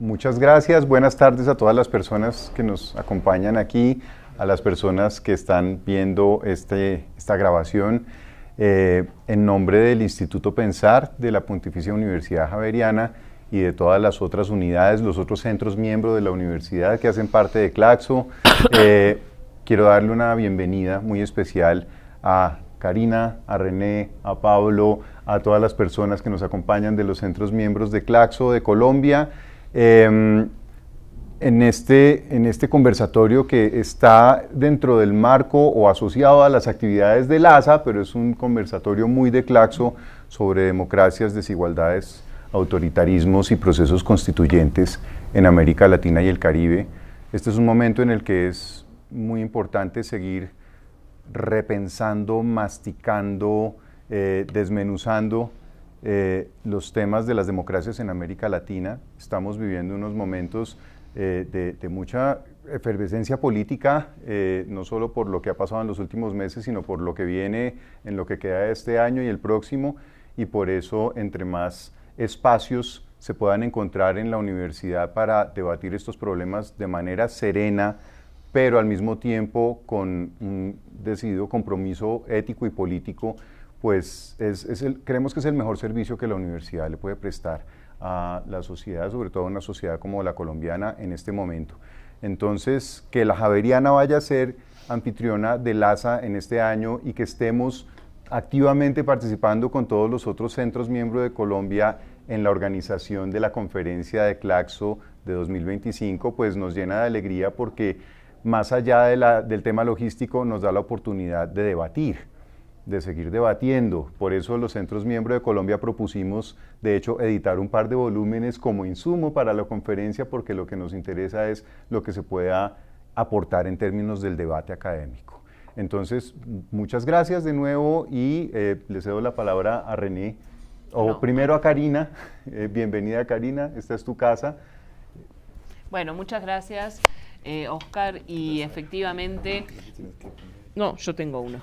Muchas gracias. Buenas tardes a todas las personas que nos acompañan aquí, a las personas que están viendo este, esta grabación. Eh, en nombre del Instituto Pensar de la Pontificia Universidad Javeriana y de todas las otras unidades, los otros centros miembros de la universidad que hacen parte de Claxo, eh, quiero darle una bienvenida muy especial a Karina, a René, a Pablo, a todas las personas que nos acompañan de los centros miembros de Claxo de Colombia Em, este, en este, conversatorio que está dentro del marco o asociado a las actividades del ASA, pero es un conversatorio muy de Claxo sobre democracias, desigualdades, autoritarismos y procesos constituyentes en América Latina y el Caribe. Este es un momento en el que es muy importante seguir repensando, masticando, eh, desmenuzando eh, los temas de las democracias en América Latina. Estamos viviendo unos momentos eh, de, mucha efervescencia política, eh, no solo por lo que ha pasado en los últimos meses, sino por lo que viene en lo que queda este año y el próximo. Y por eso, entre más espacios se puedan encontrar en la universidad para debatir estos problemas de manera serena, pero al mismo tiempo con un decidido compromiso ético y político, pues creemos que es el mejor servicio que la universidad le puede prestar a la sociedad, sobre todo a una sociedad como la colombiana en este momento. Entonces, que la Javeriana vaya a ser anfitriona de LASA en este año y que estemos activamente participando con todos los otros centros miembros de Colombia en la organización de la conferencia de Claxo de 2025, pues nos llena de alegría porque más allá del tema logístico nos da la oportunidad de debatir de seguir debatiendo. Por eso los centros miembros de Colombia propusimos, de hecho, editar un par de volúmenes como insumo para la conferencia, porque lo que nos interesa es lo que se pueda aportar en términos del debate académico. Entonces, muchas gracias de nuevo y eh, le cedo la palabra a René, o primero a Karina. Eh, bienvenida Karina, esta es tu casa. Bueno, muchas gracias, eh, Oscar, y efectivamente... No, yo tengo una.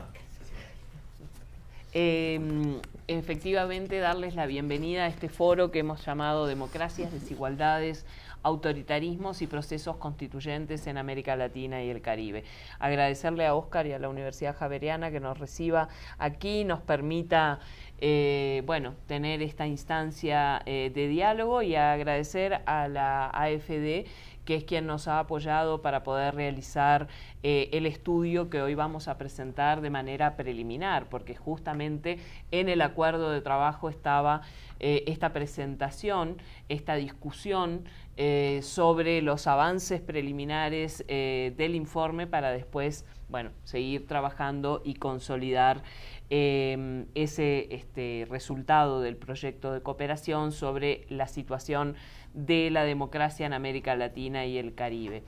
Em, efectivamente, darles la bienvenida a este foro que hemos llamado Democracias, Desigualdades, Autoritarismos y Procesos Constituyentes en América Latina y el Caribe. Agradecerle a Oscar y a la Universidad Javeriana que nos reciba aquí, nos permita eh, bueno, tener esta instancia eh, de diálogo y agradecer a la AFD que es quien nos ha apoyado para poder realizar eh, el estudio que hoy vamos a presentar de manera preliminar, porque justamente en el acuerdo de trabajo estaba eh, esta presentación, esta discusión eh, sobre los avances preliminares del informe para después, bueno, seguir trabajando y consolidar em, ese este, resultado del proyecto de cooperación sobre la situación de la democracia en América Latina y el Caribe.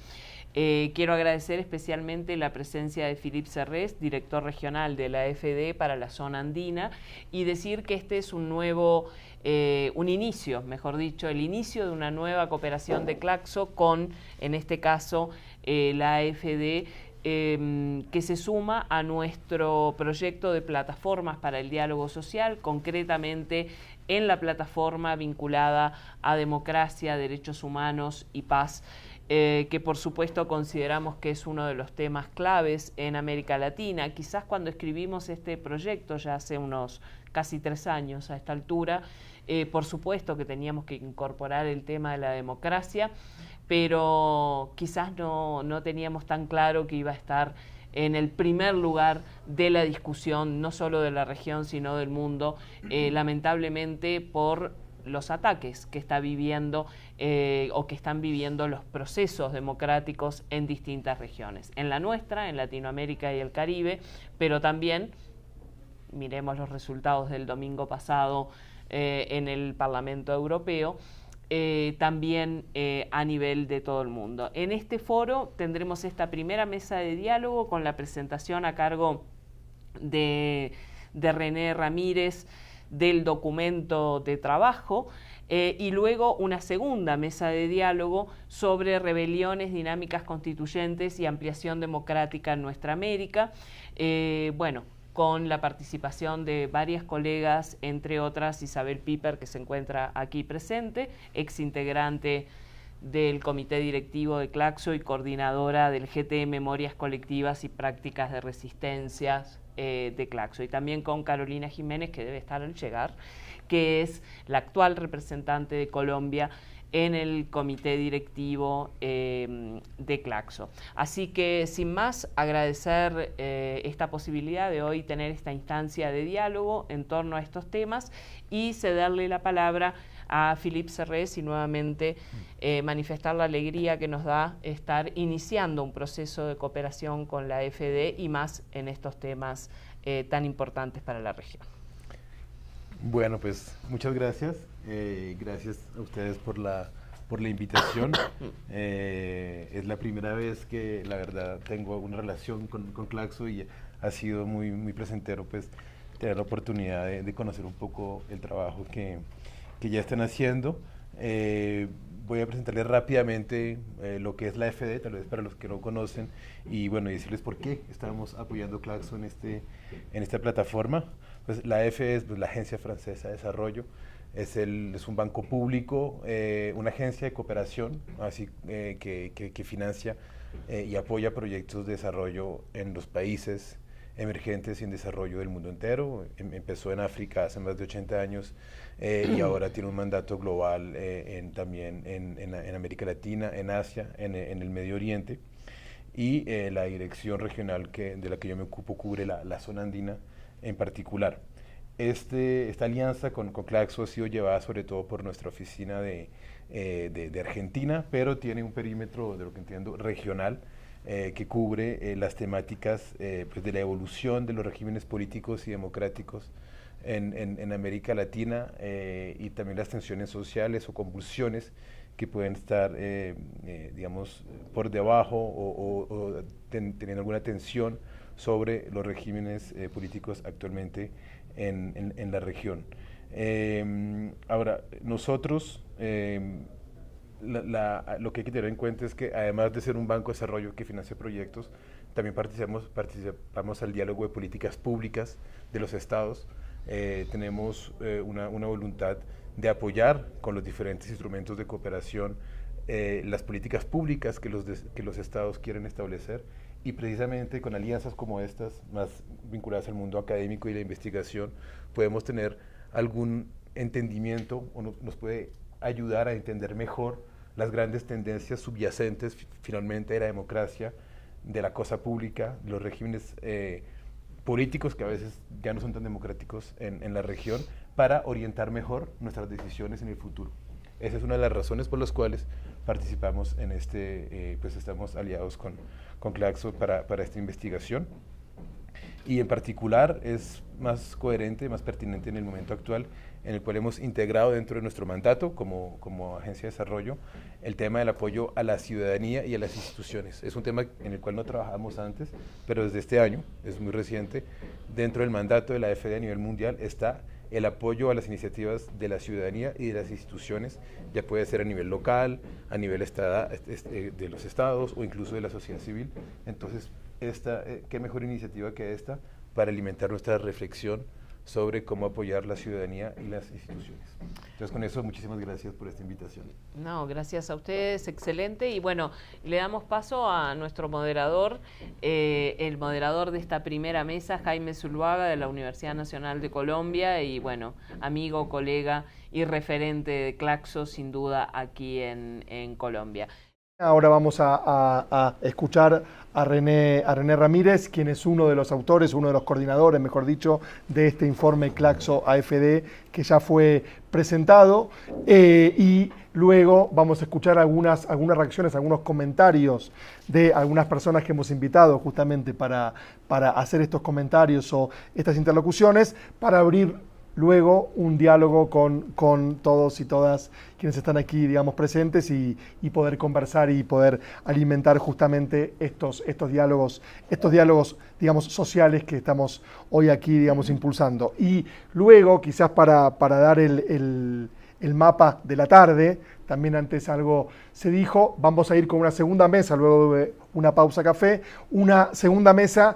Eh, quiero agradecer especialmente la presencia de Philippe Serrés, director regional de la AFD para la zona andina, y decir que este es un nuevo, eh, un inicio, mejor dicho, el inicio de una nueva cooperación de Claxo con, en este caso, eh, la AFD em, que se suma a nuestro proyecto de plataformas para el diálogo social, concretamente en la plataforma vinculada a democracia, derechos humanos y paz. Eh, que por supuesto consideramos que es uno de los temas claves en América Latina. Quizás cuando escribimos este proyecto, ya hace unos casi tres años a esta altura, eh, por supuesto que teníamos que incorporar el tema de la democracia, pero quizás no, no teníamos tan claro que iba a estar en el primer lugar de la discusión, no solo de la región, sino del mundo, eh, lamentablemente por los ataques que está viviendo eh, o que están viviendo los procesos democráticos en distintas regiones, en la nuestra, en Latinoamérica y el Caribe, pero también miremos los resultados del domingo pasado eh, en el Parlamento Europeo, eh, también eh, a nivel de todo el mundo. En este foro tendremos esta primera mesa de diálogo con la presentación a cargo de, René Ramírez del documento de trabajo. Eh, y luego una segunda mesa de diálogo sobre rebeliones, dinámicas constituyentes y ampliación democrática en nuestra América. bueno, con la participación de varias colegas, entre otras Isabel Piper, que se encuentra aquí presente, ex integrante del Comité Directivo de Claxo y coordinadora del GT Memorias Colectivas y Prácticas de Resistencia eh, de Claxo. Y también con Carolina Jiménez, que debe estar al llegar, que es la actual representante de Colombia en el comité directivo em, de Claxo. Así que sin más, agradecer eh, esta posibilidad de hoy tener esta instancia de diálogo en torno a estos temas y cederle la palabra a Philip Serres y nuevamente eh, manifestar la alegría que nos da estar iniciando un proceso de cooperación con la FD y más en estos temas eh, tan importantes para la región. Bueno, pues muchas gracias. Eh, gracias a ustedes por la, por la invitación. Eh, es la primera vez que, la verdad, tengo una relación con, con Claxo y ha sido muy, muy placentero pues, tener la oportunidad de, conocer un poco el trabajo que, que ya están haciendo. Eh, voy a presentarles rápidamente lo que es la FD, tal vez para los que no conocen, y bueno, decirles por qué estamos apoyando Claxo en, este, en esta plataforma. Pues la FD es pues, la Agencia Francesa de Desarrollo. Es, el, es un banco público, eh, una agencia de cooperación así, eh, que, financia eh, y apoya proyectos de desarrollo en los países emergentes y en desarrollo del mundo entero. Em, empezó en África hace más de 80 años y ahora tiene un mandato global también en, América Latina, en Asia, en, el Medio Oriente. Y la dirección regional que, de la que yo me ocupo cubre la zona andina en particular. Este, esta alianza con, con ha sido llevada sobre todo por nuestra oficina eh, de, Argentina, pero tiene un perímetro, de lo que entiendo, regional. Eh, que cubre eh, las temáticas pues, de la evolución de los regímenes políticos y democráticos en, en, América Latina y también las tensiones sociales o convulsiones que pueden estar, digamos, por debajo o, teniendo alguna tensión sobre los regímenes políticos actualmente en, la región. Em, ahora, nosotros, em, lo que hay que tener en cuenta es que además de ser un banco de desarrollo que financia proyectos, también participamos, participamos al diálogo de políticas públicas de los estados. Eh, tenemos eh, una, una, voluntad de apoyar con los diferentes instrumentos de cooperación eh, las políticas públicas que los, que los estados quieren establecer y precisamente con alianzas como estas, más vinculadas al mundo académico y la investigación, podemos tener algún entendimiento o nos puede ayudar a entender mejor las grandes tendencias subyacentes finalmente de la democracia, de la cosa pública, de los regímenes eh, políticos que a veces ya no son tan democráticos en, la región, para orientar mejor nuestras decisiones en el futuro. Esa es una de las razones por las cuales participamos en este, eh, pues estamos aliados con, con Claxo para, esta investigación. Y en particular es más coherente, más pertinente en el momento actual en el cual hemos integrado dentro de nuestro mandato como, agencia de desarrollo el tema del apoyo a la ciudadanía y a las instituciones. Es un tema en el cual no trabajamos antes, pero desde este año, es muy reciente, dentro del mandato de la FD a nivel mundial está el apoyo a las iniciativas de la ciudadanía y de las instituciones, ya puede ser a nivel local, a nivel este, este, de los estados o incluso de la sociedad civil. Entonces, esta, eh, ¿qué mejor iniciativa que esta para alimentar nuestra reflexión? sobre cómo apoyar la ciudadanía y las instituciones. Entonces, con eso, muchísimas gracias por esta invitación. No, gracias a ustedes, excelente. Y bueno, le damos paso a nuestro moderador, eh, el moderador de esta primera mesa, Jaime Zuluaga, de la Universidad Nacional de Colombia, y bueno, amigo, colega y referente de Claxo, sin duda, aquí en Colombia. Ahora vamos a, escuchar a René, Ramírez, quien es uno de los autores, uno de los coordinadores, mejor dicho, de este informe Claxo AFD que ya fue presentado. Eh, y luego vamos a escuchar algunas, algunas reacciones, algunos comentarios de algunas personas que hemos invitado justamente para, para hacer estos comentarios o estas interlocuciones, para abrir luego un diálogo con, todos y todas quienes están aquí, digamos, presentes y, poder conversar y poder alimentar justamente estos, estos diálogos, estos diálogos, digamos, sociales que estamos hoy aquí, digamos, impulsando. Y luego, quizás para, dar el, el mapa de la tarde, también antes algo se dijo, vamos a ir con una segunda mesa, luego de una pausa café, una segunda mesa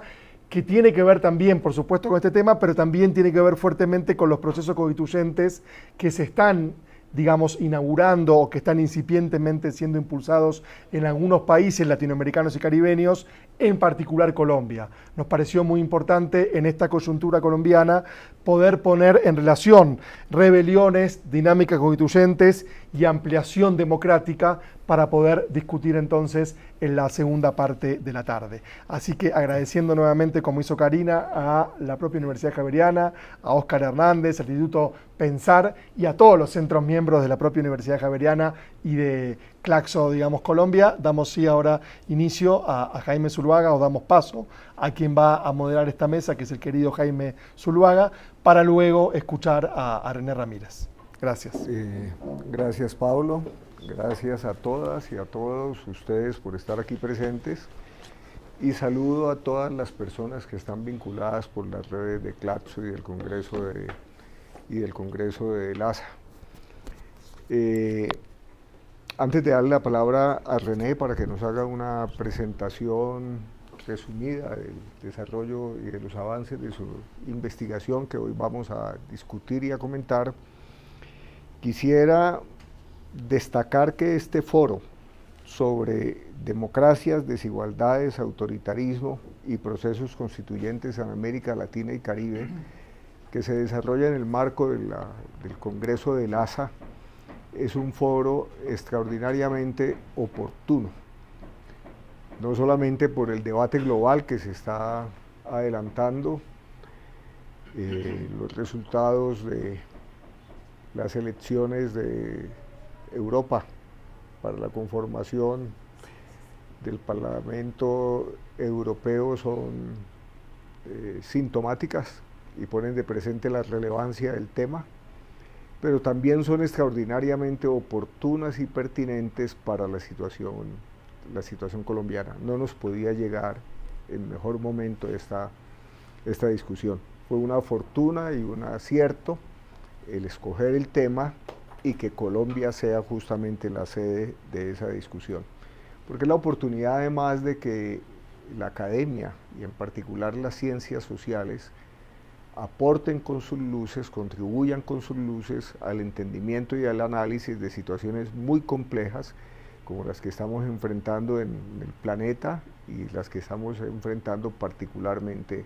que tiene que ver también, por supuesto, con este tema, pero también tiene que ver fuertemente con los procesos constituyentes que se están digamos, inaugurando o que están incipientemente siendo impulsados en algunos países latinoamericanos y caribeños en particular Colombia. Nos pareció muy importante en esta coyuntura colombiana poder poner en relación rebeliones, dinámicas constituyentes y ampliación democrática para poder discutir entonces en la segunda parte de la tarde. Así que agradeciendo nuevamente, como hizo Karina, a la propia Universidad Javeriana, a Óscar Hernández, al Instituto Pensar y a todos los centros miembros de la propia Universidad Javeriana y de Claxo, digamos, Colombia, damos sí ahora inicio a, Jaime Zuluaga o damos paso a quien va a moderar esta mesa, que es el querido Jaime Zuluaga, para luego escuchar a, a René Ramírez. Gracias. Eh, gracias, Pablo. Gracias a todas y a todos ustedes por estar aquí presentes. Y saludo a todas las personas que están vinculadas por las redes de Claxo y del Congreso de, y del Congreso de LASA. Eh, antes de darle la palabra a René para que nos haga una presentación resumida del desarrollo y de los avances de su investigación que hoy vamos a discutir y a comentar, quisiera destacar que este foro sobre democracias, desigualdades, autoritarismo y procesos constituyentes en América Latina y Caribe, que se desarrolla en el marco del Congreso de ASA, es un foro extraordinariamente oportuno, no solamente por el debate global que se está adelantando, eh, los resultados de las elecciones de Europa para la conformación del Parlamento Europeo son eh, sintomáticas y ponen de presente la relevancia del tema pero también son extraordinariamente oportunas y pertinentes para la situación, la situación colombiana. No nos podía llegar en mejor momento esta, esta discusión. Fue una fortuna y un acierto el escoger el tema y que Colombia sea justamente la sede de esa discusión. Porque es la oportunidad además de que la academia y en particular las ciencias sociales aporten con sus luces, contribuyan con sus luces al entendimiento y al análisis de situaciones muy complejas como las que estamos enfrentando en, el planeta y las que estamos enfrentando particularmente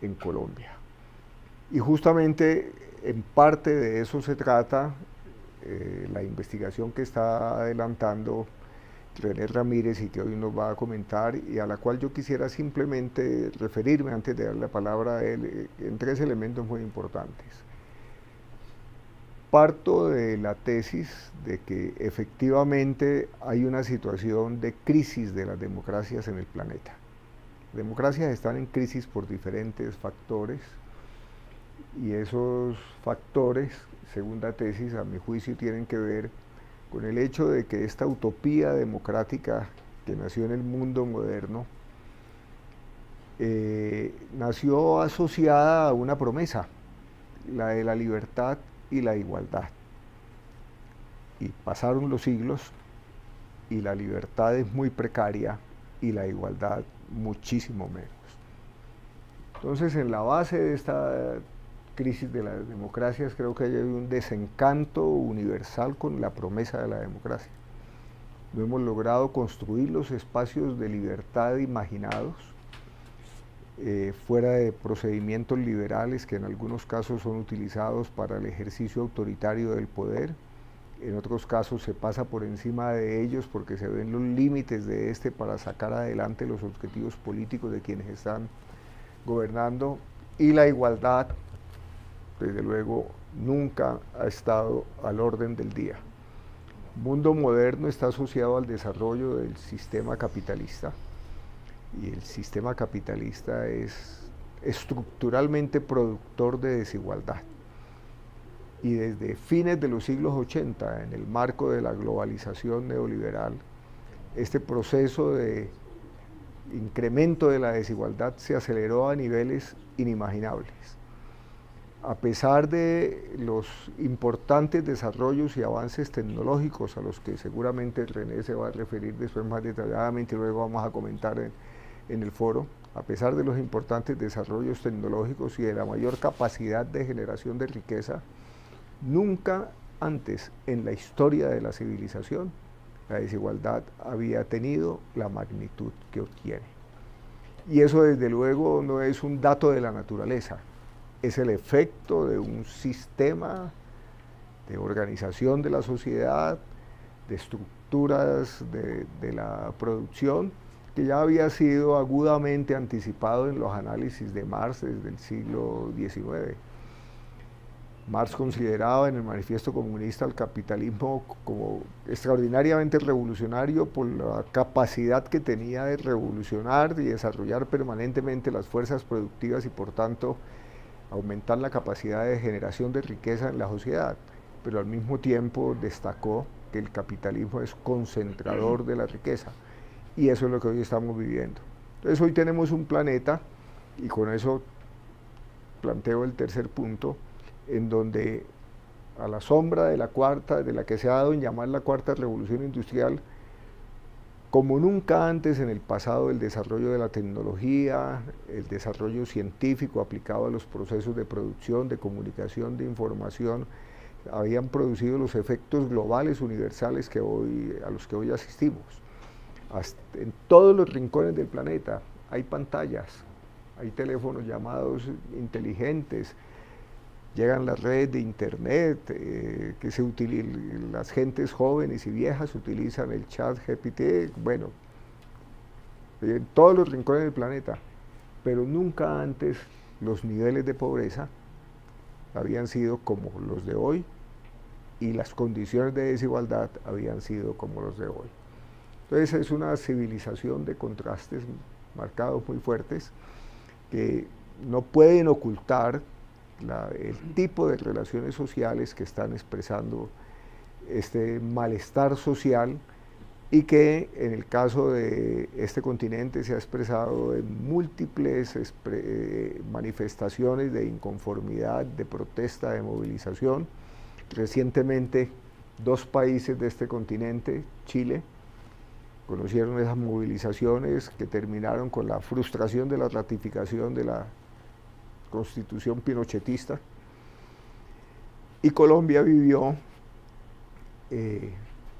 en Colombia. Y justamente en parte de eso se trata eh, la investigación que está adelantando René Ramírez y que hoy nos va a comentar y a la cual yo quisiera simplemente referirme antes de dar la palabra a él eh, en tres elementos muy importantes. Parto de la tesis de que efectivamente hay una situación de crisis de las democracias en el planeta. democracias están en crisis por diferentes factores y esos factores, segunda tesis, a mi juicio tienen que ver con el hecho de que esta utopía democrática que nació en el mundo moderno eh, nació asociada a una promesa, la de la libertad y la igualdad. Y pasaron los siglos y la libertad es muy precaria y la igualdad muchísimo menos. Entonces en la base de esta crisis de las democracias, creo que hay un desencanto universal con la promesa de la democracia. No hemos logrado construir los espacios de libertad imaginados, eh, fuera de procedimientos liberales que en algunos casos son utilizados para el ejercicio autoritario del poder, en otros casos se pasa por encima de ellos porque se ven los límites de este para sacar adelante los objetivos políticos de quienes están gobernando y la igualdad desde luego, nunca ha estado al orden del día. El mundo moderno está asociado al desarrollo del sistema capitalista y el sistema capitalista es estructuralmente productor de desigualdad. Y desde fines de los siglos 80, en el marco de la globalización neoliberal, este proceso de incremento de la desigualdad se aceleró a niveles inimaginables a pesar de los importantes desarrollos y avances tecnológicos a los que seguramente René se va a referir después más detalladamente y luego vamos a comentar en, el foro, a pesar de los importantes desarrollos tecnológicos y de la mayor capacidad de generación de riqueza, nunca antes en la historia de la civilización la desigualdad había tenido la magnitud que obtiene. Y eso desde luego no es un dato de la naturaleza, es el efecto de un sistema de organización de la sociedad, de estructuras de, la producción, que ya había sido agudamente anticipado en los análisis de Marx desde el siglo XIX. Marx consideraba en el manifiesto comunista al capitalismo como extraordinariamente revolucionario por la capacidad que tenía de revolucionar y desarrollar permanentemente las fuerzas productivas y por tanto aumentar la capacidad de generación de riqueza en la sociedad, pero al mismo tiempo destacó que el capitalismo es concentrador de la riqueza. Y eso es lo que hoy estamos viviendo. Entonces hoy tenemos un planeta, y con eso planteo el tercer punto, en donde a la sombra de la cuarta, de la que se ha dado en llamar la cuarta revolución industrial, como nunca antes en el pasado el desarrollo de la tecnología, el desarrollo científico aplicado a los procesos de producción, de comunicación, de información, habían producido los efectos globales universales que hoy, a los que hoy asistimos. en todos los rincones del planeta hay pantallas, hay teléfonos llamados inteligentes, llegan las redes de internet, eh, que se utilizan, las gentes jóvenes y viejas utilizan el chat GPT, bueno, eh, en todos los rincones del planeta, pero nunca antes los niveles de pobreza habían sido como los de hoy y las condiciones de desigualdad habían sido como los de hoy. Entonces es una civilización de contrastes marcados muy fuertes que no pueden ocultar el tipo de relaciones sociales que están expresando este malestar social y que en el caso de este continente se ha expresado en múltiples eh, manifestaciones de inconformidad, de protesta, de movilización. Recientemente dos países de este continente, Chile, conocieron esas movilizaciones que terminaron con la frustración de la ratificación de la constitución pinochetista. Y Colombia vivió eh,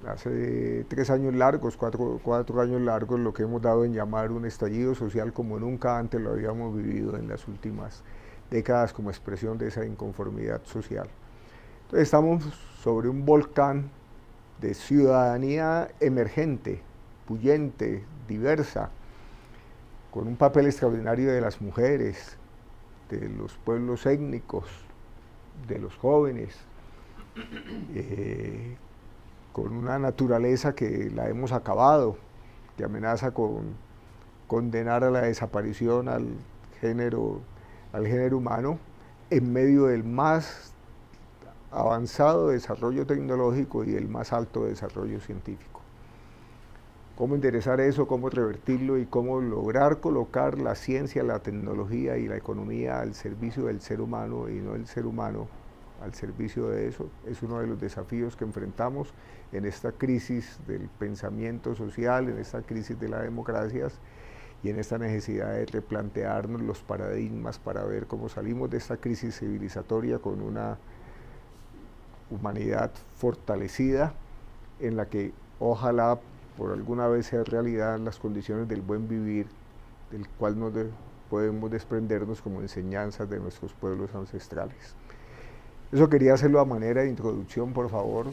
hace tres años largos, cuatro, años largos, lo que hemos dado en llamar un estallido social como nunca antes lo habíamos vivido en las últimas décadas como expresión de esa inconformidad social. Entonces estamos sobre un volcán de ciudadanía emergente, puyente diversa, con un papel extraordinario de las mujeres, de los pueblos étnicos, de los jóvenes, eh, con una naturaleza que la hemos acabado, que amenaza con condenar a la desaparición al género, al género humano en medio del más avanzado desarrollo tecnológico y el más alto desarrollo científico cómo enderezar eso, cómo revertirlo y cómo lograr colocar la ciencia, la tecnología y la economía al servicio del ser humano y no el ser humano al servicio de eso. Es uno de los desafíos que enfrentamos en esta crisis del pensamiento social, en esta crisis de las democracias y en esta necesidad de replantearnos los paradigmas para ver cómo salimos de esta crisis civilizatoria con una humanidad fortalecida en la que ojalá por alguna vez sea realidad las condiciones del buen vivir, del cual nos podemos desprendernos como enseñanzas de nuestros pueblos ancestrales. Eso quería hacerlo a manera de introducción, por favor,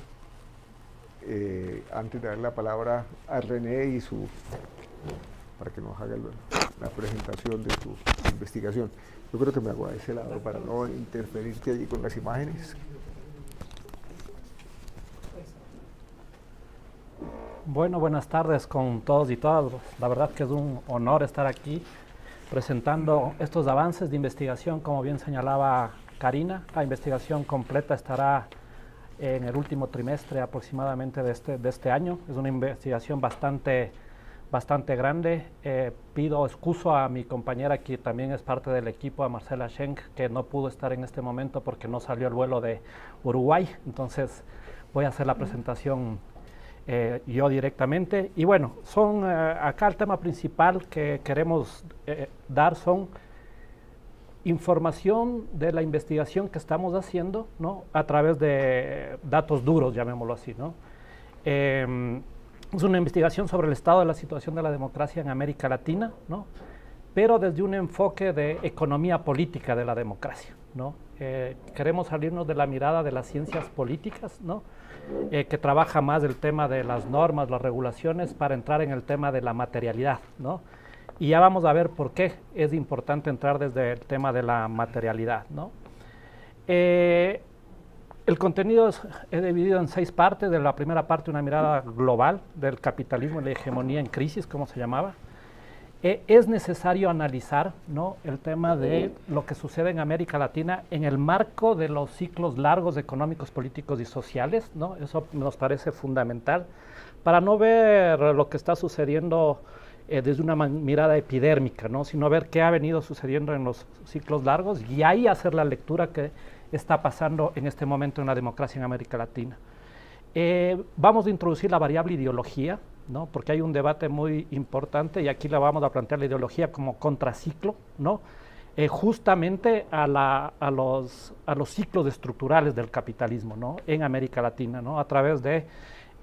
eh, antes de dar la palabra a René y su para que nos haga la presentación de su investigación. Yo creo que me hago a ese lado para no interferirte allí con las imágenes. Bueno, buenas tardes con todos y todas. La verdad que es un honor estar aquí presentando estos avances de investigación, como bien señalaba Karina. La investigación completa estará en el último trimestre aproximadamente de este, este año. Es una investigación bastante, bastante grande. Eh, pido excuso a mi compañera, que también es parte del equipo, a Marcela Schenk, que no pudo estar en este momento porque no salió el vuelo de Uruguay. Entonces voy a hacer la presentación eh, yo directamente. Y bueno, son eh, acá el tema principal que queremos eh, dar son información de la investigación que estamos haciendo, ¿no? A través de datos duros, llamémoslo así, ¿no? Em, es una investigación sobre el estado de la situación de la democracia en América Latina, ¿no? Pero desde un enfoque de economía política de la democracia, ¿no? queremos salirnos de la mirada de las ciencias políticas, ¿no? Eh, que trabaja más el tema de las normas, las regulaciones, para entrar en el tema de la materialidad, ¿no? Y ya vamos a ver por qué es importante entrar desde el tema de la materialidad, ¿no? Eh, el contenido es, dividido en seis partes. De la primera parte, una mirada global del capitalismo y la hegemonía en crisis, como se llamaba. E, es necesario analizar el tema de lo que sucede en América Latina en el marco de los ciclos largos económicos, políticos y sociales. Eso nos parece fundamental para no ver lo que está sucediendo eh, desde una mirada epidérmica, sino ver qué ha venido sucediendo en los ciclos largos y ahí hacer la lectura que está pasando en este momento en la democracia en América Latina. Eh, vamos a introducir la variable ideología, ¿no? Porque hay un debate muy importante y aquí la vamos a plantear la ideología como contraciclo, ¿no? Eh, justamente a, los, ciclos estructurales del capitalismo, ¿no? En América Latina, ¿no? A través de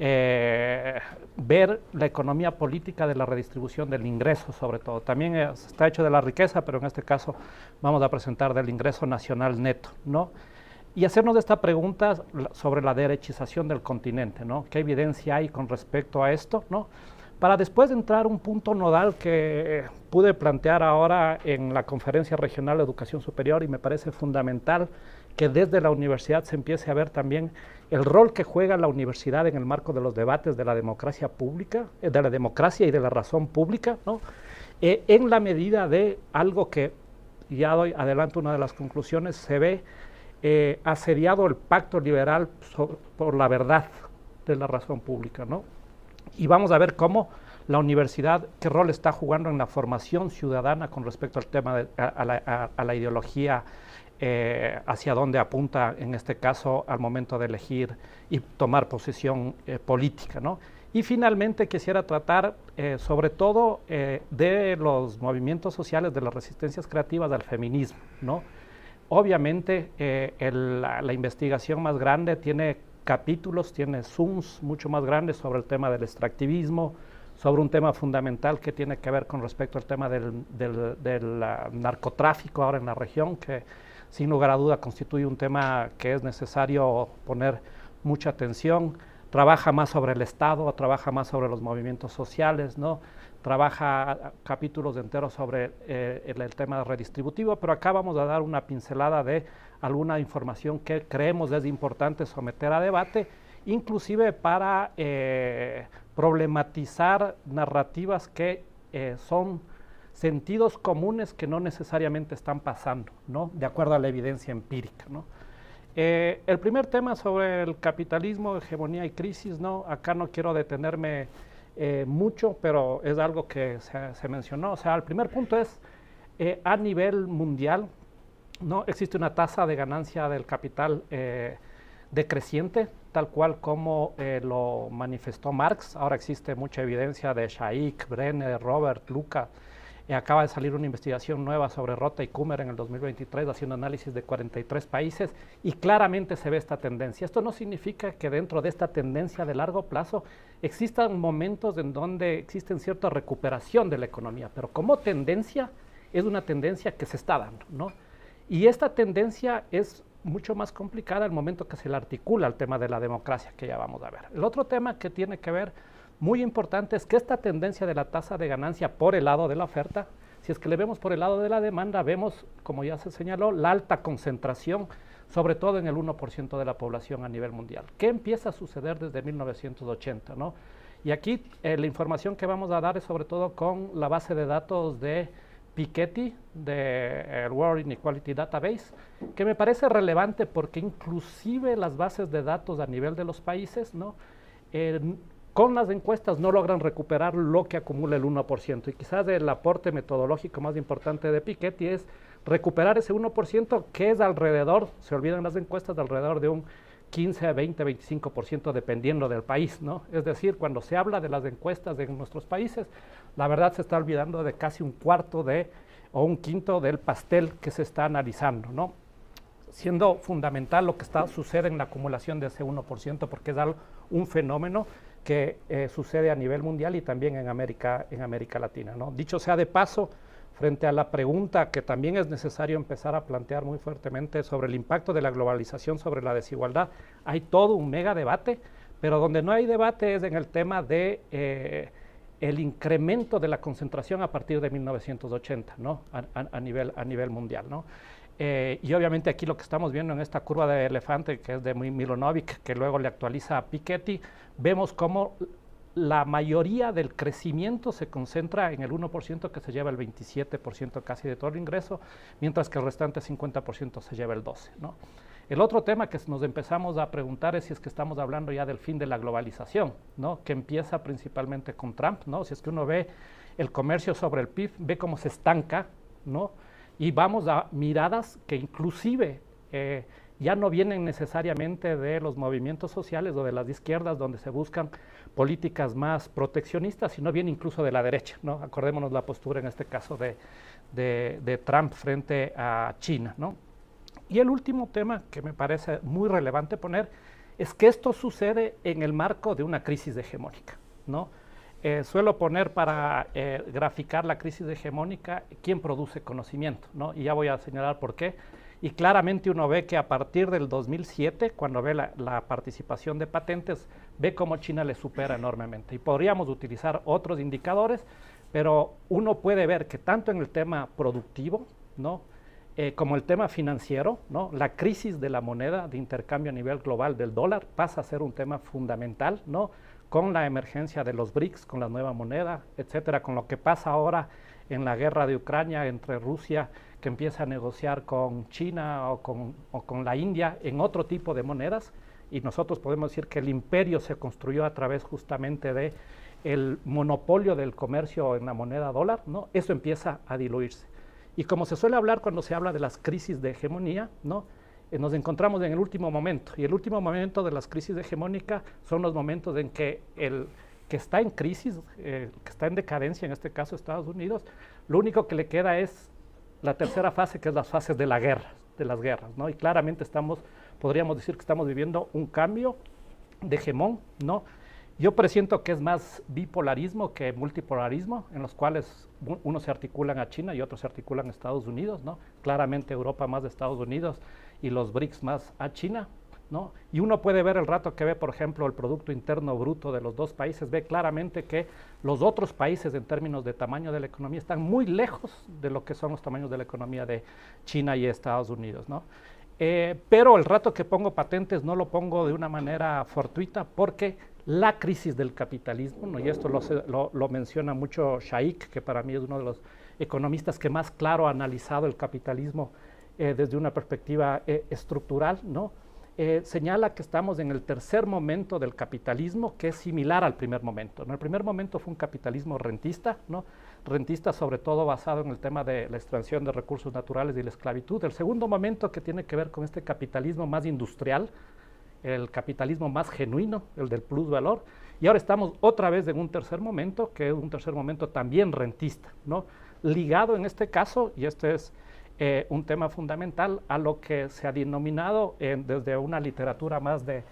eh, ver la economía política de la redistribución del ingreso, sobre todo. También está hecho de la riqueza, pero en este caso vamos a presentar del ingreso nacional neto, ¿no? y hacernos esta pregunta sobre la derechización del continente, ¿no? ¿Qué evidencia hay con respecto a esto, ¿no? Para después entrar un punto nodal que pude plantear ahora en la Conferencia Regional de Educación Superior y me parece fundamental que desde la universidad se empiece a ver también el rol que juega la universidad en el marco de los debates de la democracia pública, eh, de la democracia y de la razón pública, ¿no? Eh, en la medida de algo que, ya doy adelante una de las conclusiones, se ve eh, asediado el pacto liberal por la verdad de la razón pública. ¿no? Y vamos a ver cómo la universidad, qué rol está jugando en la formación ciudadana con respecto al tema de a, la, ideología, eh, hacia dónde apunta en este caso al momento de elegir y tomar posición eh, política. ¿no? Y finalmente quisiera tratar eh, sobre todo de los movimientos sociales, de las resistencias creativas al feminismo. ¿no? Obviamente, eh, la, investigación más grande tiene capítulos, tiene zooms mucho más grandes sobre el tema del extractivismo, sobre un tema fundamental que tiene que ver con respecto al tema del, ah, narcotráfico ahora en la región, que sin lugar a duda constituye un tema que es necesario poner mucha atención. Trabaja más sobre el Estado, trabaja más sobre los movimientos sociales, ¿no? trabaja capítulos enteros sobre eh, el, tema redistributivo, pero acá vamos a dar una pincelada de alguna información que creemos es importante someter a debate, inclusive para eh, problematizar narrativas que eh, son sentidos comunes que no necesariamente están pasando, ¿no? de acuerdo a la evidencia empírica. el primer tema sobre el capitalismo, hegemonía y crisis, ¿no? acá no quiero detenerme eh, mucho, pero es algo que se, mencionó. O sea, el primer punto es, eh, a nivel mundial, no existe una tasa de ganancia del capital eh, decreciente, tal cual como lo manifestó Marx. Ahora existe mucha evidencia de Shaikh, Brenner, Robert, Luca, eh, acaba de salir una investigación nueva sobre Rota y Kummer en el 2023, haciendo análisis de 43 países, y claramente se ve esta tendencia. Esto no significa que dentro de esta tendencia de largo plazo existan momentos en donde existen cierta recuperación de la economía, pero como tendencia es una tendencia que se está dando, ¿no? Y esta tendencia es mucho más complicada al momento que se la articula al tema de la democracia, que ya vamos a ver. El otro tema que tiene que ver muy importante es que esta tendencia de la tasa de ganancia por el lado de la oferta, si es que le vemos por el lado de la demanda, vemos, como ya se señaló, la alta concentración, sobre todo en el 1% de la población a nivel mundial. ¿Qué empieza a suceder desde 1980? ¿no? Y aquí eh, la información que vamos a dar es sobre todo con la base de datos de Piketty, de eh, World Inequality Database, que me parece relevante porque inclusive las bases de datos a nivel de los países, ¿no? con las encuestas no logran recuperar lo que acumula el 1%. Y quizás el aporte metodológico más importante de Piketty es recuperar ese 1% que es alrededor, se olvidan las encuestas, de alrededor de un 15 20, 25% dependiendo del país, ¿no? Es decir, cuando se habla de las encuestas de nuestros países, la verdad se está olvidando de casi un cuarto de o un quinto del pastel que se está analizando, ¿no? Siendo fundamental lo que está, sucede en la acumulación de ese 1%, porque es un fenómeno que eh, sucede a nivel mundial y también en América, en América Latina. ¿no? Dicho sea de paso, frente a la pregunta que también es necesario empezar a plantear muy fuertemente sobre el impacto de la globalización sobre la desigualdad, hay todo un mega debate, pero donde no hay debate es en el tema de... Eh, el incremento de la concentración a partir de 1980 ¿no? a, a, a nivel, a nivel mundial. ¿no? Eh, y obviamente aquí lo que estamos viendo en esta curva de elefante, que es de Milonovic, que luego le actualiza a Piketty, vemos cómo la mayoría del crecimiento se concentra en el 1% que se lleva el 27% casi de todo el ingreso, mientras que el restante 50% se lleva el 12%. ¿no? El otro tema que nos empezamos a preguntar es si es que estamos hablando ya del fin de la globalización, ¿no? que empieza principalmente con Trump. ¿no? Si es que uno ve el comercio sobre el PIB, ve cómo se estanca, ¿no? y vamos a miradas que inclusive eh, ya no vienen necesariamente de los movimientos sociales o de las izquierdas donde se buscan políticas más proteccionistas, sino vienen incluso de la derecha. ¿no? Acordémonos la postura en este caso de, Trump frente a China. ¿no? Y el último tema que me parece muy relevante poner es que esto sucede en el marco de una crisis hegemónica. ¿no? Eh, suelo poner para eh, graficar la crisis hegemónica quién produce conocimiento, ¿no? Y ya voy a señalar por qué. Y claramente uno ve que a partir del 2007, cuando ve la, participación de patentes, ve cómo China le supera enormemente. Y podríamos utilizar otros indicadores, pero uno puede ver que tanto en el tema productivo, ¿no? Eh, como el tema financiero, ¿no? la crisis de la moneda de intercambio a nivel global del dólar pasa a ser un tema fundamental, ¿no? con la emergencia de los BRICS, con la nueva moneda, etcétera, con lo que pasa ahora en la guerra de Ucrania entre Rusia, que empieza a negociar con China o con, la India en otro tipo de monedas, y nosotros podemos decir que el imperio se construyó a través justamente de el monopolio del comercio en la moneda dólar, ¿no? Eso empieza a diluirse. Y como se suele hablar cuando se habla de las crisis de hegemonía, ¿no? Eh, nos encontramos en el último momento. Y el último momento de las crisis hegemónicas son los momentos en que el que está en crisis, eh, que está en decadencia, en este caso Estados Unidos, lo único que le queda es la tercera fase, que es las fases de la guerra, de las guerras, ¿no? Y claramente estamos, podríamos decir que estamos viviendo un cambio de hegemón, ¿no? Yo presiento que es más bipolarismo que multipolarismo, en los cuales unos se articulan a China y otros se articulan a Estados Unidos, ¿no? Claramente Europa más de Estados Unidos, y los BRICS más a China. ¿No? Y uno puede ver el rato que ve, por ejemplo, el Producto Interno Bruto de los dos países, ve claramente que los otros países en términos de tamaño de la economía están muy lejos de lo que son los tamaños de la economía de China y Estados Unidos. ¿no? Eh, pero el rato que pongo patentes no lo pongo de una manera fortuita porque la crisis del capitalismo, ¿no? y esto lo, menciona mucho Shaikh, que para mí es uno de los economistas que más claro ha analizado el capitalismo eh, desde una perspectiva eh, estructural, ¿no? Eh, señala que estamos en el tercer momento del capitalismo, que es similar al primer momento. El primer momento fue un capitalismo rentista, ¿no? rentista sobre todo basado en el tema de la extracción de recursos naturales y la esclavitud. El segundo momento que tiene que ver con este capitalismo más industrial, el capitalismo más genuino, el del plusvalor. Y ahora estamos otra vez en un tercer momento, que es un tercer momento también rentista, ¿no? ligado en este caso, y este es eh, un tema fundamental a lo que se ha denominado eh, desde una literatura más de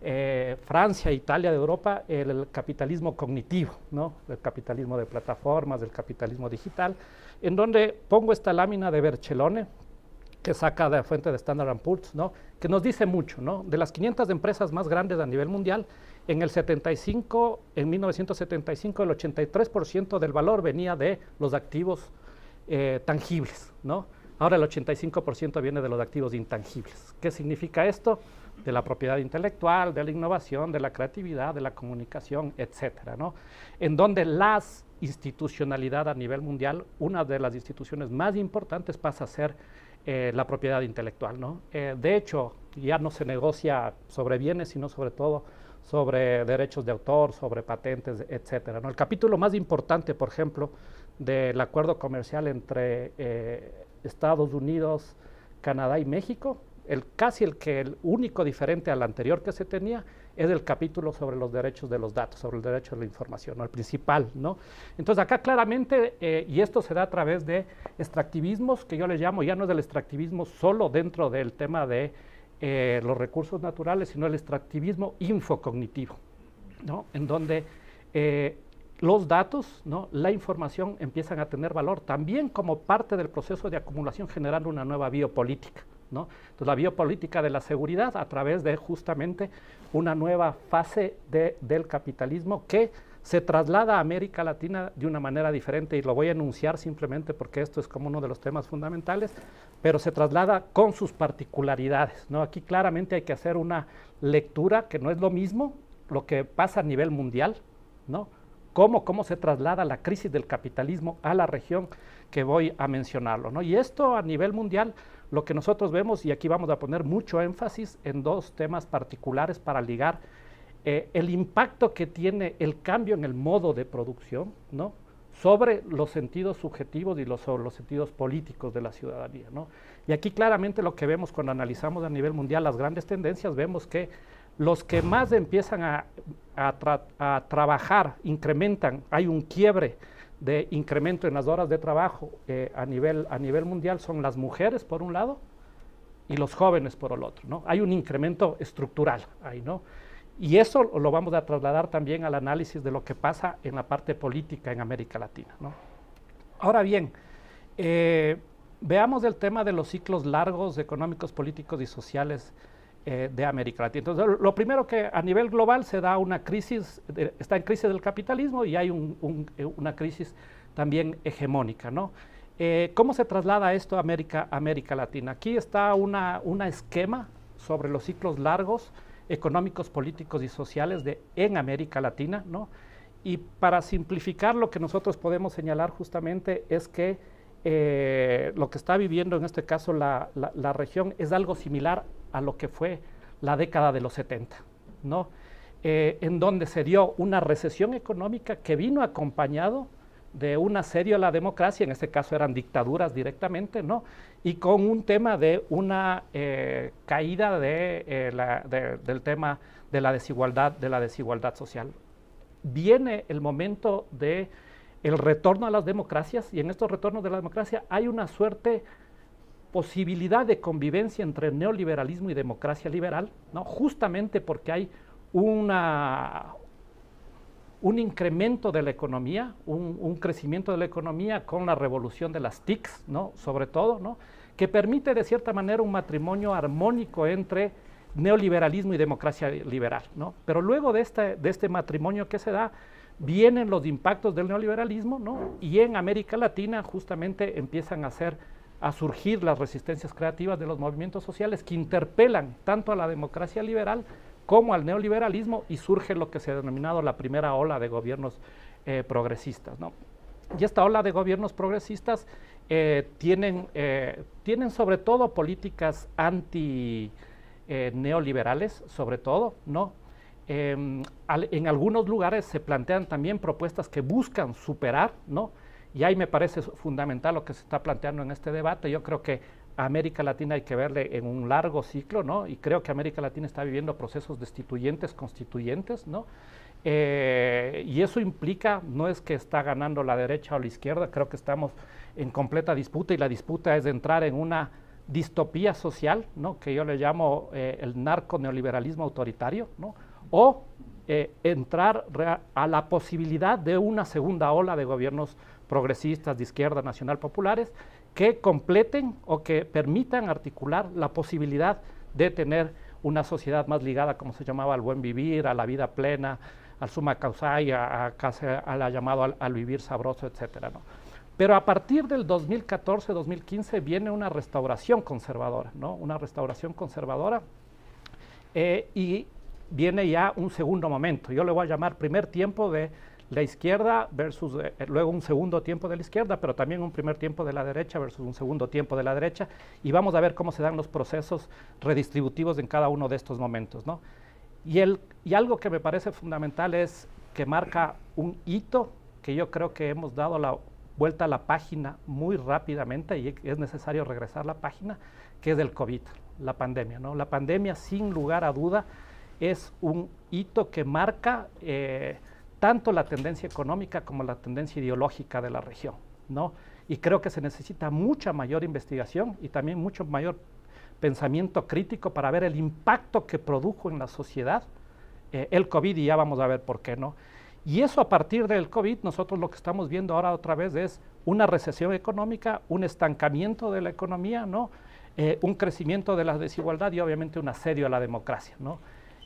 eh, Francia, Italia, de Europa, el, capitalismo cognitivo, ¿no? el capitalismo de plataformas, el capitalismo digital, en donde pongo esta lámina de Berchelone, que saca de la fuente de Standard Poor's, ¿no? que nos dice mucho, ¿no? de las 500 empresas más grandes a nivel mundial, en el 75, en 1975, el 83% del valor venía de los activos tangibles, ¿no? Ahora el 85% viene de los activos intangibles. ¿Qué significa esto? De la propiedad intelectual, de la innovación, de la creatividad, de la comunicación, etcétera, En donde las institucionalidad a nivel mundial, una de las instituciones más importantes pasa a ser eh, la propiedad intelectual, eh, de hecho, ya no se negocia sobre bienes, sino sobre todo sobre derechos de autor, sobre patentes, etcétera, El capítulo más importante, por ejemplo, del acuerdo comercial entre eh, Estados Unidos, Canadá y México. El, casi el que el único diferente al anterior que se tenía es el capítulo sobre los derechos de los datos, sobre el derecho a la información, el principal, ¿no? Entonces acá claramente, eh, y esto se da a través de extractivismos, que yo les llamo, ya no es el extractivismo solo dentro del tema de eh, los recursos naturales, sino el extractivismo infocognitivo, ¿no? En donde eh, los datos, ¿no? la información empiezan a tener valor también como parte del proceso de acumulación generando una nueva biopolítica. ¿no? Entonces, la biopolítica de la seguridad a través de justamente una nueva fase del capitalismo que se traslada a América Latina de una manera diferente y lo voy a enunciar simplemente porque esto es como uno de los temas fundamentales, pero se traslada con sus particularidades. ¿no? Aquí claramente hay que hacer una lectura que no es lo mismo lo que pasa a nivel mundial, ¿no? cómo, se traslada la crisis del capitalismo a la región que voy a mencionarlo. Y esto a nivel mundial, lo que nosotros vemos, y aquí vamos a poner mucho énfasis en dos temas particulares para ligar eh, el impacto que tiene el cambio en el modo de producción ¿no? sobre los sentidos subjetivos y los, sobre los sentidos políticos de la ciudadanía. Y aquí claramente lo que vemos cuando analizamos a nivel mundial las grandes tendencias, vemos que los que más empiezan a, trabajar, incrementan, hay un quiebre de incremento en las horas de trabajo eh, a, nivel, a nivel mundial son las mujeres por un lado y los jóvenes por el otro. ¿no? Hay un incremento estructural ahí, ¿no? Y eso lo vamos a trasladar también al análisis de lo que pasa en la parte política en América Latina. Ahora bien, eh, veamos el tema de los ciclos largos económicos, políticos y sociales eh, de América Latina. Entonces, lo primero que a nivel global se da una crisis, está en crisis del capitalismo y hay eh, una crisis también hegemónica, ¿no? Eh, ¿Cómo se traslada esto a América, América Latina? Aquí está un esquema sobre los ciclos largos económicos, políticos y sociales de, en América Latina, ¿no? Y para simplificar, lo que nosotros podemos señalar justamente es que lo que está viviendo en este caso la, la, región es algo similar a lo que fue la década de los 70, ¿no? Eh, en donde se dio una recesión económica que vino acompañado de un asedio a la democracia, en este caso eran dictaduras directamente, ¿no? Y con un tema de una eh, caída eh, del tema de la desigualdad, de la desigualdad social. Viene el momento de el retorno a las democracias y en estos retornos de la democracia hay una suerte posibilidad de convivencia entre neoliberalismo y democracia liberal, ¿no? justamente porque hay una, un incremento de la economía, un, crecimiento de la economía con la revolución de las TICs, ¿no? sobre todo, ¿no? que permite de cierta manera un matrimonio armónico entre neoliberalismo y democracia liberal. ¿no? Pero luego de este, de este matrimonio que se da, vienen los impactos del neoliberalismo ¿no? y en América Latina justamente empiezan a ser a surgir las resistencias creativas de los movimientos sociales que interpelan tanto a la democracia liberal como al neoliberalismo y surge lo que se ha denominado la primera ola de gobiernos eh, progresistas. ¿no? Y esta ola de gobiernos progresistas eh, tienen, eh, tienen sobre todo políticas anti neoliberales, sobre todo, ¿no? Em, en algunos lugares se plantean también propuestas que buscan superar, ¿no? Y ahí me parece fundamental lo que se está planteando en este debate. Yo creo que América Latina hay que verle en un largo ciclo, ¿no? Y creo que América Latina está viviendo procesos destituyentes, constituyentes, ¿no? Eh, y eso implica, no es que está ganando la derecha o la izquierda, creo que estamos en completa disputa y la disputa es entrar en una distopía social, ¿no? que yo le llamo eh, el narco neoliberalismo autoritario, ¿no? o eh, entrar a la posibilidad de una segunda ola de gobiernos progresistas, de izquierda, nacional populares, que completen o que permitan articular la posibilidad de tener una sociedad más ligada, como se llamaba, al buen vivir, a la vida plena, al suma causa a, a, la llamado al, vivir sabroso, etcétera, Pero a partir del 2014-2015 viene una restauración conservadora, ¿no? Una restauración conservadora eh, y viene ya un segundo momento. Yo le voy a llamar primer tiempo de la izquierda versus eh, eh, luego un segundo tiempo de la izquierda, pero también un primer tiempo de la derecha versus un segundo tiempo de la derecha, y vamos a ver cómo se dan los procesos redistributivos en cada uno de estos momentos. ¿no? Y, el, y algo que me parece fundamental es que marca un hito que yo creo que hemos dado la vuelta a la página muy rápidamente y es necesario regresar la página, que es del COVID, la pandemia. ¿no? La pandemia, sin lugar a duda, es un hito que marca... Eh, tanto la tendencia económica como la tendencia ideológica de la región. ¿no? Y creo que se necesita mucha mayor investigación y también mucho mayor pensamiento crítico para ver el impacto que produjo en la sociedad eh, el COVID y ya vamos a ver por qué no. Y eso a partir del COVID, nosotros lo que estamos viendo ahora otra vez es una recesión económica, un estancamiento de la economía, ¿no? Eh, un crecimiento de la desigualdad y obviamente un asedio a la democracia. ¿no?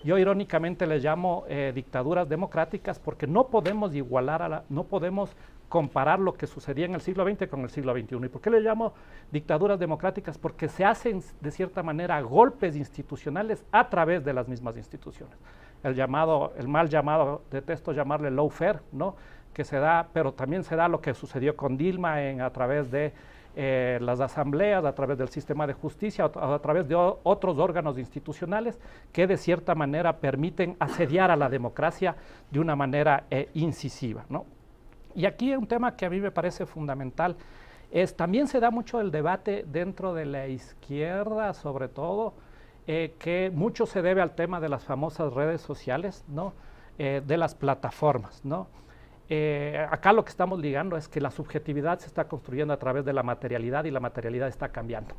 Yo irónicamente le llamo eh, dictaduras democráticas porque no podemos igualar a la, no podemos comparar lo que sucedía en el siglo XX con el siglo XXI. ¿Y por qué le llamo dictaduras democráticas? Porque se hacen de cierta manera golpes institucionales a través de las mismas instituciones. El llamado, el mal llamado, detesto llamarle lawfare, ¿no? Que se da, pero también se da lo que sucedió con Dilma en, a través de eh, las asambleas, a través del sistema de justicia, a, través de otros órganos institucionales que de cierta manera permiten asediar a la democracia de una manera eh, incisiva. ¿no? Y aquí un tema que a mí me parece fundamental es, también se da mucho el debate dentro de la izquierda, sobre todo, eh, que mucho se debe al tema de las famosas redes sociales, ¿no? de las plataformas, ¿no? Eh, acá lo que estamos ligando es que la subjetividad se está construyendo a través de la materialidad y la materialidad está cambiando,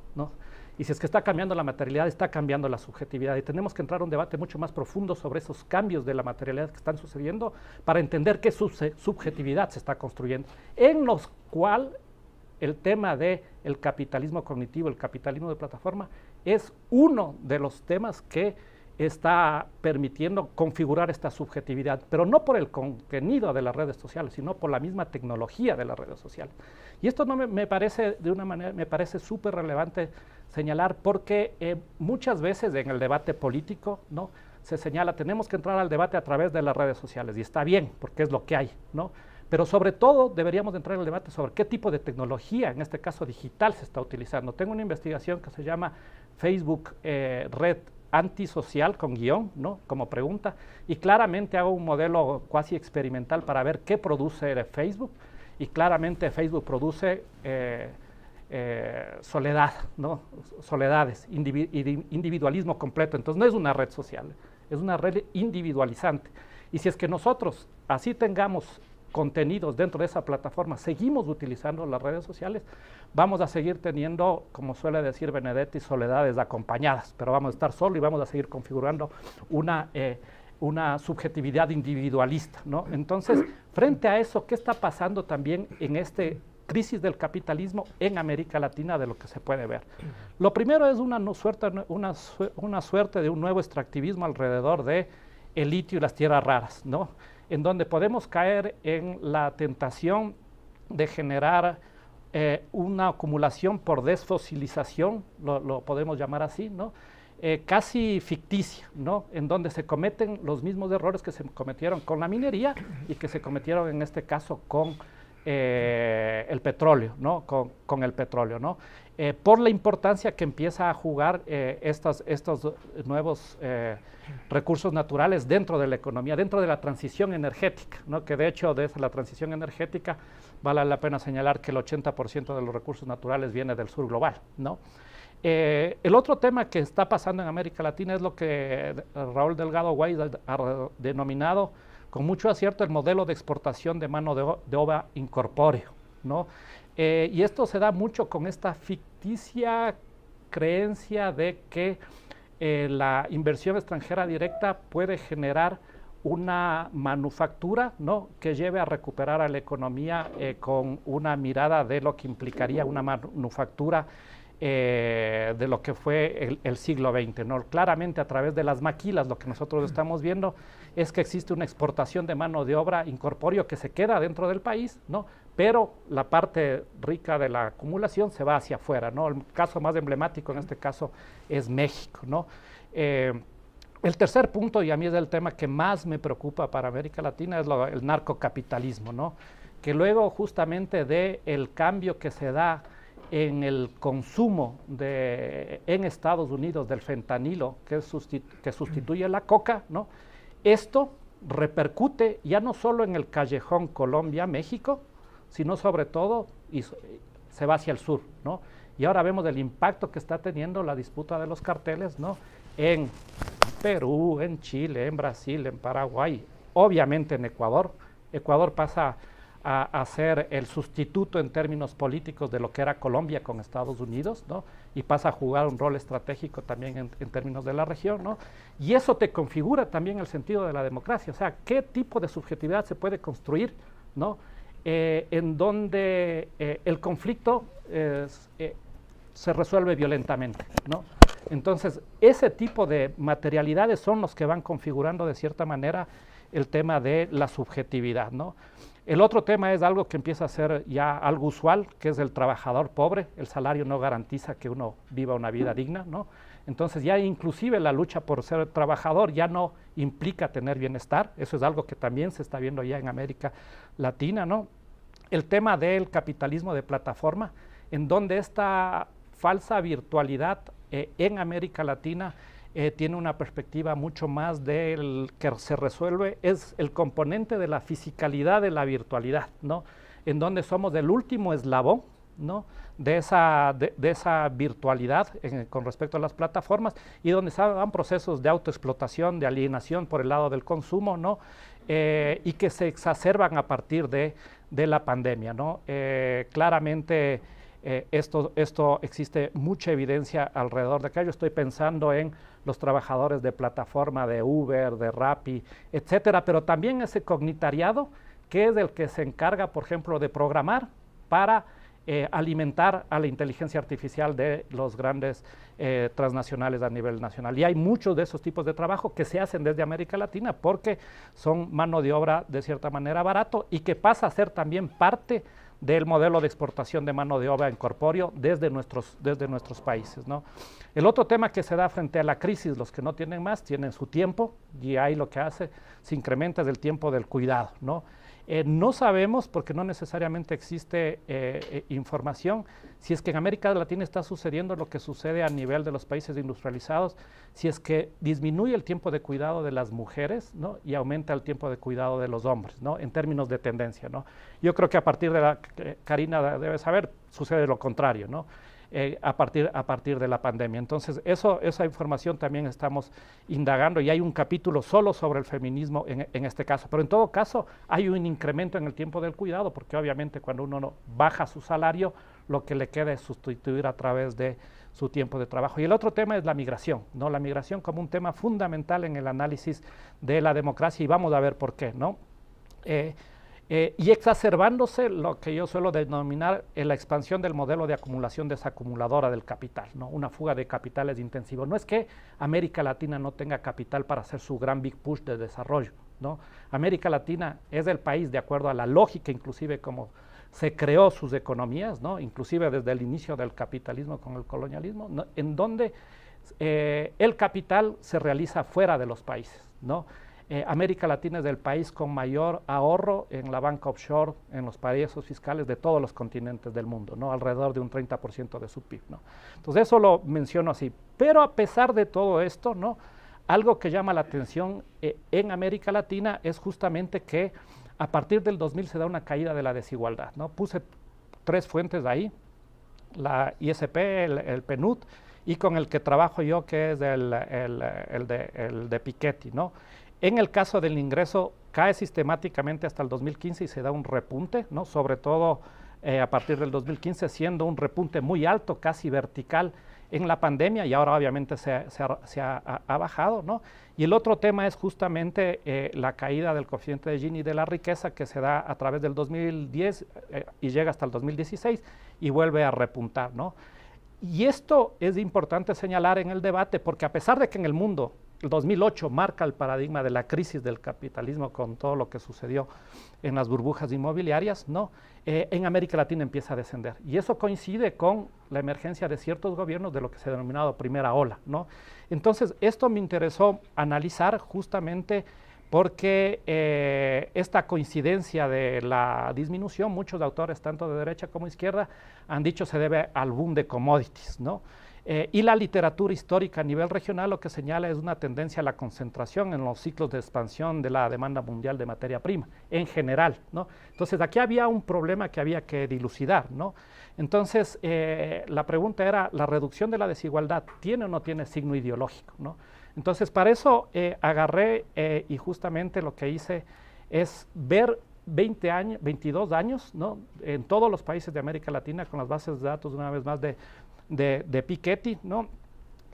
Y si es que está cambiando la materialidad, está cambiando la subjetividad. Y tenemos que entrar a un debate mucho más profundo sobre esos cambios de la materialidad que están sucediendo para entender qué subjetividad se está construyendo, en los cual el tema del el capitalismo cognitivo, el capitalismo de plataforma, es uno de los temas que está permitiendo configurar esta subjetividad, pero no por el contenido de las redes sociales, sino por la misma tecnología de las redes sociales. Y esto no me, parece de una manera me parece súper relevante señalar porque eh, muchas veces en el debate político, ¿no? se señala, tenemos que entrar al debate a través de las redes sociales y está bien, porque es lo que hay, ¿no? Pero sobre todo deberíamos entrar al debate sobre qué tipo de tecnología, en este caso digital, se está utilizando. Tengo una investigación que se llama Facebook eh, Red antisocial con guión, ¿no? Como pregunta. Y claramente hago un modelo cuasi experimental para ver qué produce Facebook. Y claramente Facebook produce eh, eh, soledad, ¿no? Soledades, individualismo completo. Entonces no es una red social, es una red individualizante. Y si es que nosotros así tengamos contenidos dentro de esa plataforma, seguimos utilizando las redes sociales, vamos a seguir teniendo, como suele decir Benedetti, soledades acompañadas, pero vamos a estar solo y vamos a seguir configurando una, eh, una subjetividad individualista. Entonces, frente a eso, ¿qué está pasando también en esta crisis del capitalismo en América Latina de lo que se puede ver? Lo primero es una, suerte, una suerte de un nuevo extractivismo alrededor de el litio y las tierras raras, ¿no? en donde podemos caer en la tentación de generar eh, una acumulación por desfosilización, lo, podemos llamar así, ¿no? Eh, casi ficticia, ¿no? En donde se cometen los mismos errores que se cometieron con la minería y que se cometieron en este caso con eh, el petróleo, ¿no? Con, el petróleo, ¿no? Eh, por la importancia que empieza a jugar eh, estos nuevos recursos naturales dentro de la economía, dentro de la transición energética, ¿no? que de hecho desde la transición energética vale la pena señalar que el 80% de los recursos naturales viene del sur global. ¿no? el otro tema que está pasando en América Latina es lo que Raúl Delgado Guay ha denominado con mucho acierto el modelo de exportación de mano de, obra incorpóreo. ¿no? Eh, y esto se da mucho con esta ficticia creencia de que eh, la inversión extranjera directa puede generar una manufactura ¿no? que lleve a recuperar a la economía eh, con una mirada de lo que implicaría una manufactura eh, de lo que fue el, siglo XX. ¿no? Claramente a través de las maquilas lo que nosotros estamos viendo es que existe una exportación de mano de obra incorpóreo que se queda dentro del país, ¿no? pero la parte rica de la acumulación se va hacia afuera. ¿no? El caso más emblemático en este caso es México. ¿no? Eh, el tercer punto, y a mí es el tema que más me preocupa para América Latina, es el narcocapitalismo, ¿no? que luego justamente de el cambio que se da en el consumo de, en Estados Unidos del fentanilo que, que sustituye la coca, esto repercute ya no solo en el callejón Colombia-México, sino sobre todo y se va hacia el sur. Y ahora vemos el impacto que está teniendo la disputa de los carteles en Perú, en Chile, en Brasil, en Paraguay, obviamente en Ecuador. Ecuador pasa a, ser el sustituto en términos políticos de lo que era Colombia con Estados Unidos, ¿no? Y pasa a jugar un rol estratégico también en, términos de la región, ¿no? Y eso te configura también el sentido de la democracia, o sea, qué tipo de subjetividad se puede construir, ¿no? Eh, en donde eh, el conflicto eh, se resuelve violentamente, ¿no? Entonces, ese tipo de materialidades son los que van configurando de cierta manera el tema de la subjetividad, ¿no? El otro tema es algo que empieza a ser ya algo usual, que es el trabajador pobre. El salario no garantiza que uno viva una vida digna, ¿no? Entonces ya inclusive la lucha por ser trabajador ya no implica tener bienestar. Eso es algo que también se está viendo ya en América Latina, ¿no? El tema del capitalismo de plataforma, en donde esta falsa virtualidad eh, en América Latina eh, tiene una perspectiva mucho más del que se resuelve, es el componente de la fisicalidad de la virtualidad, ¿no? En donde somos del último eslabón, ¿no? De esa, de, esa virtualidad con respecto a las plataformas y donde se dan procesos de autoexplotación, de alienación por el lado del consumo, ¿no? Eh, y que se exacerban a partir de, la pandemia, ¿no? Eh, claramente eh, esto, esto existe mucha evidencia alrededor de acá. Yo estoy pensando en los trabajadores de plataforma de Uber, de Rappi, etcétera, pero también ese cognitariado que es el que se encarga, por ejemplo, de programar para eh, alimentar a la inteligencia artificial de los grandes eh, transnacionales a nivel nacional. Y hay muchos de esos tipos de trabajo que se hacen desde América Latina porque son mano de obra de cierta manera barato y que pasa a ser también parte del modelo de exportación de mano de obra en desde nuestros, desde nuestros países. ¿no? El otro tema que se da frente a la crisis, los que no tienen más tienen su tiempo y ahí lo que hace se incrementa el tiempo del cuidado. ¿no? Eh, no sabemos, porque no necesariamente existe eh, eh, información, si es que en América Latina está sucediendo lo que sucede a nivel de los países industrializados, si es que disminuye el tiempo de cuidado de las mujeres y aumenta el tiempo de cuidado de los hombres, ¿no? en términos de tendencia. ¿no? Yo creo que a partir de la, Karina debe saber, sucede lo contrario. ¿no? Eh, a, partir, a partir de la pandemia. Entonces, eso, esa información también estamos indagando y hay un capítulo solo sobre el feminismo en, este caso. Pero en todo caso, hay un incremento en el tiempo del cuidado, porque obviamente cuando uno baja su salario, lo que le queda es sustituir a través de su tiempo de trabajo. Y el otro tema es la migración, ¿no? La migración como un tema fundamental en el análisis de la democracia y vamos a ver por qué, ¿no? Eh, eh, y exacerbándose lo que yo suelo denominar eh, la expansión del modelo de acumulación desacumuladora del capital, ¿no? una fuga de capitales intensivo. No es que América Latina no tenga capital para hacer su gran big push de desarrollo. ¿no? América Latina es el país, de acuerdo a la lógica inclusive como se creó sus economías, ¿no? inclusive desde el inicio del capitalismo con el colonialismo, en donde eh, el capital se realiza fuera de los países. ¿no? Eh, América Latina es el país con mayor ahorro en la banca offshore, en los paraísos fiscales de todos los continentes del mundo, ¿no? alrededor de un 30% de su PIB. ¿no? Entonces eso lo menciono así. Pero a pesar de todo esto, ¿no? algo que llama la atención eh, en América Latina es justamente que a partir del 2000 se da una caída de la desigualdad. ¿no? Puse tres fuentes ahí, la ISP, el, Penut PNUD, y con el que trabajo yo, que es el, de, de, Piketty, ¿no? En el caso del ingreso, cae sistemáticamente hasta el 2015 y se da un repunte, ¿no? sobre todo eh, a partir del 2015, siendo un repunte muy alto, casi vertical en la pandemia y ahora obviamente se, ha, bajado, Y el otro tema es justamente eh, la caída del coeficiente de Gini de la riqueza que se da a través del 2010 eh, y llega hasta el 2016 y vuelve a repuntar, ¿no? Y esto es importante señalar en el debate porque a pesar de que en el mundo 2008 marca el paradigma de la crisis del capitalismo con todo lo que sucedió en las burbujas inmobiliarias. No, eh, en América Latina empieza a descender. Y eso coincide con la emergencia de ciertos gobiernos de lo que se ha denominado primera ola. ¿no? Entonces, esto me interesó analizar justamente porque eh, esta coincidencia de la disminución, muchos autores, tanto de derecha como izquierda, han dicho se debe al boom de commodities, ¿no? Eh, y la literatura histórica a nivel regional lo que señala es una tendencia a la concentración en los ciclos de expansión de la demanda mundial de materia prima, en general. ¿no? Entonces, aquí había un problema que había que dilucidar. ¿no? Entonces, eh, la pregunta era, ¿la reducción de la desigualdad tiene o no tiene signo ideológico? ¿no? Entonces, para eso eh, agarré y justamente lo que hice es ver 20 años, 22 años, ¿no? en todos los países de América Latina, con las bases de datos una vez más de de, de Piketty, ¿no?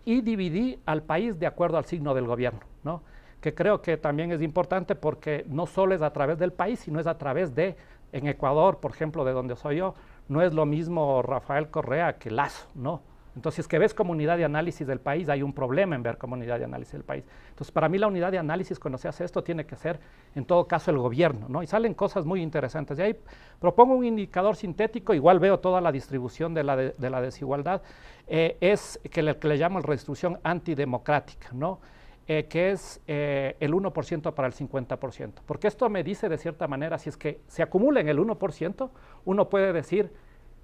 Y dividí al país de acuerdo al signo del gobierno, ¿no? Que creo que también es importante porque no solo es a través del país, sino es a través de, en Ecuador, por ejemplo, de donde soy yo, no es lo mismo Rafael Correa que Lazo, ¿no? Entonces, que ves comunidad de análisis del país, hay un problema en ver comunidad de análisis del país. Entonces, para mí la unidad de análisis cuando se hace esto tiene que ser, en todo caso, el gobierno, ¿no? Y salen cosas muy interesantes. Y ahí propongo un indicador sintético, igual veo toda la distribución de la, desigualdad, eh, es que le, que le llamo redistribución antidemocrática, ¿no? Eh, que es eh, el 1% para el 50%. Porque esto me dice de cierta manera, si es que se acumula en el 1%, uno puede decir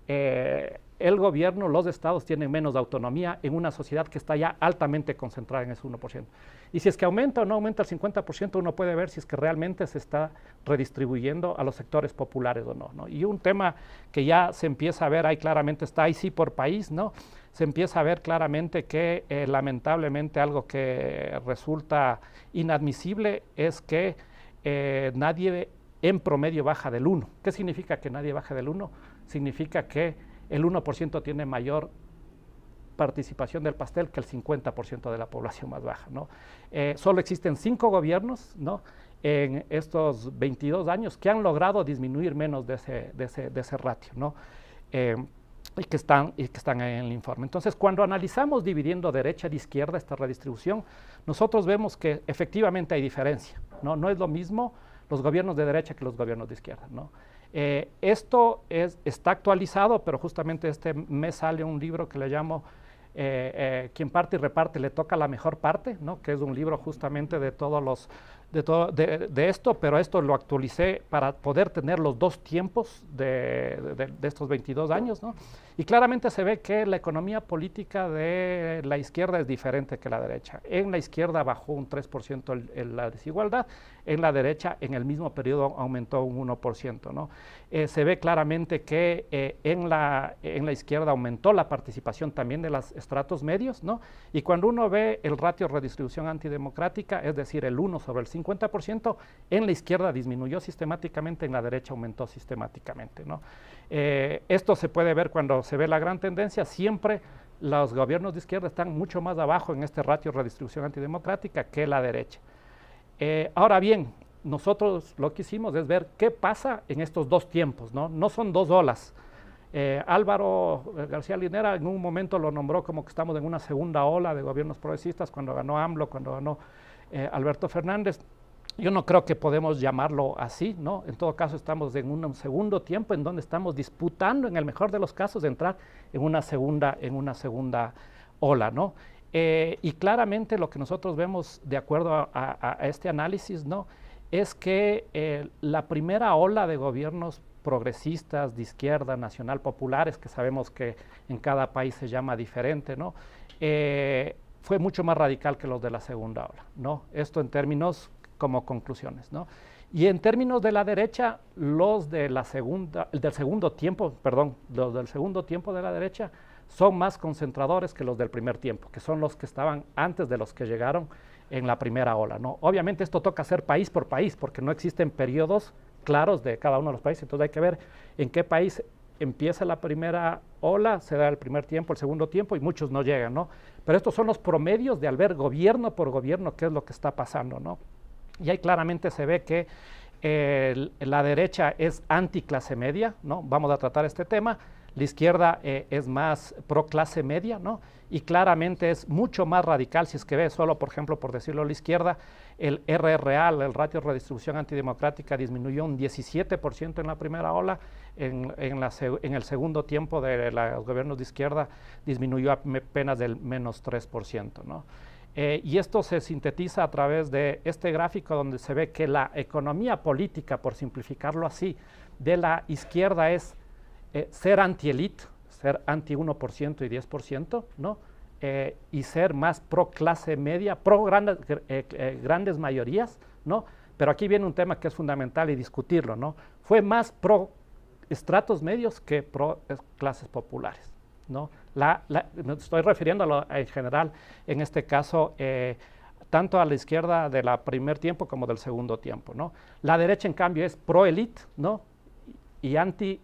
eh, el gobierno, los estados tienen menos autonomía en una sociedad que está ya altamente concentrada en ese 1%. Y si es que aumenta o no aumenta el 50%, uno puede ver si es que realmente se está redistribuyendo a los sectores populares o no. Y un tema que ya se empieza a ver, ahí claramente está, ahí sí por país, ¿no? se empieza a ver claramente que eh, lamentablemente algo que resulta inadmisible es que eh, nadie en promedio baja del 1. ¿Qué significa que nadie baja del 1? significa que el 1% tiene mayor participación del pastel que el 50% de la población más baja. ¿no? Eh, solo existen cinco gobiernos ¿no? en estos 22 años que han logrado disminuir menos de ese, ratio ¿no? Eh, y, que están, y que están en el informe. Entonces, cuando analizamos dividiendo derecha de izquierda esta redistribución, nosotros vemos que efectivamente hay diferencia. No, no es lo mismo los gobiernos de derecha que los gobiernos de izquierda. ¿no? Eh, esto es, está actualizado, pero justamente este mes sale un libro que le llamo eh, eh, Quien parte y reparte le toca la mejor parte, ¿no? que es un libro justamente de todos los de, todo, de, esto, pero esto lo actualicé para poder tener los dos tiempos de, estos 22 años. ¿no? Y claramente se ve que la economía política de la izquierda es diferente que la derecha. En la izquierda bajó un 3% la desigualdad, en la derecha en el mismo periodo aumentó un 1%. ¿no? Eh, se ve claramente que eh, en, la, izquierda aumentó la participación también de los estratos medios, ¿no? y cuando uno ve el ratio redistribución antidemocrática, es decir, el 1 sobre el 50%, en la izquierda disminuyó sistemáticamente, en la derecha aumentó sistemáticamente. ¿no? Eh, esto se puede ver cuando se ve la gran tendencia, siempre los gobiernos de izquierda están mucho más abajo en este ratio redistribución antidemocrática que la derecha. Eh, ahora bien, nosotros lo que hicimos es ver qué pasa en estos dos tiempos, ¿no? No son dos olas. Eh, Álvaro eh, García Linera en un momento lo nombró como que estamos en una segunda ola de gobiernos progresistas cuando ganó AMLO, cuando ganó Alberto Fernández. Yo no creo que podemos llamarlo así, ¿no? En todo caso estamos en un, segundo tiempo en donde estamos disputando, en el mejor de los casos, de entrar en una segunda, en una segunda ola, ¿no? Eh, y claramente lo que nosotros vemos de acuerdo a, este análisis, ¿no? Es que eh, la primera ola de gobiernos progresistas, de izquierda, nacional populares, que sabemos que en cada país se llama diferente, eh, fue mucho más radical que los de la segunda ola, ¿no? Esto en términos como conclusiones, Y en términos de la derecha, los de la segunda, del segundo tiempo, perdón, los del segundo tiempo de la derecha son más concentradores que los del primer tiempo, que son los que estaban antes de los que llegaron en la primera ola. ¿no? Obviamente esto toca hacer país por país, porque no existen periodos claros de cada uno de los países, entonces hay que ver en qué país empieza la primera ola, se da el primer tiempo, el segundo tiempo y muchos no llegan, ¿no? Pero estos son los promedios de al ver gobierno por gobierno qué es lo que está pasando, ¿no? Y ahí claramente se ve que eh, la derecha es anticlase media, ¿no? Vamos a tratar este tema la izquierda eh, es más pro clase media, ¿no? Y claramente es mucho más radical, si es que ve solo, por ejemplo, por decirlo la izquierda, el real, el ratio de redistribución antidemocrática, disminuyó un 17% en la primera ola, en, el segundo tiempo de los gobiernos de izquierda disminuyó apenas del menos 3%, ¿no? Eh, y esto se sintetiza a través de este gráfico donde se ve que la economía política, por simplificarlo así, de la izquierda es eh, ser anti-elite, ser anti-1% y 10%, ¿no? Eh, y ser más pro clase media, pro grandes, eh, grandes mayorías, ¿no? Pero aquí viene un tema que es fundamental y discutirlo, ¿no? Fue más pro estratos medios que pro clases populares, ¿no? estoy refiriendo lo, en general, en este caso, tanto a la izquierda del primer tiempo como del segundo tiempo, ¿no? La derecha, en cambio, es pro elite, ¿no? Y anti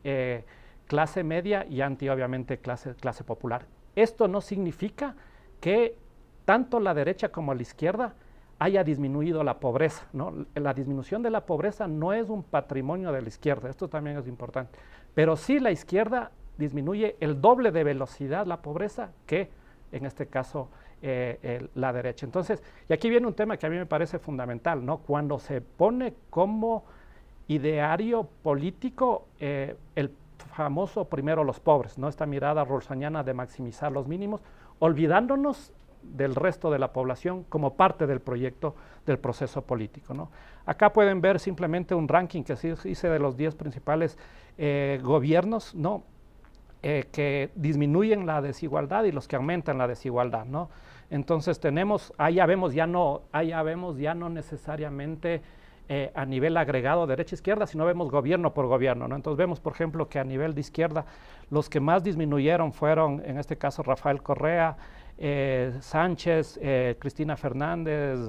clase media y anti, obviamente, clase, clase popular. Esto no significa que tanto la derecha como la izquierda haya disminuido la pobreza. ¿no? La disminución de la pobreza no es un patrimonio de la izquierda, esto también es importante. Pero sí la izquierda disminuye el doble de velocidad la pobreza que en este caso eh, la derecha. Entonces, y aquí viene un tema que a mí me parece fundamental, ¿no? Cuando se pone como ideario político eh, el famoso primero los pobres, ¿no? esta mirada rosañana de maximizar los mínimos, olvidándonos del resto de la población como parte del proyecto del proceso político. ¿no? Acá pueden ver simplemente un ranking que hice de los 10 principales eh, gobiernos ¿no? Eh, que disminuyen la desigualdad y los que aumentan la desigualdad. ¿no? Entonces tenemos, ahí ya vemos ya no, ya vemos ya no necesariamente eh, a nivel agregado derecha-izquierda, sino vemos gobierno por gobierno. ¿no? Entonces vemos, por ejemplo, que a nivel de izquierda los que más disminuyeron fueron, en este caso, Rafael Correa, eh, Sánchez, eh, Cristina Fernández,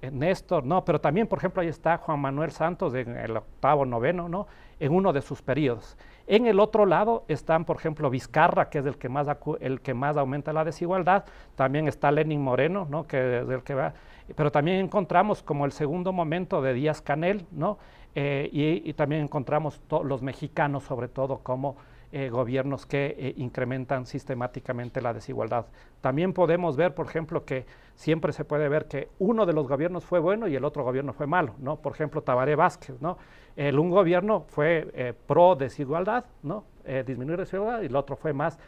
Néstor, no, pero también, por ejemplo, ahí está Juan Manuel Santos en el octavo, noveno, ¿no? En uno de sus periodos. En el otro lado están, por ejemplo, Vizcarra, que es el que más, el que más aumenta la desigualdad, también está Lenin Moreno, ¿no? que, el que va, pero también encontramos como el segundo momento de Díaz Canel, ¿no? Eh, y, también encontramos los mexicanos sobre todo como eh, gobiernos que eh, incrementan sistemáticamente la desigualdad. También podemos ver, por ejemplo, que siempre se puede ver que uno de los gobiernos fue bueno y el otro gobierno fue malo, ¿no? Por ejemplo, Tabaré Vázquez, ¿no? El un gobierno fue eh, pro desigualdad, ¿no? disminuir desigualdad y el otro fue más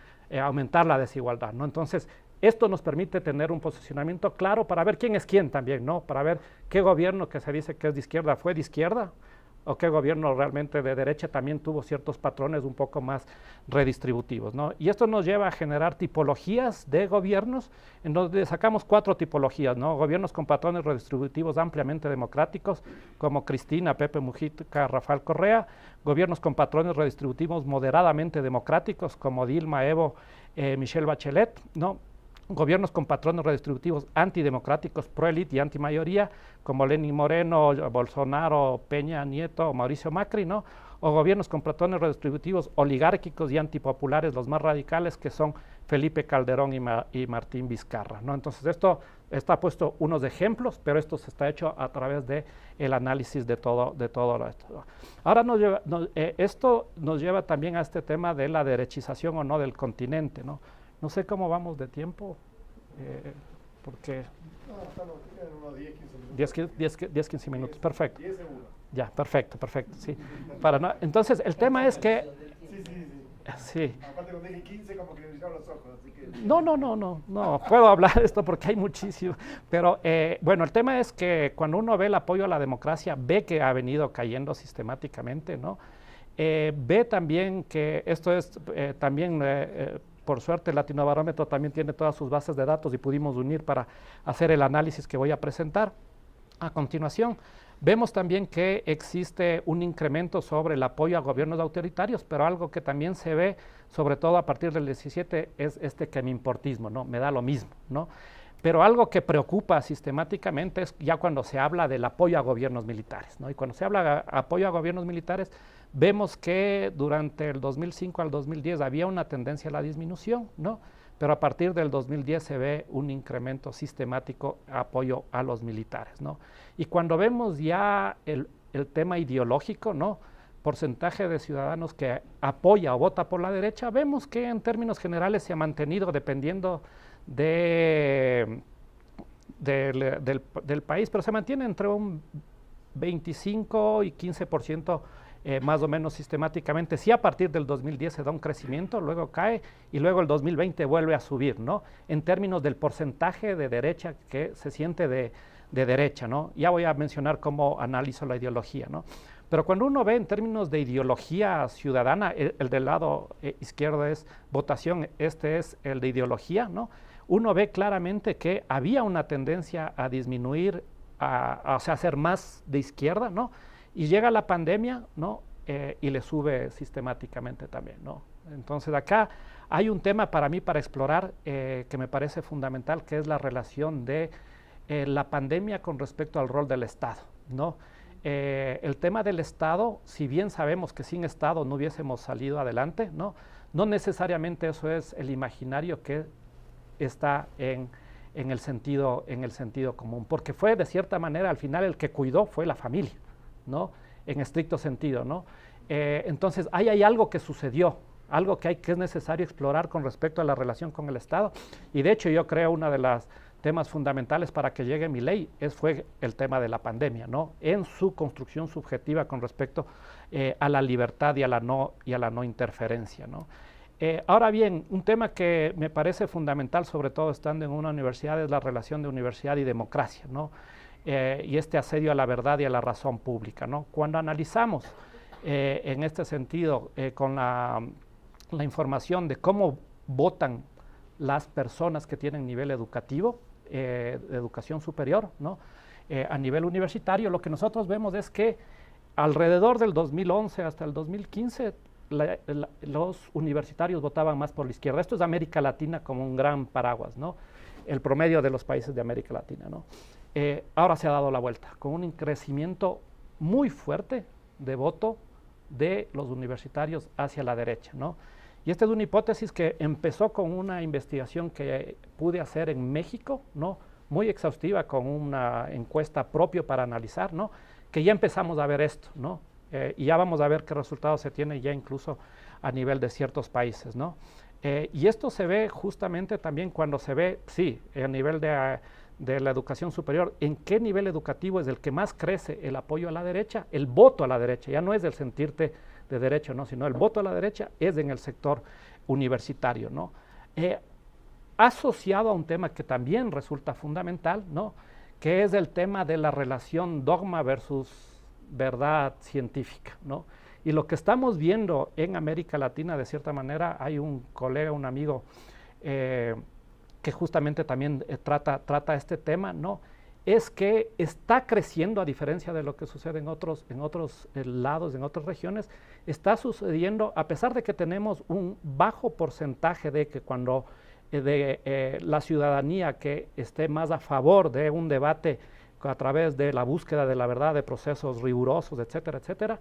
aumentar la desigualdad, ¿no? Entonces, esto nos permite tener un posicionamiento claro para ver quién es quién también, ¿no? Para ver qué gobierno que se dice que es de izquierda fue de izquierda o qué gobierno realmente de derecha también tuvo ciertos patrones un poco más redistributivos. ¿no? Y esto nos lleva a generar tipologías de gobiernos, en donde sacamos cuatro tipologías, ¿no? gobiernos con patrones redistributivos ampliamente democráticos, como Cristina, Pepe Mujica, Rafael Correa, gobiernos con patrones redistributivos moderadamente democráticos, como Dilma, Evo, eh, Michelle Bachelet, ¿no? gobiernos con patrones redistributivos antidemocráticos, pro-elite y antimayoría, como Lenin Moreno, Bolsonaro, Peña Nieto, Mauricio Macri, ¿no? O gobiernos con patrones redistributivos oligárquicos y antipopulares, los más radicales, que son Felipe Calderón y, Martín Vizcarra, ¿no? Entonces, esto está puesto unos ejemplos, pero esto se está hecho a través de el análisis de todo, de todo esto. Ahora eh, esto nos lleva también a este tema de la derechización o no del continente, ¿no? No sé cómo vamos de tiempo, eh, porque... No, 10, 15 minutos. 10, 15 minutos, perfecto. Ya, perfecto, perfecto, sí. Para no, entonces, el tema es que... Sí, sí, sí. Aparte cuando dije 15 como que los ojos, así que... No, no, no, no, no, puedo hablar de esto porque hay muchísimo. Pero eh, bueno, el tema es que cuando uno ve el apoyo a la democracia, ve que ha venido cayendo sistemáticamente, ¿no? Eh, ve también que esto es eh, también eh, por suerte, Latino Barómetro también tiene todas sus bases de datos y pudimos unir para hacer el análisis que voy a presentar. A continuación, vemos también que existe un incremento sobre el apoyo a gobiernos autoritarios, pero algo que también se ve, sobre todo a partir del 17, es este que me importismo, ¿no? Me da lo mismo, ¿no? Pero algo que preocupa sistemáticamente es ya cuando se habla del apoyo a gobiernos militares, ¿no? Y cuando se habla apoyo a gobiernos militares, Vemos que durante el 2005 al 2010 había una tendencia a la disminución, ¿no? Pero a partir del 2010 se ve un incremento sistemático apoyo a los militares, ¿no? Y cuando vemos ya el, tema ideológico, ¿no? porcentaje de ciudadanos que apoya o vota por la derecha, vemos que en términos generales se ha mantenido dependiendo de, del, del, país, pero se mantiene entre un 25 y 15% eh, más o menos sistemáticamente. si a partir del 2010 se da un crecimiento, luego cae y luego el 2020 vuelve a subir, ¿no? En términos del porcentaje de derecha que se siente de, derecha, ¿no? Ya voy a mencionar cómo analizo la ideología, ¿no? Pero cuando uno ve en términos de ideología ciudadana, el, del lado eh, izquierdo es votación, este es el de ideología, ¿no? Uno ve claramente que había una tendencia a disminuir, a, a, a ser más de izquierda, ¿no? Y llega la pandemia, ¿no? Eh, y le sube sistemáticamente también, ¿no? Entonces acá hay un tema para mí para explorar eh, que me parece fundamental, que es la relación de eh, la pandemia con respecto al rol del Estado, ¿no? el tema del Estado, si bien sabemos que sin Estado no hubiésemos salido adelante, ¿no? no necesariamente eso es el imaginario que está en, el sentido, en el sentido común, porque fue de cierta manera al final el que cuidó fue la familia. ¿no? En estricto sentido, ¿no? Eh, entonces, ahí hay algo que sucedió, algo que, hay, que es necesario explorar con respecto a la relación con el Estado. Y de hecho, yo creo una de las temas fundamentales para que llegue mi ley es, fue el tema de la pandemia, ¿no? En su construcción subjetiva con respecto eh, a la libertad y a la no, y a la no interferencia, ¿no? Eh, ahora bien, un tema que me parece fundamental, sobre todo estando en una universidad, es la relación de universidad y democracia, ¿no? Eh, y este asedio a la verdad y a la razón pública. ¿no? Cuando analizamos eh, en este sentido eh, con la, información de cómo votan las personas que tienen nivel educativo, educación superior, ¿no? a nivel universitario, lo que nosotros vemos es que alrededor del 2011 hasta el 2015 los universitarios votaban más por la izquierda. Esto es América Latina como un gran paraguas, ¿no? El promedio de los países de América Latina, ¿no? Eh, ahora se ha dado la vuelta, con un crecimiento muy fuerte de voto de los universitarios hacia la derecha. ¿no? Y esta es una hipótesis que empezó con una investigación que pude hacer en México, ¿no? muy exhaustiva, con una encuesta propia para analizar, ¿no? que ya empezamos a ver esto, ¿no? Eh, y ya vamos a ver qué resultados se tiene ya incluso a nivel de ciertos países. ¿no? Eh, y esto se ve justamente también cuando se ve, sí, a nivel de de la educación superior, ¿en qué nivel educativo es el que más crece el apoyo a la derecha? El voto a la derecha, ya no es el sentirte de derecho, ¿no? sino el voto a la derecha es en el sector universitario. ¿no? Eh, asociado a un tema que también resulta fundamental, ¿no? que es el tema de la relación dogma versus verdad científica. ¿no? Y lo que estamos viendo en América Latina, de cierta manera, hay un colega, un amigo, eh, que justamente también eh, trata, trata este tema, no, es que está creciendo, a diferencia de lo que sucede en otros, en otros eh, lados, en otras regiones, está sucediendo, a pesar de que tenemos un bajo porcentaje de que cuando eh, de la ciudadanía que esté más a favor de un debate a través de la búsqueda de la verdad, de procesos rigurosos, etcétera, etcétera,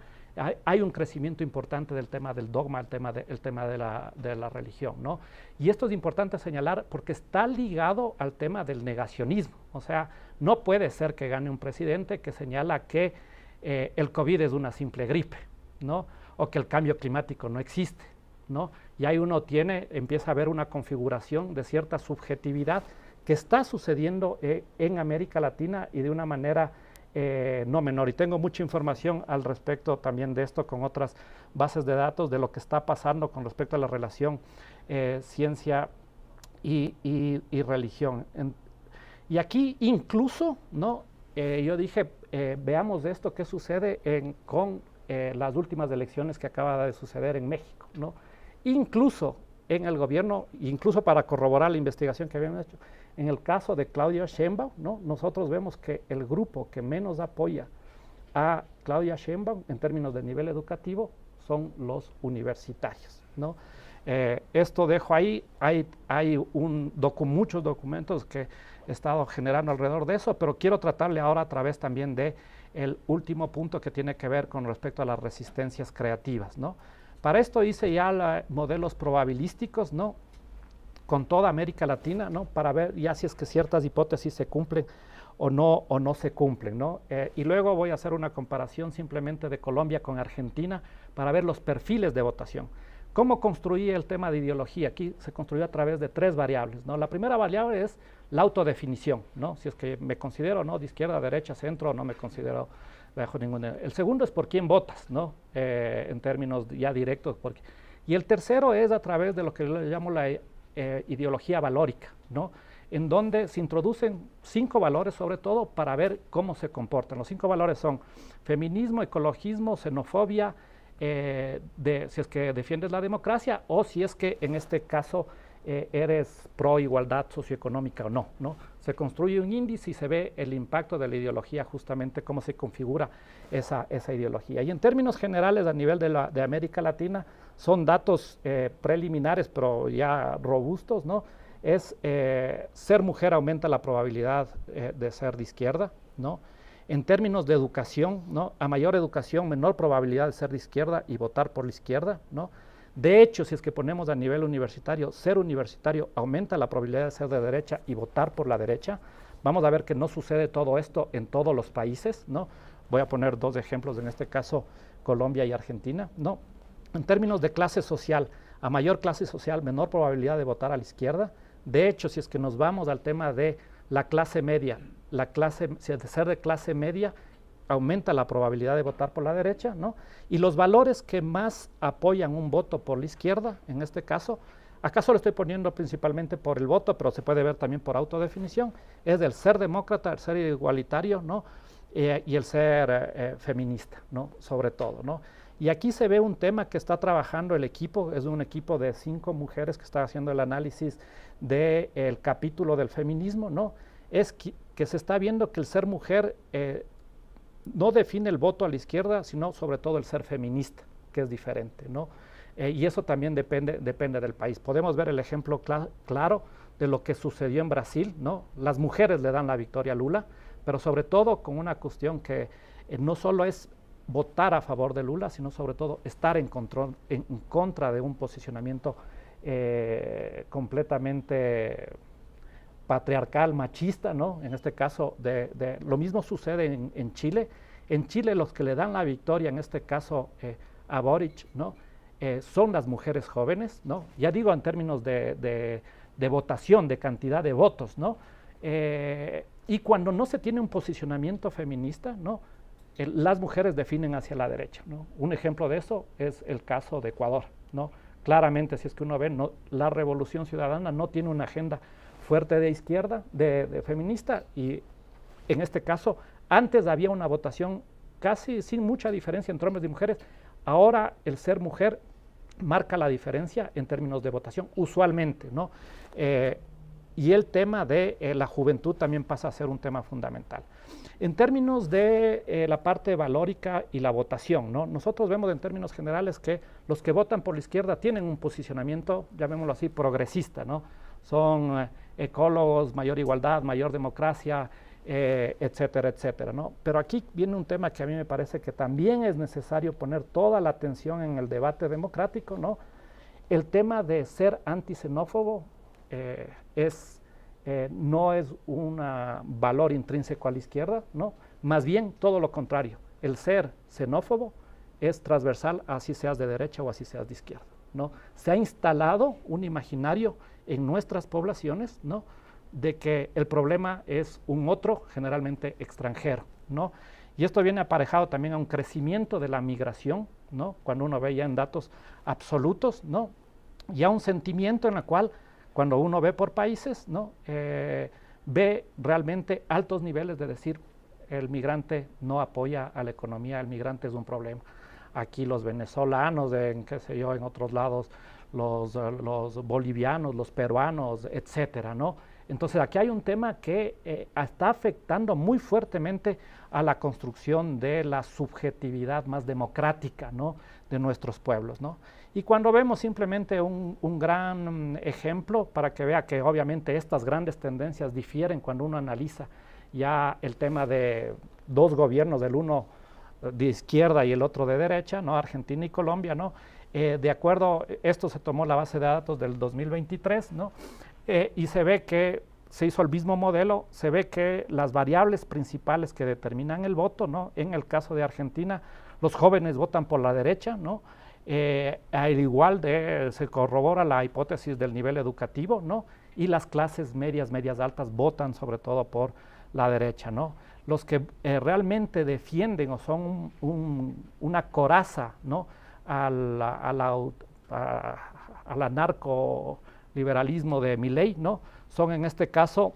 hay, un crecimiento importante del tema del dogma, el tema, de, tema de, la, religión. ¿no? Y esto es importante señalar porque está ligado al tema del negacionismo. O sea, no puede ser que gane un presidente que señala que eh, el COVID es una simple gripe, ¿no? o que el cambio climático no existe. ¿no? Y ahí uno tiene, empieza a ver una configuración de cierta subjetividad que está sucediendo eh, en América Latina y de una manera eh, no menor. Y tengo mucha información al respecto también de esto con otras bases de datos de lo que está pasando con respecto a la relación eh, ciencia y, religión. y aquí incluso, ¿no? Eh, yo dije, veamos esto, qué sucede con las últimas elecciones que acaba de suceder en México, ¿no? Incluso en el gobierno, incluso para corroborar la investigación que habían hecho, en el caso de Claudia Sheinbaum, ¿no? nosotros vemos que el grupo que menos apoya a Claudia Sheinbaum en términos de nivel educativo son los universitarios. ¿no? Eh, esto dejo ahí, hay, hay un muchos documentos que he estado generando alrededor de eso, pero quiero tratarle ahora a través también de el último punto que tiene que ver con respecto a las resistencias creativas. ¿no? Para esto hice ya modelos probabilísticos, ¿no? con toda América Latina, ¿no? Para ver ya si es que ciertas hipótesis se cumplen o no, o no se cumplen, ¿no? Eh, y luego voy a hacer una comparación simplemente de Colombia con Argentina para ver los perfiles de votación. ¿Cómo construí el tema de ideología? Aquí se construyó a través de tres variables, ¿no? La primera variable es la autodefinición, ¿no? Si es que me considero, ¿no? De izquierda, derecha, centro, no me considero bajo ninguna. El segundo es por quién votas, ¿no? Eh, en términos ya directos. Porque... Y el tercero es a través de lo que le llamo la eh, ideología valórica, ¿no? en donde se introducen cinco valores sobre todo para ver cómo se comportan. Los cinco valores son feminismo, ecologismo, xenofobia, eh, si es que defiendes la democracia o si es que en este caso eh, eres pro igualdad socioeconómica o no, ¿no? se construye un índice y se ve el impacto de la ideología, justamente cómo se configura esa, ideología. Y en términos generales, a nivel de, América Latina, son datos eh, preliminares, pero ya robustos, ¿no? Es eh, ser mujer aumenta la probabilidad eh, de ser de izquierda, ¿no? En términos de educación, ¿no? A mayor educación, menor probabilidad de ser de izquierda y votar por la izquierda, ¿no? De hecho, si es que ponemos a nivel universitario, ser universitario aumenta la probabilidad de ser de derecha y votar por la derecha. Vamos a ver que no sucede todo esto en todos los países, ¿no? Voy a poner dos ejemplos, en este caso Colombia y Argentina, ¿no? En términos de clase social, a mayor clase social, menor probabilidad de votar a la izquierda. De hecho, si es que nos vamos al tema de la clase media, la clase, ser de clase media aumenta la probabilidad de votar por la derecha, ¿no? Y los valores que más apoyan un voto por la izquierda, en este caso, acaso lo estoy poniendo principalmente por el voto, pero se puede ver también por autodefinición, es del ser demócrata, el ser igualitario, ¿no? Eh, y el ser eh, eh, feminista, ¿no? Sobre todo, ¿no? Y aquí se ve un tema que está trabajando el equipo, es un equipo de cinco mujeres que está haciendo el análisis del el capítulo del feminismo, ¿no? Es que, se está viendo que el ser mujer no define el voto a la izquierda, sino sobre todo el ser feminista, que es diferente, ¿no? Eh, y eso también depende, depende del país. Podemos ver el ejemplo claro de lo que sucedió en Brasil, ¿no? Las mujeres le dan la victoria a Lula, pero sobre todo con una cuestión que eh, no solo es votar a favor de Lula, sino sobre todo estar en, contra de un posicionamiento eh, completamente patriarcal, machista, ¿no? En este caso, de, lo mismo sucede en, Chile. En Chile los que le dan la victoria, en este caso eh, a Boric, ¿no? Eh, son las mujeres jóvenes, ¿no? Ya digo en términos de, votación, de cantidad de votos, ¿no? Eh, y cuando no se tiene un posicionamiento feminista, ¿no? las mujeres definen hacia la derecha, Un ejemplo de eso es el caso de Ecuador, ¿no? Claramente, si es que uno ve, no, la revolución ciudadana no tiene una agenda fuerte de izquierda, de, feminista, y en este caso antes había una votación casi sin mucha diferencia entre hombres y mujeres, ahora el ser mujer marca la diferencia en términos de votación, usualmente, ¿no? Eh, y el tema de eh, la juventud también pasa a ser un tema fundamental. En términos de eh, la parte valórica y la votación, ¿no? nosotros vemos en términos generales que los que votan por la izquierda tienen un posicionamiento, llamémoslo así, progresista, ¿no? son eh, ecólogos, mayor igualdad, mayor democracia, eh, etcétera, etcétera. ¿no? Pero aquí viene un tema que a mí me parece que también es necesario poner toda la atención en el debate democrático, ¿no? El tema de ser antisenófobo eh, no es un valor intrínseco a la izquierda, ¿no? Más bien todo lo contrario. El ser xenófobo es transversal así seas de derecha o así seas de izquierda, ¿no? Se ha instalado un imaginario en nuestras poblaciones, ¿no? De que el problema es un otro, generalmente extranjero, ¿no? Y esto viene aparejado también a un crecimiento de la migración, ¿no? Cuando uno ve ya en datos absolutos, ¿no? Y a un sentimiento en el cual, cuando uno ve por países, ¿no? Eh, ve realmente altos niveles de decir, el migrante no apoya a la economía, el migrante es un problema. Aquí los venezolanos, en qué sé yo, en otros lados, eh, los, bolivianos, los peruanos, etcétera, ¿no? Entonces aquí hay un tema que eh, está afectando muy fuertemente a la construcción de la subjetividad más democrática ¿no? de nuestros pueblos. ¿no? Y cuando vemos simplemente un, un, gran mm, ejemplo para que vea que obviamente estas grandes tendencias difieren cuando uno analiza ya el tema de dos gobiernos, el uno eh, de izquierda y el otro de derecha, ¿no? Argentina y Colombia, ¿no? Eh, de acuerdo, esto se tomó la base de datos del 2023, ¿no? Eh, y se ve que se hizo el mismo modelo, se ve que las variables principales que determinan el voto, ¿no? En el caso de Argentina, los jóvenes votan por la derecha, ¿no? Eh, al igual de, se corrobora la hipótesis del nivel educativo, ¿no? Y las clases medias, medias altas votan sobre todo por la derecha, ¿no? Los que realmente defienden o son una coraza, ¿no? al, a la, a, de Milley, ¿no? Son en este caso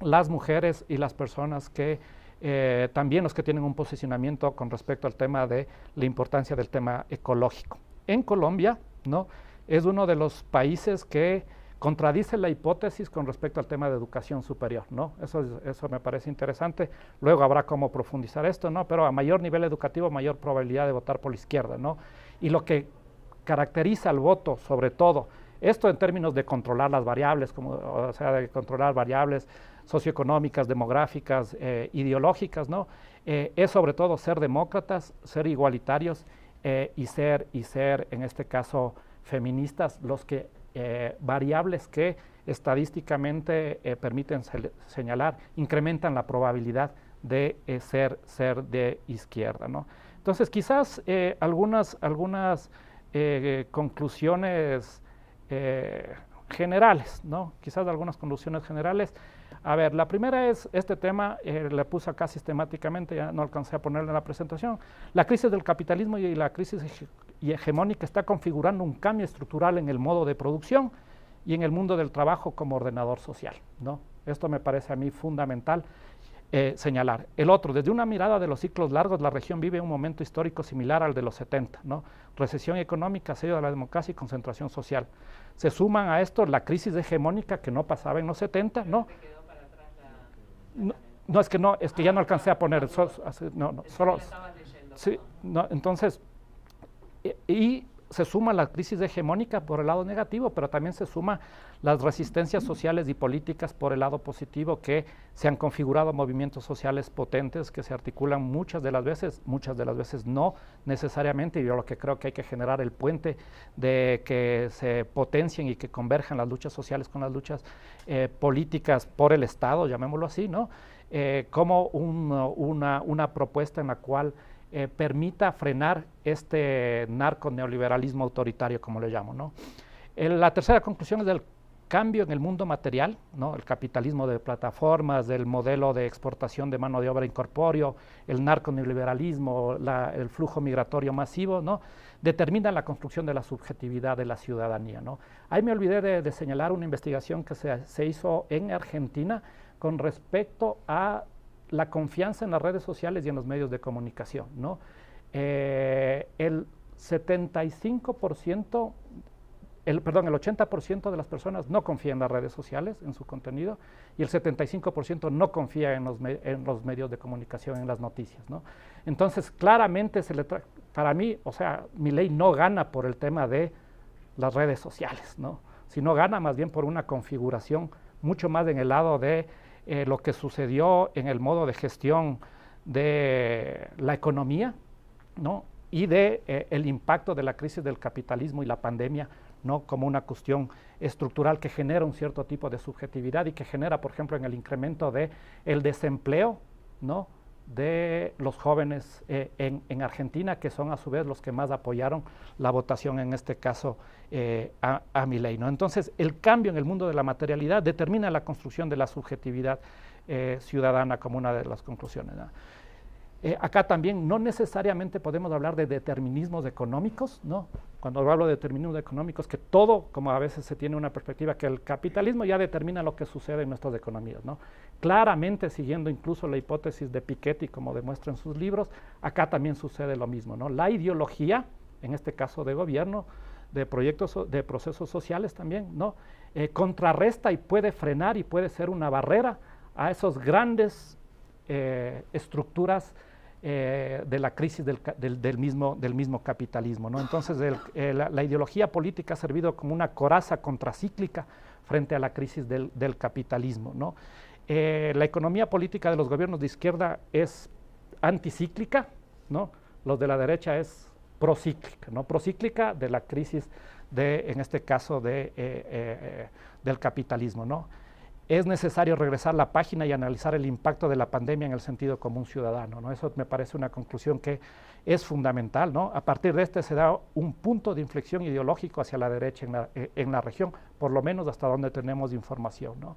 las mujeres y las personas que eh, también los que tienen un posicionamiento con respecto al tema de la importancia del tema ecológico. En Colombia, ¿no? Es uno de los países que contradice la hipótesis con respecto al tema de educación superior, ¿no? Eso, eso me parece interesante. Luego habrá cómo profundizar esto, ¿no? Pero a mayor nivel educativo, mayor probabilidad de votar por la izquierda, ¿no? y lo que caracteriza al voto sobre todo, esto en términos de controlar las variables, como, o sea, de controlar variables socioeconómicas, demográficas, eh, ideológicas, ¿no? Eh, es sobre todo ser demócratas, ser igualitarios eh, y, ser, y ser, en este caso, feministas, los que variables que estadísticamente permiten señalar, incrementan la probabilidad de ser, ser de izquierda, ¿no? Entonces, quizás eh, algunas, algunas eh, conclusiones eh, generales, ¿no? Quizás algunas conclusiones generales. A ver, la primera es, este tema le puse acá sistemáticamente, ya no alcancé a ponerlo en la presentación. La crisis del capitalismo y la crisis hegemónica está configurando un cambio estructural en el modo de producción y en el mundo del trabajo como ordenador social, ¿no? Esto me parece a mí fundamental eh, señalar. El otro, desde una mirada de los ciclos largos, la región vive un momento histórico similar al de los 70, ¿no? Recesión económica, sello de la democracia y concentración social. Se suman a esto la crisis hegemónica que no pasaba en los 70, ¿no? No, es que no, es que ya no alcancé a poner, no, no, solo... Sí, no, entonces, eh, y se suma la crisis hegemónica por el lado negativo, pero también se suma las resistencias sociales y políticas por el lado positivo que se han configurado movimientos sociales potentes que se articulan muchas de las veces, muchas de las veces no necesariamente, y yo lo que creo que hay que generar el puente de que se potencien y que converjan las luchas sociales con las luchas eh, políticas por el Estado, llamémoslo así, ¿no? Eh, como una, una propuesta en la cual eh, permita frenar este narco neoliberalismo autoritario, como le llamo. ¿no? Eh, la tercera conclusión es del cambio en el mundo material, ¿no? el capitalismo de plataformas, del modelo de exportación de mano de obra incorpóreo, el narco neoliberalismo, el flujo migratorio masivo, ¿no? determinan la construcción de la subjetividad de la ciudadanía. ¿no? Ahí me olvidé de, señalar una investigación que se, se hizo en Argentina con respecto a la confianza en las redes sociales y en los medios de comunicación. ¿no? Eh, el 75%, el, perdón, el 80% de las personas no confía en las redes sociales, en su contenido, y el 75% no confía en los, en los, medios de comunicación, en las noticias. ¿no? Entonces, claramente, se le para mí, o sea, mi ley no gana por el tema de las redes sociales, ¿no? sino gana más bien por una configuración mucho más en el lado de eh, lo que sucedió en el modo de gestión de la economía ¿no? y de eh, el impacto de la crisis del capitalismo y la pandemia no como una cuestión estructural que genera un cierto tipo de subjetividad y que genera por ejemplo en el incremento de el desempleo no de los jóvenes eh, en, Argentina, que son a su vez los que más apoyaron la votación, en este caso, eh, a, mi ley. Entonces, el cambio en el mundo de la materialidad determina la construcción de la subjetividad eh, ciudadana como una de las conclusiones. Eh, acá también no necesariamente podemos hablar de determinismos económicos, ¿no? Cuando hablo de determinismos económicos, que todo, como a veces se tiene una perspectiva, que el capitalismo ya determina lo que sucede en nuestras economías, ¿no? Claramente siguiendo incluso la hipótesis de Piketty, como demuestra en sus libros, acá también sucede lo mismo, ¿no? La ideología, en este caso de gobierno, de proyectos, de procesos sociales también, ¿no? Eh, contrarresta y puede frenar y puede ser una barrera a esos grandes eh, estructuras eh, de la crisis del, mismo, capitalismo. ¿no? Entonces, eh, la, ideología política ha servido como una coraza contracíclica frente a la crisis del, capitalismo. ¿no? Eh, la economía política de los gobiernos de izquierda es anticíclica, ¿no? los de la derecha es procíclica, ¿no? procíclica de la crisis, de, en este caso, del capitalismo. ¿no? es necesario regresar la página y analizar el impacto de la pandemia en el sentido común ciudadano. ¿no? Eso me parece una conclusión que es fundamental. ¿no? A partir de este se da un punto de inflexión ideológico hacia la derecha eh, en la, región, por lo menos hasta donde tenemos información. ¿no?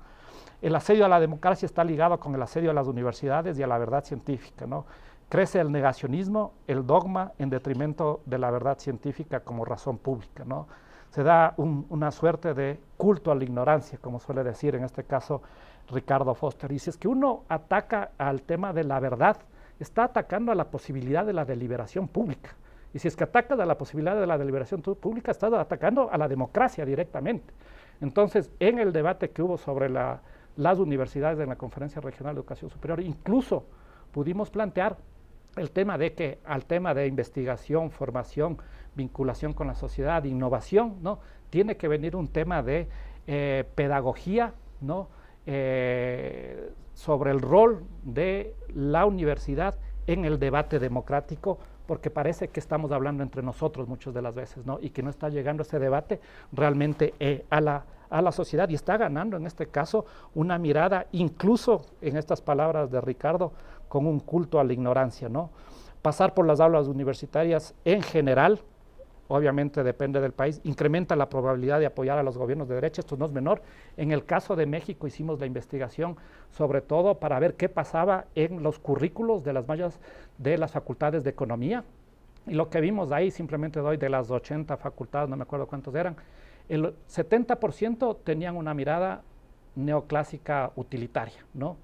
El asedio a la democracia está ligado con el asedio a las universidades y a la verdad científica. ¿no? Crece el negacionismo, el dogma, en detrimento de la verdad científica como razón pública. ¿no? se da una suerte de culto a la ignorancia, como suele decir en este caso Ricardo Foster. Y si es que uno ataca al tema de la verdad, está atacando a la posibilidad de la deliberación pública. Y si es que ataca a la posibilidad de la deliberación pública, está atacando a la democracia directamente. Entonces, en el debate que hubo sobre las universidades en la Conferencia Regional de Educación Superior, incluso pudimos plantear el tema de que al tema de investigación, formación, vinculación con la sociedad, innovación, ¿no? Tiene que venir un tema de eh, pedagogía, ¿no? Eh, sobre el rol de la universidad en el debate democrático, porque parece que estamos hablando entre nosotros muchas de las veces, ¿no? Y que no está llegando ese debate realmente eh, a la sociedad y está ganando en este caso una mirada, incluso en estas palabras de Ricardo, con un culto a la ignorancia, ¿no? Pasar por las aulas universitarias en general, obviamente depende del país, incrementa la probabilidad de apoyar a los gobiernos de derecha, esto no es menor. En el caso de México hicimos la investigación sobre todo para ver qué pasaba en los currículos de las mallas de las facultades de economía y lo que vimos ahí, simplemente doy de las 80 facultades, no me acuerdo cuántos eran, el 70% tenían una mirada neoclásica utilitaria, ¿no?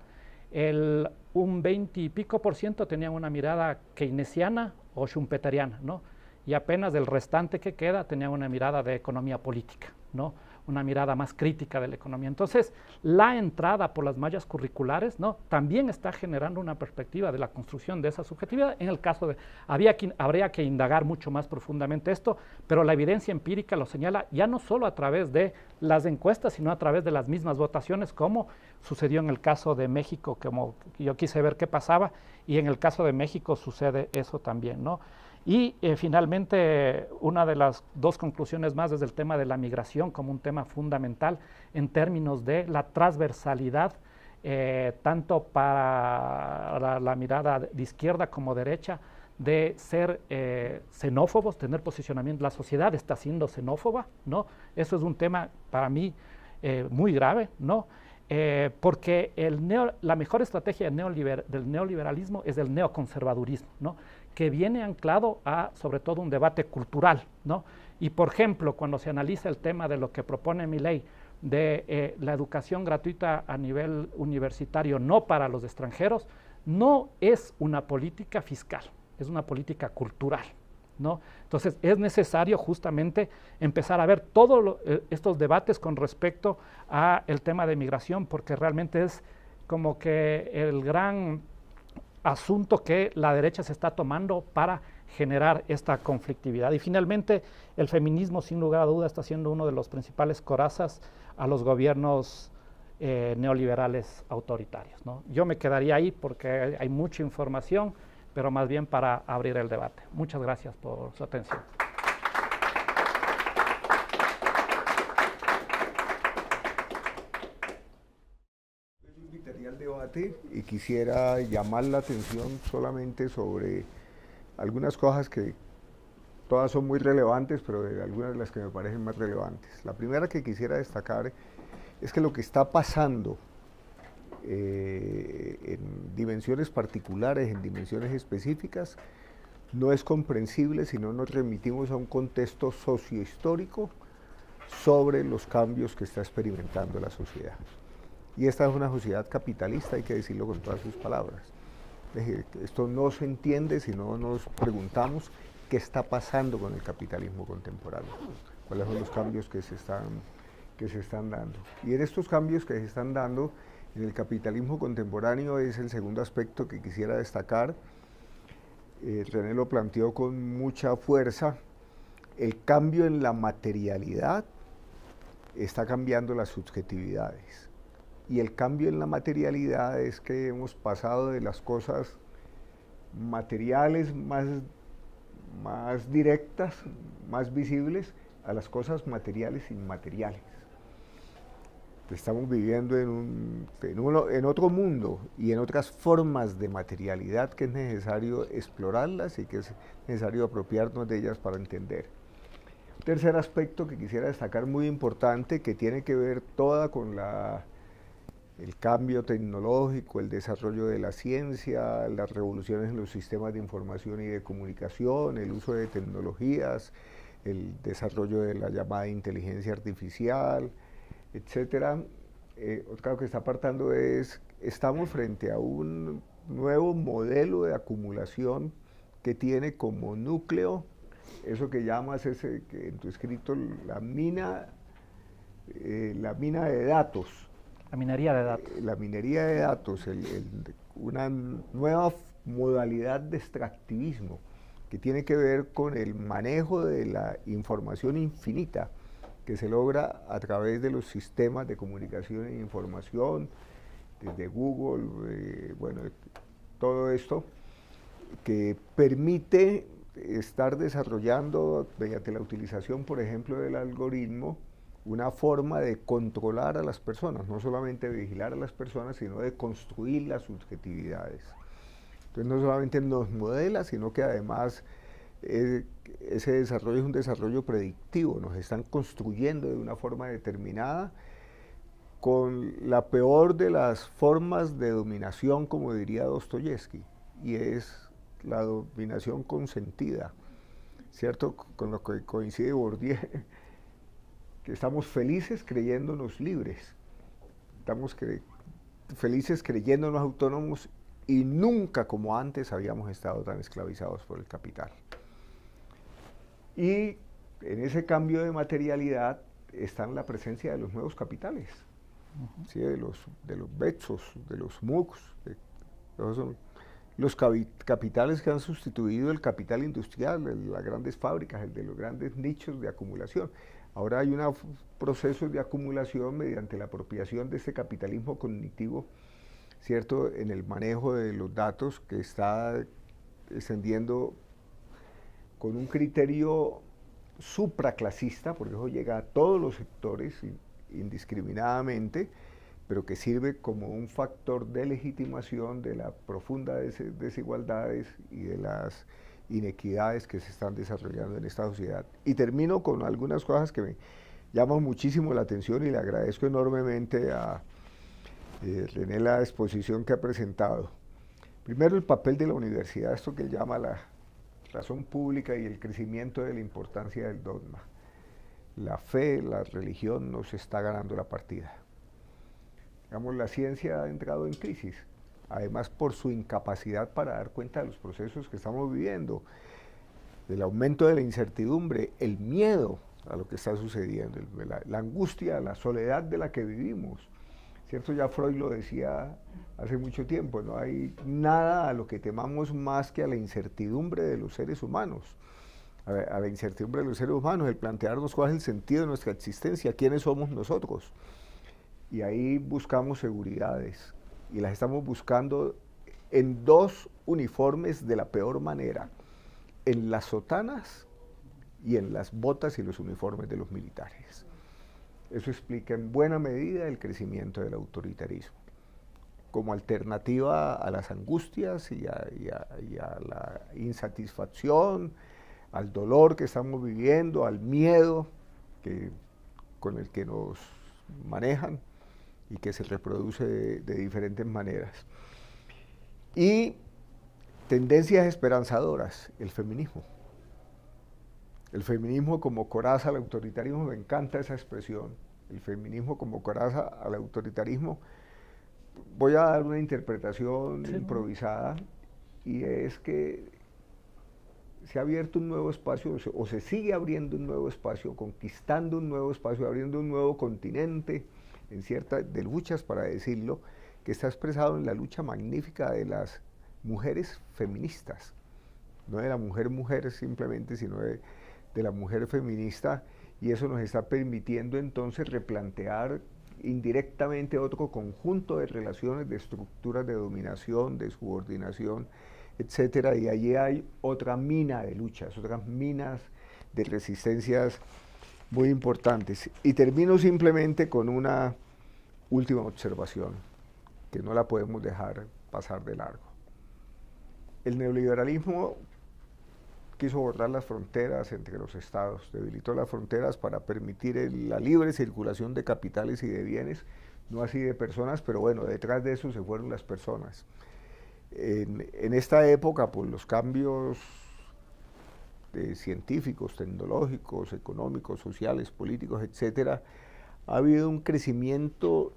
El un 20 y pico por ciento tenían una mirada keynesiana o schumpeteriana, ¿no? y apenas del restante que queda tenía una mirada de economía política. ¿no? una mirada más crítica de la economía. Entonces, la entrada por las mallas curriculares ¿no? también está generando una perspectiva de la construcción de esa subjetividad. En el caso de, había quien habría que indagar mucho más profundamente esto, pero la evidencia empírica lo señala ya no solo a través de las encuestas, sino a través de las mismas votaciones, como sucedió en el caso de México, como yo quise ver qué pasaba, y en el caso de México sucede eso también. ¿no? Y eh, finalmente, una de las dos conclusiones más es el tema de la migración como un tema fundamental en términos de la transversalidad, eh, tanto para la, mirada de izquierda como derecha, de ser eh, xenófobos, tener posicionamiento. La sociedad está siendo xenófoba, ¿no? Eso es un tema para mí muy grave, ¿no? porque la mejor estrategia del, del, neoliberalismo es el neoconservadurismo, ¿no? que viene anclado a sobre todo un debate cultural, ¿no? Y por ejemplo, cuando se analiza el tema de lo que propone mi ley de eh, la educación gratuita a nivel universitario no para los extranjeros, no es una política fiscal, es una política cultural, ¿no? Entonces es necesario justamente empezar a ver todos eh, estos debates con respecto a el tema de migración porque realmente es como que el gran asunto que la derecha se está tomando para generar esta conflictividad. Y finalmente, el feminismo, sin lugar a duda, está siendo uno de los principales corazas a los gobiernos eh, neoliberales autoritarios. Yo me quedaría ahí porque hay mucha información, pero más bien para abrir el debate. Muchas gracias por su atención. y quisiera llamar la atención solamente sobre algunas cosas que todas son muy relevantes, pero de algunas de las que me parecen más relevantes. La primera que quisiera destacar es que lo que está pasando eh, en dimensiones particulares, en dimensiones específicas, no es comprensible si no nos remitimos a un contexto sociohistórico sobre los cambios que está experimentando la sociedad. Y esta es una sociedad capitalista, hay que decirlo con todas sus palabras. esto no se entiende si no nos preguntamos qué está pasando con el capitalismo contemporáneo, cuáles son los cambios que se están, que se están dando. Y en estos cambios que se están dando en el capitalismo contemporáneo es el segundo aspecto que quisiera destacar. Eh, René lo planteó con mucha fuerza. El cambio en la materialidad está cambiando las subjetividades. Y el cambio en la materialidad es que hemos pasado de las cosas materiales más, más directas, más visibles, a las cosas materiales inmateriales. Estamos viviendo en, un, en, en otro mundo y en otras formas de materialidad que es necesario explorarlas y que es necesario apropiarnos de ellas para entender. Un tercer aspecto que quisiera destacar muy importante que tiene que ver toda con la el cambio tecnológico, el desarrollo de la ciencia, las revoluciones en los sistemas de información y de comunicación, el uso de tecnologías, el desarrollo de la llamada inteligencia artificial, etcétera. Eh, otra cosa que está apartando es, estamos frente a un nuevo modelo de acumulación que tiene como núcleo eso que llamas ese, en tu escrito la mina, eh, la mina de datos la minería de datos. La minería de datos, el, una nueva modalidad de extractivismo que tiene que ver con el manejo de la información infinita que se logra a través de los sistemas de comunicación e información, desde Google, eh, bueno, todo esto, que permite estar desarrollando mediante la utilización, por ejemplo, del algoritmo, una forma de controlar a las personas, no solamente vigilar a las personas, sino de construir las subjetividades. Entonces no solamente nos modela, sino que además eh, ese desarrollo es un desarrollo predictivo, nos están construyendo de una forma determinada con la peor de las formas de dominación, como diría Dostoyevsky, y es la dominación consentida, ¿cierto? Con lo que coincide Bourdieu que estamos felices creyéndonos libres, estamos felices creyéndonos autónomos y nunca como antes habíamos estado tan esclavizados por el capital. Y en ese cambio de materialidad está la presencia de los nuevos capitales, ¿sí? de, los, de los de los MOOCs, los capitales que han sustituido el capital industrial, las grandes fábricas, el de los grandes nichos de acumulación. Ahora hay un proceso de acumulación mediante la apropiación de ese capitalismo cognitivo, ¿cierto?, en el manejo de los datos que está descendiendo con un criterio supraclasista, porque eso llega a todos los sectores indiscriminadamente, pero que sirve como un factor de legitimación de las profundas desigualdades y de las inequidades que se están desarrollando en esta sociedad. Y termino con algunas cosas que me llaman muchísimo la atención y le agradezco enormemente a eh, René la exposición que ha presentado. Primero el papel de la universidad, esto que él llama la razón pública y el crecimiento de la importancia del dogma. La fe, la religión nos está ganando la partida. Digamos, la ciencia ha entrado en crisis además por su incapacidad para dar cuenta de los procesos que estamos viviendo, del aumento de la incertidumbre, el miedo a lo que está sucediendo, la, angustia, la soledad de la que vivimos. ¿Cierto? Ya Freud lo decía hace mucho tiempo, no hay nada a lo que temamos más que a la incertidumbre de los seres humanos. a la incertidumbre de los seres humanos, el plantearnos cuál es el sentido de nuestra existencia, quiénes somos nosotros. Y ahí buscamos seguridades, y las estamos buscando en dos uniformes de la peor manera, en las sotanas y en las botas y los uniformes de los militares. Eso explica en buena medida el crecimiento del autoritarismo, como alternativa a las angustias y a, la insatisfacción, al dolor que estamos viviendo, al miedo que, con el que nos manejan y que se reproduce de, diferentes maneras. Y tendencias esperanzadoras, el feminismo. El feminismo como coraza al autoritarismo, me encanta esa expresión. El feminismo como coraza al autoritarismo. Voy a dar una interpretación improvisada y es que se ha abierto un nuevo espacio o se sigue abriendo un nuevo espacio, conquistando un nuevo espacio, abriendo un nuevo continente en cierta, de luchas para decirlo, que está expresado en la lucha magnífica de las mujeres feministas, no de la mujer mujer simplemente, sino de, la mujer feminista, y eso nos está permitiendo entonces replantear indirectamente otro conjunto de relaciones, de estructuras de dominación, de subordinación, etcétera, y allí hay otra mina de luchas, otras minas de resistencias muy importantes. Y termino simplemente con una última observación, que no la podemos dejar pasar de largo. El neoliberalismo quiso borrar las fronteras entre los estados, debilitó las fronteras para permitir la libre circulación de capitales y de bienes, no así de personas, pero bueno, detrás de eso se fueron las personas. En, esta época, por pues, los cambios científicos, tecnológicos, económicos, sociales, políticos, etc., ha habido un crecimiento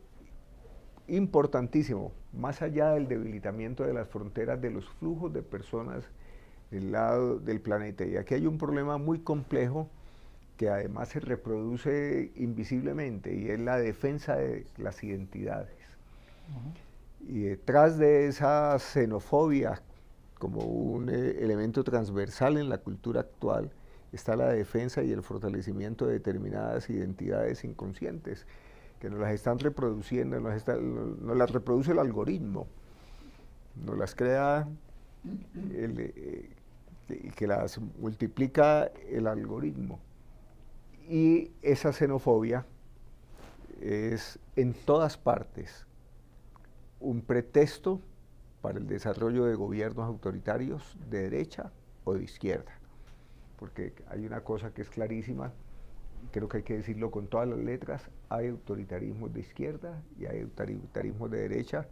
importantísimo, más allá del debilitamiento de las fronteras de los flujos de personas del lado del planeta. Y aquí hay un problema muy complejo que además se reproduce invisiblemente y es la defensa de las identidades. Y detrás de esa xenofobia como un eh, elemento transversal en la cultura actual está la defensa y el fortalecimiento de determinadas identidades inconscientes que nos las están reproduciendo, nos, las reproduce el algoritmo, no las crea, eh, que las multiplica el algoritmo. Y esa xenofobia es en todas partes un pretexto para el desarrollo de gobiernos autoritarios de derecha o de izquierda. Porque hay una cosa que es clarísima, creo que hay que decirlo con todas las letras, hay autoritarismos de izquierda y hay autoritarismos de derecha,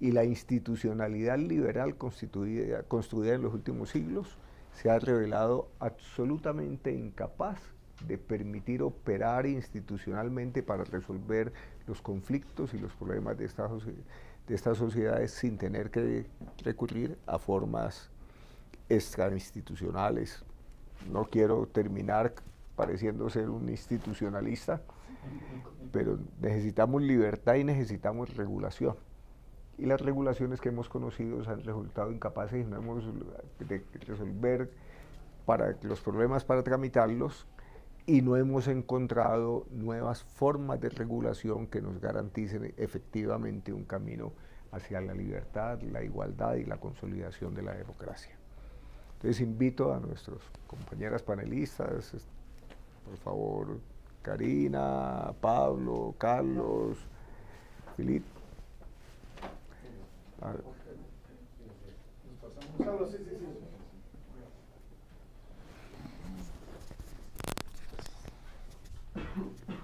y la institucionalidad liberal constituida, construida en los últimos siglos se ha revelado absolutamente incapaz de permitir operar institucionalmente para resolver los conflictos y los problemas de, de estas sociedades sin tener que recurrir a formas extrainstitucionales. No quiero terminar pareciendo ser un institucionalista, pero necesitamos libertad y necesitamos regulación. Y las regulaciones que hemos conocido han resultado incapaces no hemos de resolver para los problemas para tramitarlos y no hemos encontrado nuevas formas de regulación que nos garanticen efectivamente un camino hacia la libertad, la igualdad y la consolidación de la democracia. Entonces invito a nuestros compañeras panelistas, por favor, Karina, Pablo, Carlos, Filip.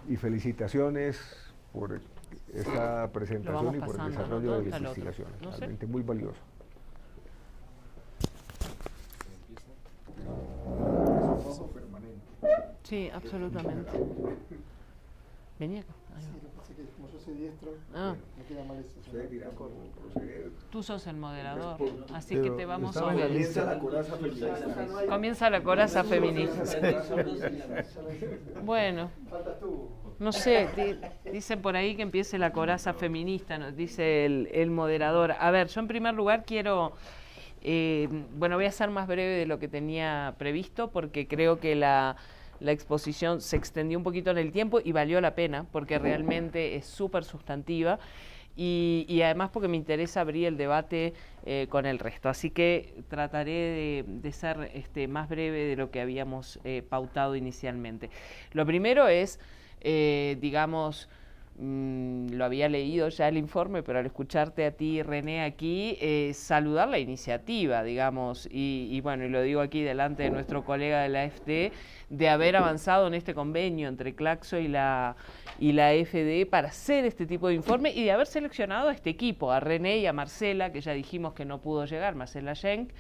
Y felicitaciones por esta presentación y por el desarrollo de las investigación, Realmente muy valioso. Sí, absolutamente. Venía Sí, yo soy ah. Tú sos el moderador, pues, pues, así que te vamos a ver. Comienza la coraza feminista. Bueno, no sé, dice por ahí que empiece la coraza feminista, nos dice el, el moderador. A ver, yo en primer lugar quiero... Eh, bueno, voy a ser más breve de lo que tenía previsto porque creo que la la exposición se extendió un poquito en el tiempo y valió la pena porque realmente es súper sustantiva. Y, además porque me interesa abrir el debate eh, con el resto. Así que trataré de, ser este, más breve de lo que habíamos eh, pautado inicialmente. Lo primero es, eh, digamos, Mm, lo había leído ya el informe, pero al escucharte a ti, René, aquí, eh, saludar la iniciativa, digamos, y, bueno, y lo digo aquí delante de nuestro colega de la FD, de haber avanzado en este convenio entre Claxo y la, y la FD para hacer este tipo de informe y de haber seleccionado a este equipo, a René y a Marcela, que ya dijimos que no pudo llegar, Marcela Schenk.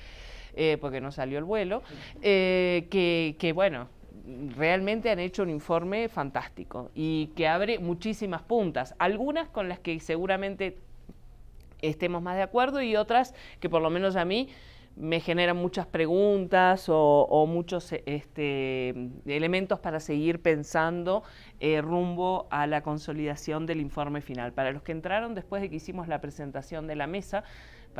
Eh, porque no salió el vuelo, eh, que bueno, realmente han hecho un informe fantástico y que abre muchísimas puntas, algunas con las que seguramente estemos más de acuerdo y otras que por lo menos a mí me generan muchas preguntas o, muchos este, elementos para seguir pensando eh, rumbo a la consolidación del informe final. Para los que entraron después de que hicimos la presentación de la mesa,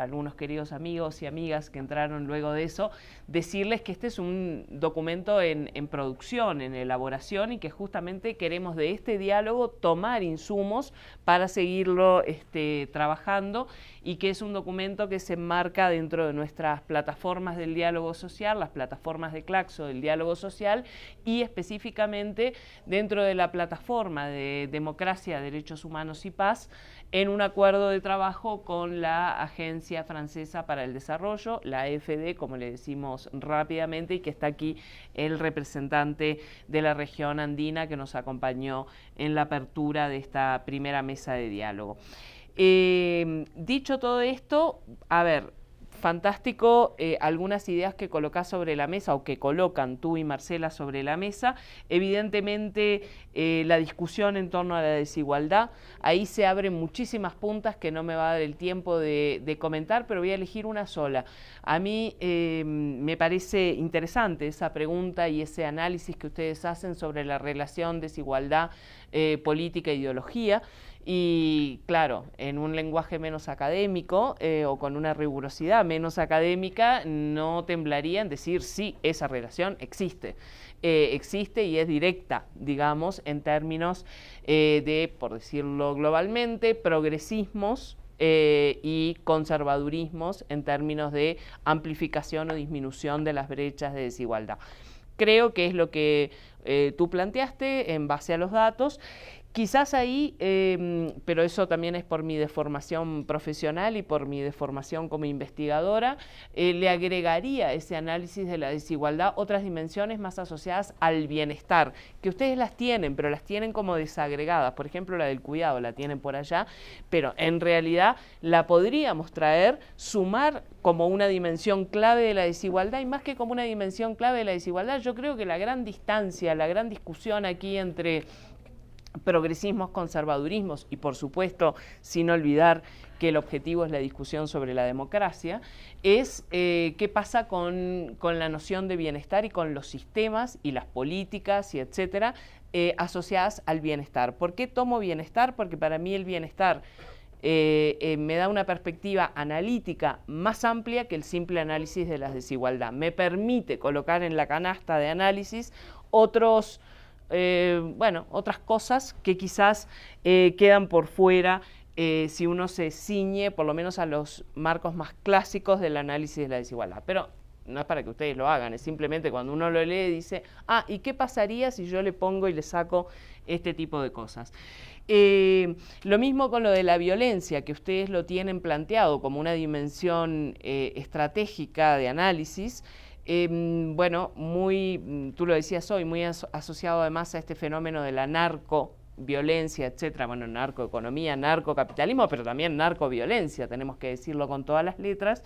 algunos queridos amigos y amigas que entraron luego de eso, decirles que este es un documento en, producción, en elaboración y que justamente queremos de este diálogo tomar insumos para seguirlo este, trabajando y que es un documento que se enmarca dentro de nuestras plataformas del diálogo social, las plataformas de Claxo del diálogo social y específicamente dentro de la plataforma de democracia, derechos humanos y paz, en un acuerdo de trabajo con la Agencia Francesa para el Desarrollo, la FD, como le decimos rápidamente, y que está aquí el representante de la región andina que nos acompañó en la apertura de esta primera mesa de diálogo. Eh, dicho todo esto, a ver, fantástico eh, algunas ideas que colocas sobre la mesa o que colocan tú y Marcela sobre la mesa. Evidentemente, eh, la discusión en torno a la desigualdad, ahí se abren muchísimas puntas que no me va a dar el tiempo de, comentar, pero voy a elegir una sola. A mí em, me parece interesante esa pregunta y ese análisis que ustedes hacen sobre la relación desigualdad, eh, política e ideología. Y claro, en un lenguaje menos académico eh, o con una rigurosidad menos académica, no temblaría en decir sí, esa relación existe. Eh, existe y es directa, digamos, en términos eh, de, por decirlo globalmente, progresismos y conservadurismos en términos de amplificación o disminución de las brechas de desigualdad. Creo que es lo que tú planteaste en base a los datos. Quizás ahí, em, pero eso también es por mi deformación profesional y por mi deformación como investigadora, eh, le agregaría ese análisis de la desigualdad otras dimensiones más asociadas al bienestar, que ustedes las tienen, pero las tienen como desagregadas. Por ejemplo, la del cuidado la tienen por allá, pero en realidad la podríamos traer, sumar como una dimensión clave de la desigualdad y más que como una dimensión clave de la desigualdad, yo creo que la gran distancia, la gran discusión aquí entre progresismos, conservadurismos y por supuesto sin olvidar que el objetivo es la discusión sobre la democracia, es eh, qué pasa con, la noción de bienestar y con los sistemas y las políticas y etcétera eh, asociadas al bienestar. ¿Por qué tomo bienestar? Porque para mí el bienestar eh, me da una perspectiva analítica más amplia que el simple análisis de las desigualdades. Me permite colocar en la canasta de análisis otros eh, bueno, otras cosas que quizás eh, quedan por fuera eh, si uno se ciñe por lo menos a los marcos más clásicos del análisis de la desigualdad. Pero no es para que ustedes lo hagan, es simplemente cuando uno lo lee dice, ah, ¿y qué pasaría si yo le pongo y le saco este tipo de cosas? lo mismo con lo de la violencia, que ustedes lo tienen planteado como una dimensión estratégica de análisis. Em, bueno, muy, mm, tú lo decías hoy, muy asociado además a este fenómeno de la narco violencia, etcétera, bueno, narcoeconomía, narcocapitalismo, pero también narcoviolencia, tenemos que decirlo con todas las letras.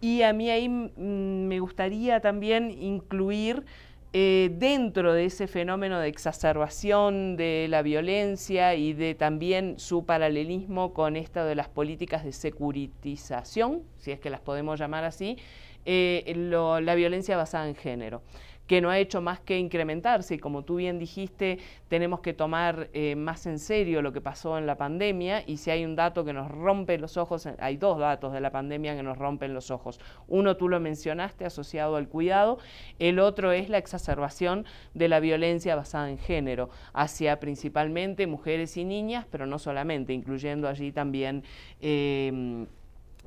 Y a mí ahí mm, me gustaría también incluir eh, dentro de ese fenómeno de exacerbación de la violencia y de también su paralelismo con esta de las políticas de securitización, si es que las podemos llamar así, eh, la violencia basada en género que no ha hecho más que incrementarse. Y como tú bien dijiste, tenemos que tomar eh, más en serio lo que pasó en la pandemia. Y si hay un dato que nos rompe los ojos, eh, hay dos datos de la pandemia que nos rompen los ojos. Uno tú lo mencionaste, asociado al cuidado. El otro es la exacerbación de la violencia basada en género, hacia principalmente mujeres y niñas, pero no solamente, incluyendo allí también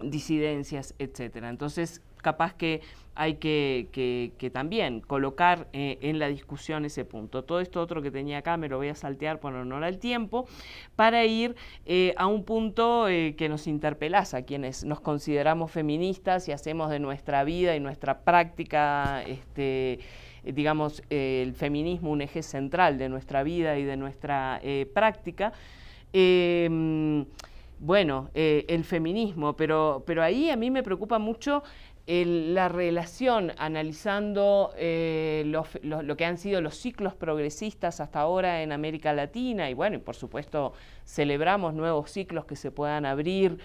disidencias, etcétera. Entonces, capaz que hay que, que, también colocar eh, en la discusión ese punto. Todo esto otro que tenía acá me lo voy a saltear por honor al tiempo para ir eh, a un punto eh, que nos interpelas a quienes nos consideramos feministas y hacemos de nuestra vida y nuestra práctica este, digamos, el feminismo un eje central de nuestra vida y de nuestra práctica. Em, bueno, eh, el feminismo, pero, ahí a mí me preocupa mucho la relación analizando eh, lo que han sido los ciclos progresistas hasta ahora en América Latina y bueno, por supuesto celebramos nuevos ciclos que se puedan abrir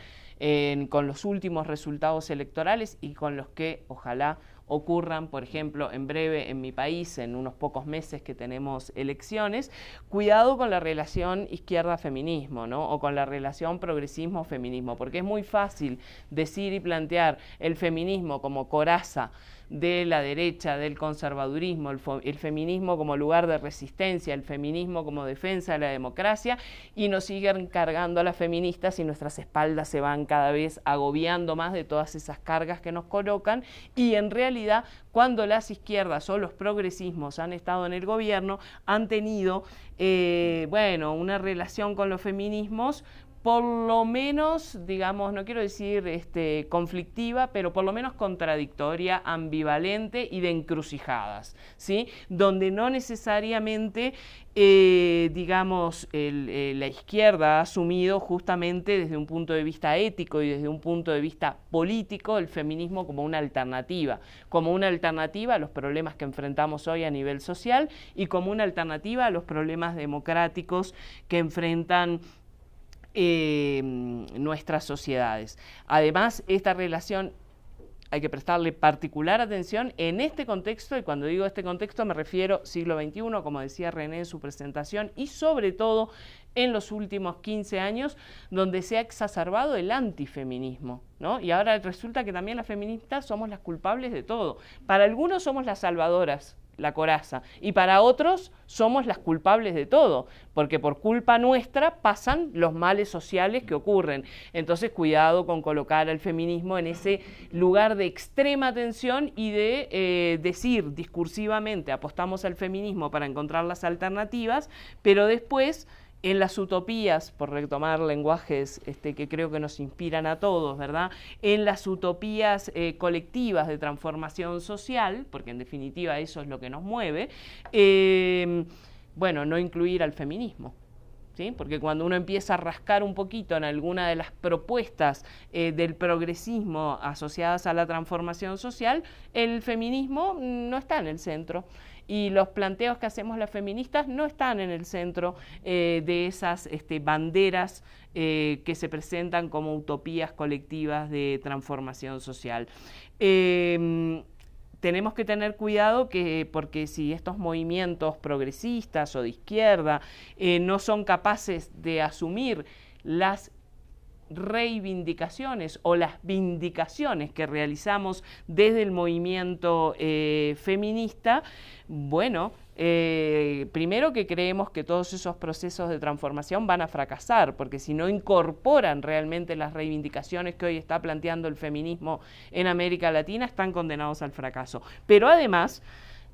con los últimos resultados electorales y con los que ojalá ocurran, por ejemplo, en breve en mi país, en unos pocos meses que tenemos elecciones, cuidado con la relación izquierda-feminismo, ¿no? O con la relación progresismo-feminismo, porque es muy fácil decir y plantear el feminismo como coraza de la derecha, del conservadurismo, el, feminismo como lugar de resistencia, el feminismo como defensa de la democracia, y nos siguen cargando a las feministas y nuestras espaldas se van cada vez agobiando más de todas esas cargas que nos colocan, y en realidad cuando las izquierdas o los progresismos han estado en el gobierno, han tenido, eh, bueno, una relación con los feminismos por lo menos, digamos, no quiero decir este, conflictiva, pero por lo menos contradictoria, ambivalente y de encrucijadas, ¿sí? Donde no necesariamente, eh, digamos, eh, la izquierda ha asumido justamente desde un punto de vista ético y desde un punto de vista político el feminismo como una alternativa, como una alternativa a los problemas que enfrentamos hoy a nivel social y como una alternativa a los problemas democráticos que enfrentan Em, nuestras sociedades. Además, esta relación hay que prestarle particular atención en este contexto, y cuando digo este contexto me refiero siglo XXI, como decía René en su presentación, y sobre todo en los últimos 15 años, donde se ha exacerbado el antifeminismo. ¿no? Y ahora resulta que también las feministas somos las culpables de todo. Para algunos somos las salvadoras la coraza. Y para otros somos las culpables de todo, porque por culpa nuestra pasan los males sociales que ocurren. Entonces, cuidado con colocar al feminismo en ese lugar de extrema tensión y de eh, decir discursivamente apostamos al feminismo para encontrar las alternativas, pero después en las utopías, por retomar lenguajes este, que creo que nos inspiran a todos, ¿verdad? En las utopías eh, colectivas de transformación social, porque en definitiva eso es lo que nos mueve, em, bueno, no incluir al feminismo. ¿Sí? Porque cuando uno empieza a rascar un poquito en alguna de las propuestas eh, del progresismo asociadas a la transformación social, el feminismo no está en el centro y los planteos que hacemos las feministas no están en el centro eh, de esas este, banderas eh, que se presentan como utopías colectivas de transformación social. Em, tenemos que tener cuidado que porque si estos movimientos progresistas o de izquierda eh, no son capaces de asumir las reivindicaciones o las vindicaciones que realizamos desde el movimiento eh, feminista, bueno, eh, primero que creemos que todos esos procesos de transformación van a fracasar, porque si no incorporan realmente las reivindicaciones que hoy está planteando el feminismo en América Latina, están condenados al fracaso. Pero además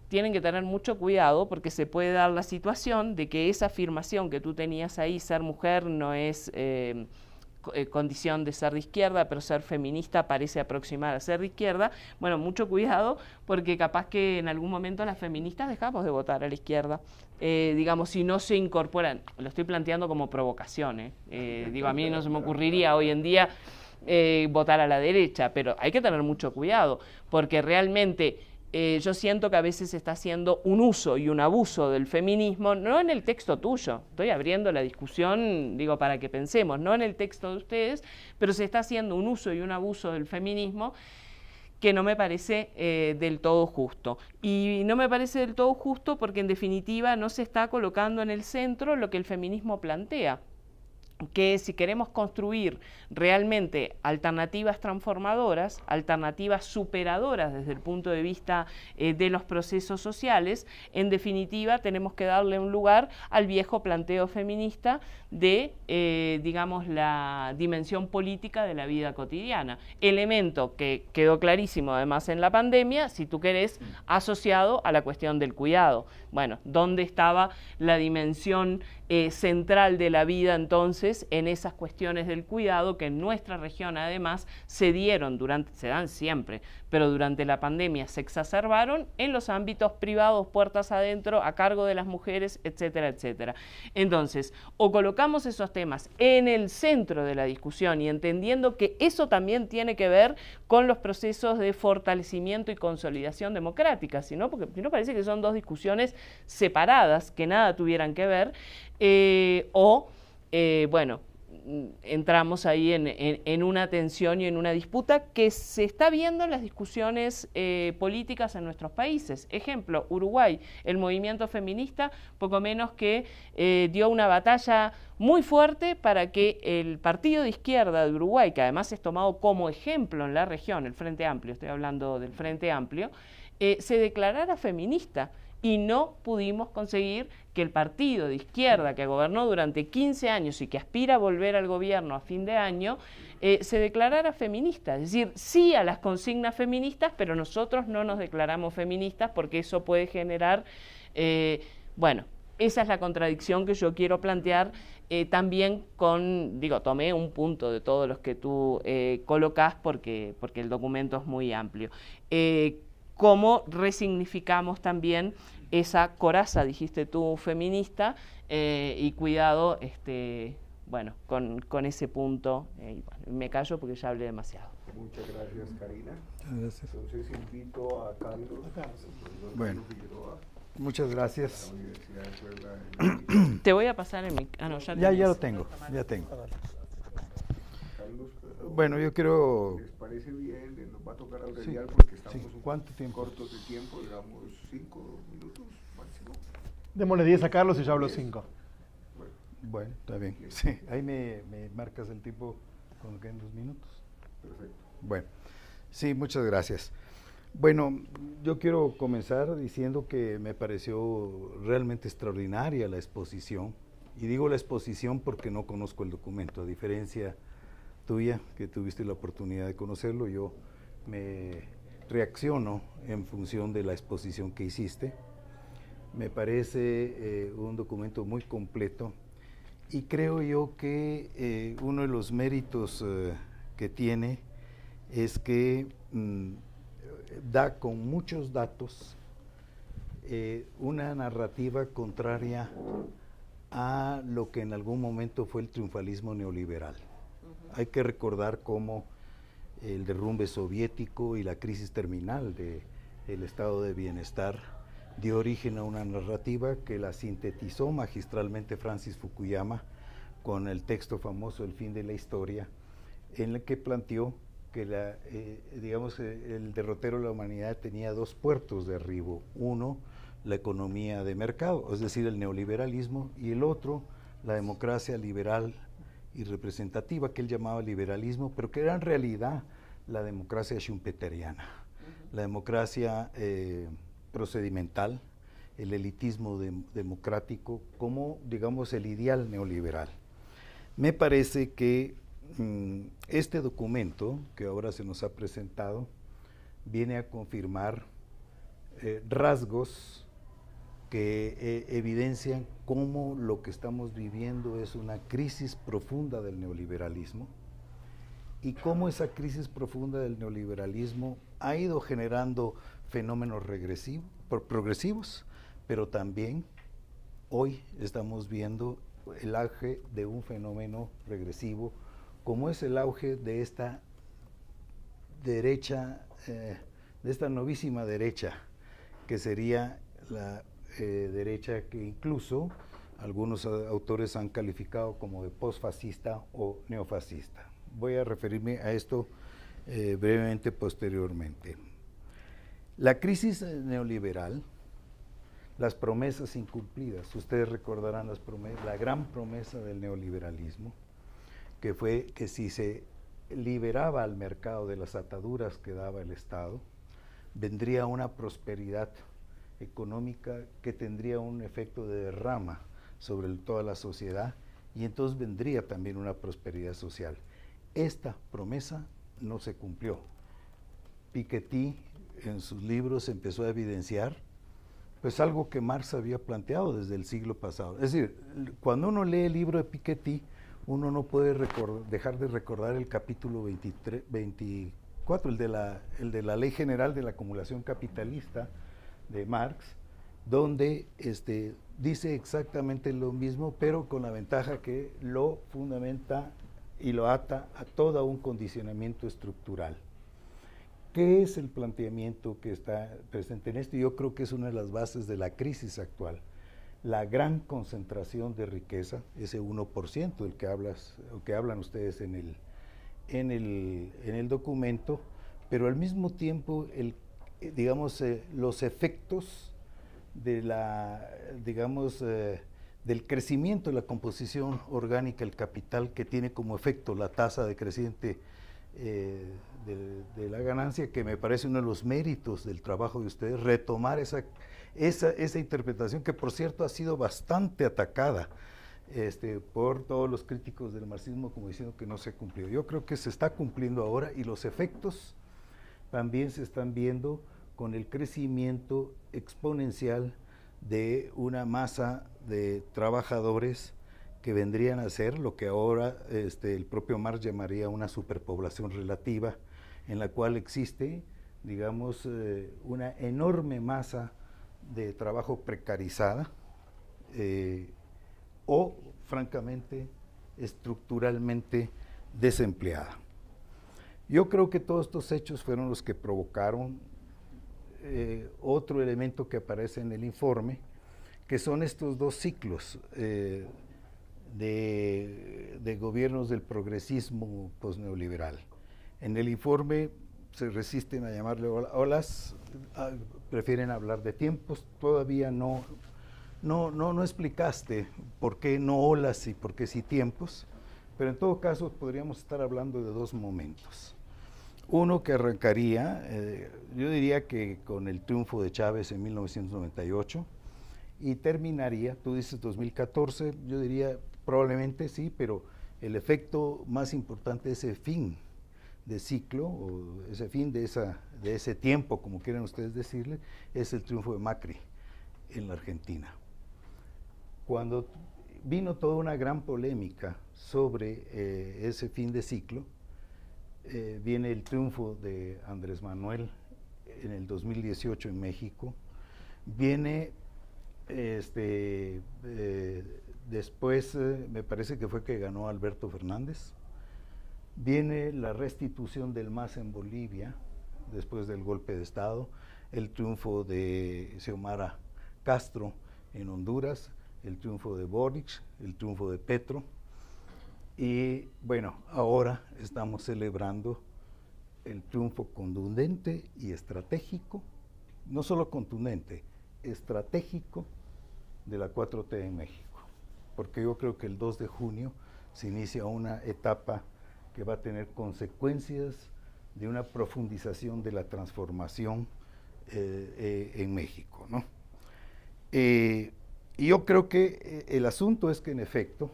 tienen que tener mucho cuidado porque se puede dar la situación de que esa afirmación que tú tenías ahí, ser mujer no es... Eh, eh, condición de ser de izquierda, pero ser feminista parece aproximar a ser de izquierda. Bueno, mucho cuidado, porque capaz que en algún momento las feministas dejamos de votar a la izquierda. Eh, digamos, si no se incorporan, lo estoy planteando como provocación, eh. digo, a mí no se me ocurriría hoy en día votar a la derecha, pero hay que tener mucho cuidado, porque realmente eh, yo siento que a veces se está haciendo un uso y un abuso del feminismo, no en el texto tuyo, estoy abriendo la discusión, digo, para que pensemos, no en el texto de ustedes, pero se está haciendo un uso y un abuso del feminismo que no me parece eh, del todo justo. Y no me parece del todo justo porque en definitiva no se está colocando en el centro lo que el feminismo plantea, que si queremos construir realmente alternativas transformadoras, alternativas superadoras desde el punto de vista eh, de los procesos sociales, en definitiva tenemos que darle un lugar al viejo planteo feminista de, eh, digamos, la dimensión política de la vida cotidiana. Elemento que quedó clarísimo además en la pandemia, si tú querés, asociado a la cuestión del cuidado. Bueno, ¿dónde estaba la dimensión eh, central de la vida entonces en esas cuestiones del cuidado que en nuestra región además se dieron durante, se dan siempre, pero durante la pandemia se exacerbaron en los ámbitos privados, puertas adentro, a cargo de las mujeres, etcétera, etcétera. Entonces, o colocamos esos temas en el centro de la discusión y entendiendo que eso también tiene que ver con los procesos de fortalecimiento y consolidación democrática, sino porque si no parece que son dos discusiones separadas que nada tuvieran que ver. Eh, o, eh, bueno, entramos ahí en, una tensión y en una disputa que se está viendo en las discusiones eh, políticas en nuestros países. Ejemplo, Uruguay, el movimiento feminista, poco menos que dio una batalla muy fuerte para que el partido de izquierda de Uruguay, que además es tomado como ejemplo en la región, el Frente Amplio, estoy hablando del Frente Amplio, se declarara feminista y no pudimos conseguir que el partido de izquierda que gobernó durante 15 años y que aspira a volver al gobierno a fin de año, eh, se declarara feminista. Es decir, sí a las consignas feministas, pero nosotros no nos declaramos feministas porque eso puede generar, eh, bueno, esa es la contradicción que yo quiero plantear eh, también con, digo, tomé un punto de todos los que tú colocas porque, porque el documento es muy amplio. cómo resignificamos también esa coraza, dijiste tú, feminista, eh, y cuidado, este, bueno, con, con ese punto. Eh, me callo porque ya hablé demasiado. Muchas gracias, Karina. Entonces invito a Carlos. Bueno. Muchas gracias. Te voy a pasar el mi Ah, no, ya, ya, ya lo tengo, ya tengo. Bueno, yo quiero... ¿Les parece bien? Eh, nos va a tocar abreviar sí, porque estamos sí. ¿Cuánto tiempo? cortos de tiempo, digamos cinco minutos máximo. Démosle 10 a Carlos y ya hablo cinco. Bueno. está bien. Sí, ahí me, marcas el tiempo cuando queden dos minutos. Perfecto. Bueno, sí, muchas gracias. Bueno, yo quiero comenzar diciendo que me pareció realmente extraordinaria la exposición. Y digo la exposición porque no conozco el documento, a diferencia tuya, que tuviste la oportunidad de conocerlo. Yo me reacciono en función de la exposición que hiciste. Me parece eh, un documento muy completo y creo yo que eh, uno de los méritos eh, que tiene es que mm, da con muchos datos una narrativa contraria a lo que en algún momento fue el triunfalismo neoliberal hay que recordar cómo el derrumbe soviético y la crisis terminal del estado de bienestar dio origen a una narrativa que la sintetizó magistralmente Francis Fukuyama con el texto famoso El fin de la historia, en el que planteó que la, eh, digamos, eh, el derrotero de la humanidad tenía dos puertos de arribo. Uno, la economía de mercado, es decir, el neoliberalismo, y el otro, la democracia liberal y representativa que él llamaba liberalismo, pero que era en realidad la democracia schumpeteriana, la democracia eh, procedimental, el elitismo democrático, como digamos el ideal neoliberal. Me parece que mm, este documento que ahora se nos ha presentado viene a confirmar eh, rasgos que eh, evidencian cómo lo que estamos viviendo es una crisis profunda del neoliberalismo y cómo esa crisis profunda del neoliberalismo ha ido generando fenómenos regresivos, progresivos, pero también hoy estamos viendo el auge de un fenómeno regresivo, como es el auge de esta derecha, eh, de esta novísima derecha, que sería la eh, derecha que incluso algunos autores han calificado como de posfascista o neofascista. Voy a referirme a esto eh, brevemente posteriormente. La crisis neoliberal, las promesas incumplidas, ustedes recordarán las la gran promesa del neoliberalismo, que fue que si se liberaba al mercado de las ataduras que daba el Estado, vendría una prosperidad económica que tendría un efecto de derrama sobre toda la sociedad y entonces vendría también una prosperidad social. Esta promesa no se cumplió. Piketty en sus libros empezó a evidenciar pues algo que Marx había planteado desde el siglo pasado. Es decir, cuando uno lee el libro de Piketty, uno no puede dejar de recordar el capítulo 23, 24, el de la Ley General de la Acumulación Capitalista, de Marx, donde este, dice exactamente lo mismo, pero con la ventaja que lo fundamenta y lo ata a todo un condicionamiento estructural. ¿Qué es el planteamiento que está presente en esto? Yo creo que es una de las bases de la crisis actual. La gran concentración de riqueza, ese 1% del que, hablas, que hablan ustedes en el, en, el, en el documento, pero al mismo tiempo el eh, digamos, eh, los efectos de la, digamos, eh, del crecimiento de la composición orgánica, el capital que tiene como efecto la tasa decreciente de, la ganancia, que me parece uno de los méritos del trabajo de ustedes, retomar esa, esa, esa interpretación que por cierto ha sido bastante atacada. Este, por todos los críticos del marxismo como diciendo que no se cumplió. Yo creo que se está cumpliendo ahora y los efectos también se están viendo con el crecimiento exponencial de una masa de trabajadores que vendrían a ser lo que ahora este, el propio Marx llamaría una superpoblación relativa, en la cual existe, digamos, eh, una enorme masa de trabajo precarizada eh, o, francamente, estructuralmente desempleada. Yo creo que todos estos hechos fueron los que provocaron eh, otro elemento que aparece en el informe, que son estos dos ciclos eh, de, gobiernos del progresismo posneoliberal. En el informe se resisten a llamarle olas, ah, prefieren hablar de tiempos, todavía no explicaste por qué no olas y por qué sí tiempos, pero en todo caso podríamos estar hablando de dos momentos. Uno que arrancaría, eh, yo diría que con el triunfo de Chávez en 1998 y terminaría, tú dices 2014, yo diría probablemente sí, pero el efecto más importante de ese fin de ciclo, o ese fin de, esa, de ese tiempo, como quieren ustedes decirle, es el triunfo de Macri en la Argentina. Cuando vino toda una gran polémica sobre eh, ese fin de ciclo, eh, viene el triunfo de Andrés Manuel en el 2018 en México, viene este, eh, después eh, me parece que fue que ganó Alberto Fernández, viene la restitución del MAS en Bolivia después del golpe de Estado, el triunfo de Xiomara Castro en Honduras, el triunfo de Boric, el triunfo de Petro, y bueno, ahora estamos celebrando el triunfo contundente y estratégico, no solo contundente, estratégico de la 4T en México, porque yo creo que el 2 de junio se inicia una etapa que va a tener consecuencias de una profundización de la transformación eh, eh, en México. ¿no? Eh, y yo creo que el asunto es que en efecto,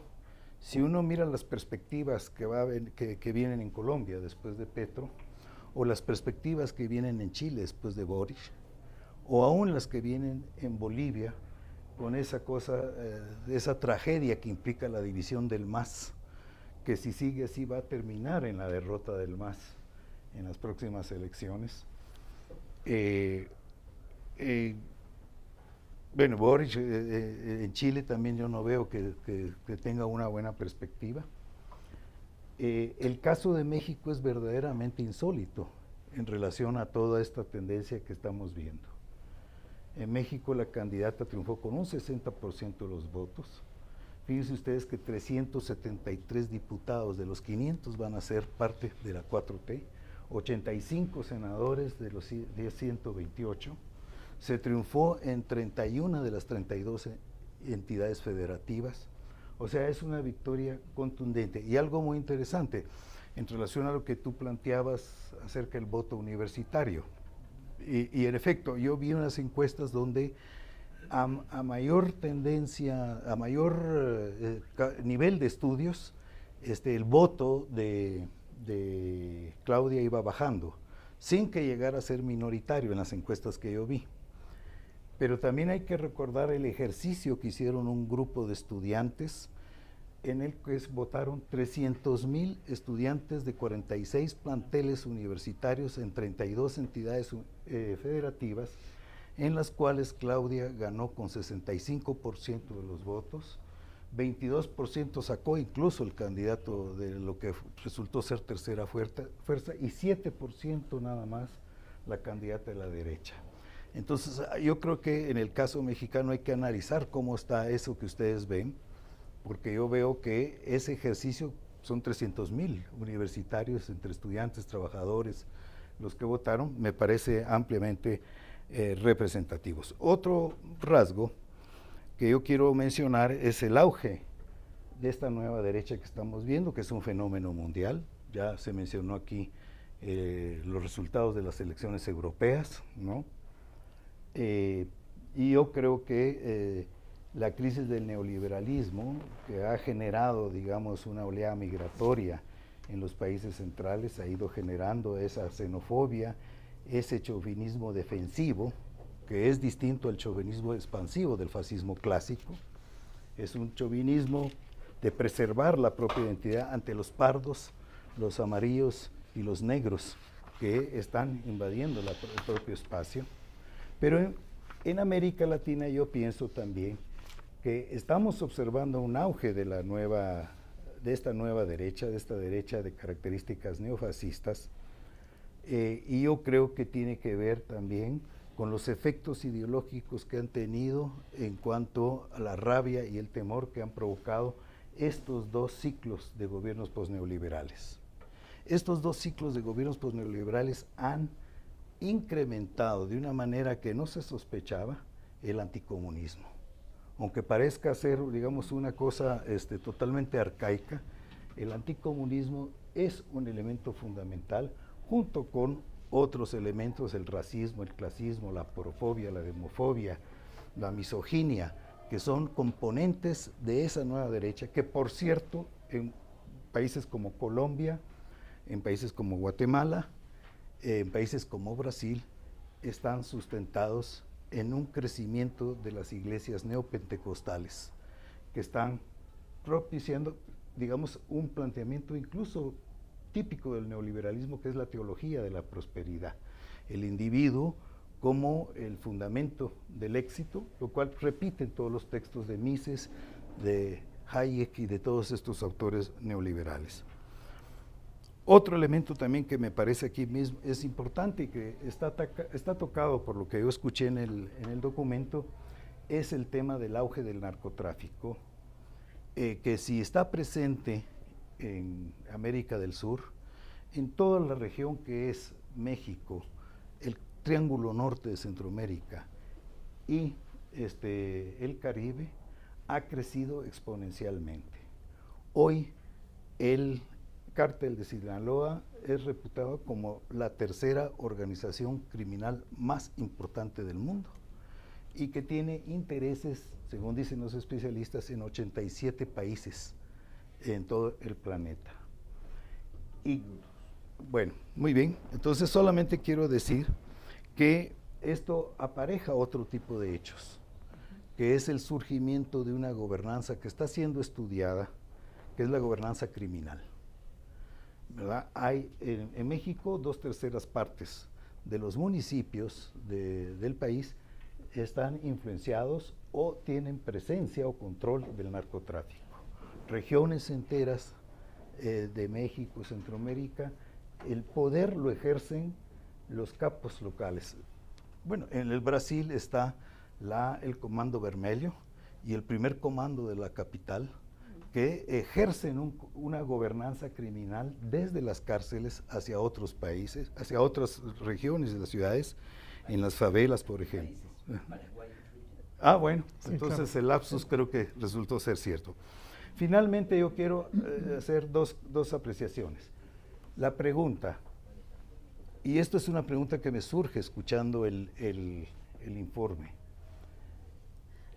si uno mira las perspectivas que, va que, vienen en Colombia después de Petro, o las perspectivas que vienen en Chile después de Boris, o aún las que vienen en Bolivia con esa cosa, eh, esa tragedia que implica la división del MAS, que si sigue así va a terminar en la derrota del MAS en las próximas elecciones. Eh, eh, bueno, Boric eh, eh, en Chile también yo no veo que, tenga una buena perspectiva. Eh, el caso de México es verdaderamente insólito en relación a toda esta tendencia que estamos viendo. En México la candidata triunfó con un 60% de los votos. Fíjense ustedes que 373 diputados de los 500 van a ser parte de la 4T, 85 senadores de los 128 se triunfó en 31 de las 32 e-, entidades federativas. O sea, es una victoria contundente. Y algo muy interesante en relación a lo que tú planteabas acerca del voto universitario. Y, en efecto, yo vi unas encuestas donde a, mayor tendencia, a mayor eh, nivel de estudios, este, el voto de Claudia iba bajando, sin que llegara a ser minoritario en las encuestas que yo vi. Pero también hay que recordar el ejercicio que hicieron un grupo de estudiantes en el que votaron 300 mil estudiantes de 46 planteles universitarios en 32 entidades eh, federativas, en las cuales Claudia ganó con 65% de los votos, 22% sacó incluso el candidato de lo que resultó ser tercera fuerza, fuerza y 7% nada más la candidata de la derecha. Entonces, ah, yo creo que en el caso mexicano hay que analizar cómo está eso que ustedes ven, porque yo veo que ese ejercicio son 300.000 mil universitarios, entre estudiantes, trabajadores, los que votaron, me parece ampliamente eh, representativos. Otro rasgo que yo quiero mencionar es el auge de esta nueva derecha que estamos viendo, que es un fenómeno mundial. Ya se mencionó aquí eh, los resultados de las elecciones europeas, ¿no? Eh, y yo creo que eh, la crisis del neoliberalismo, que ha generado, digamos, una oleada migratoria en los países centrales, ha ido generando esa xenofobia, ese chauvinismo defensivo, que es distinto al chauvinismo expansivo del fascismo clásico. Es un chauvinismo de preservar la propia identidad ante los pardos, los amarillos y los negros que están invadiendo el propio espacio. Pero en, América Latina yo pienso también que estamos observando un auge de la nueva de esta nueva derecha, de esta derecha de características neofascistas, eh, y yo creo que tiene que ver también con los efectos ideológicos que han tenido en cuanto a la rabia y el temor que han provocado estos dos ciclos de gobiernos posneoliberales. Estos dos ciclos de gobiernos posneoliberales han incrementado de una manera que no se sospechaba el anticomunismo. Aunque parezca ser, digamos, una cosa este, totalmente arcaica, el anticomunismo es un elemento fundamental junto con otros elementos, el racismo, el clasismo, la porofobia, la demofobia, la misoginia, que son componentes de esa nueva derecha, que por cierto, en países como Colombia, en países como Guatemala, en países como Brasil están sustentados en un crecimiento de las iglesias neopentecostales, que están propiciando, digamos, un planteamiento incluso típico del neoliberalismo, que es la teología de la prosperidad. El individuo como el fundamento del éxito, lo cual repiten todos los textos de Mises, de Hayek y de todos estos autores neoliberales. Otro elemento también que me parece aquí mismo es importante y que está, está tocado por lo que yo escuché en el, documento es el tema del auge del narcotráfico, eh, que si está presente en América del Sur, en toda la región que es México, el Triángulo Norte de Centroamérica y este, el Caribe, ha crecido exponencialmente. Hoy el cártel de Sinaloa es reputado como la tercera organización criminal más importante del mundo y que tiene intereses, según dicen los especialistas, en 87 países en todo el planeta. Y bueno, muy bien, entonces solamente quiero decir que esto apareja otro tipo de hechos, que es el surgimiento de una gobernanza que está siendo estudiada, que es la gobernanza criminal hay en, México dos terceras partes de los municipios del país están influenciados o tienen presencia o control del narcotráfico. Regiones enteras eh, de México, Centroamérica, el poder lo ejercen los capos locales. Bueno, en el Brasil está el Comando Vermelho y el primer comando de la capital, que ejercen una gobernanza criminal desde las cárceles hacia otros países, hacia otras regiones de las ciudades, en las favelas, por ejemplo. Ah, bueno, entonces el lapsus creo que resultó ser cierto. Finalmente yo quiero eh, hacer dos, apreciaciones. La pregunta, y esto es una pregunta que me surge escuchando el, el, informe.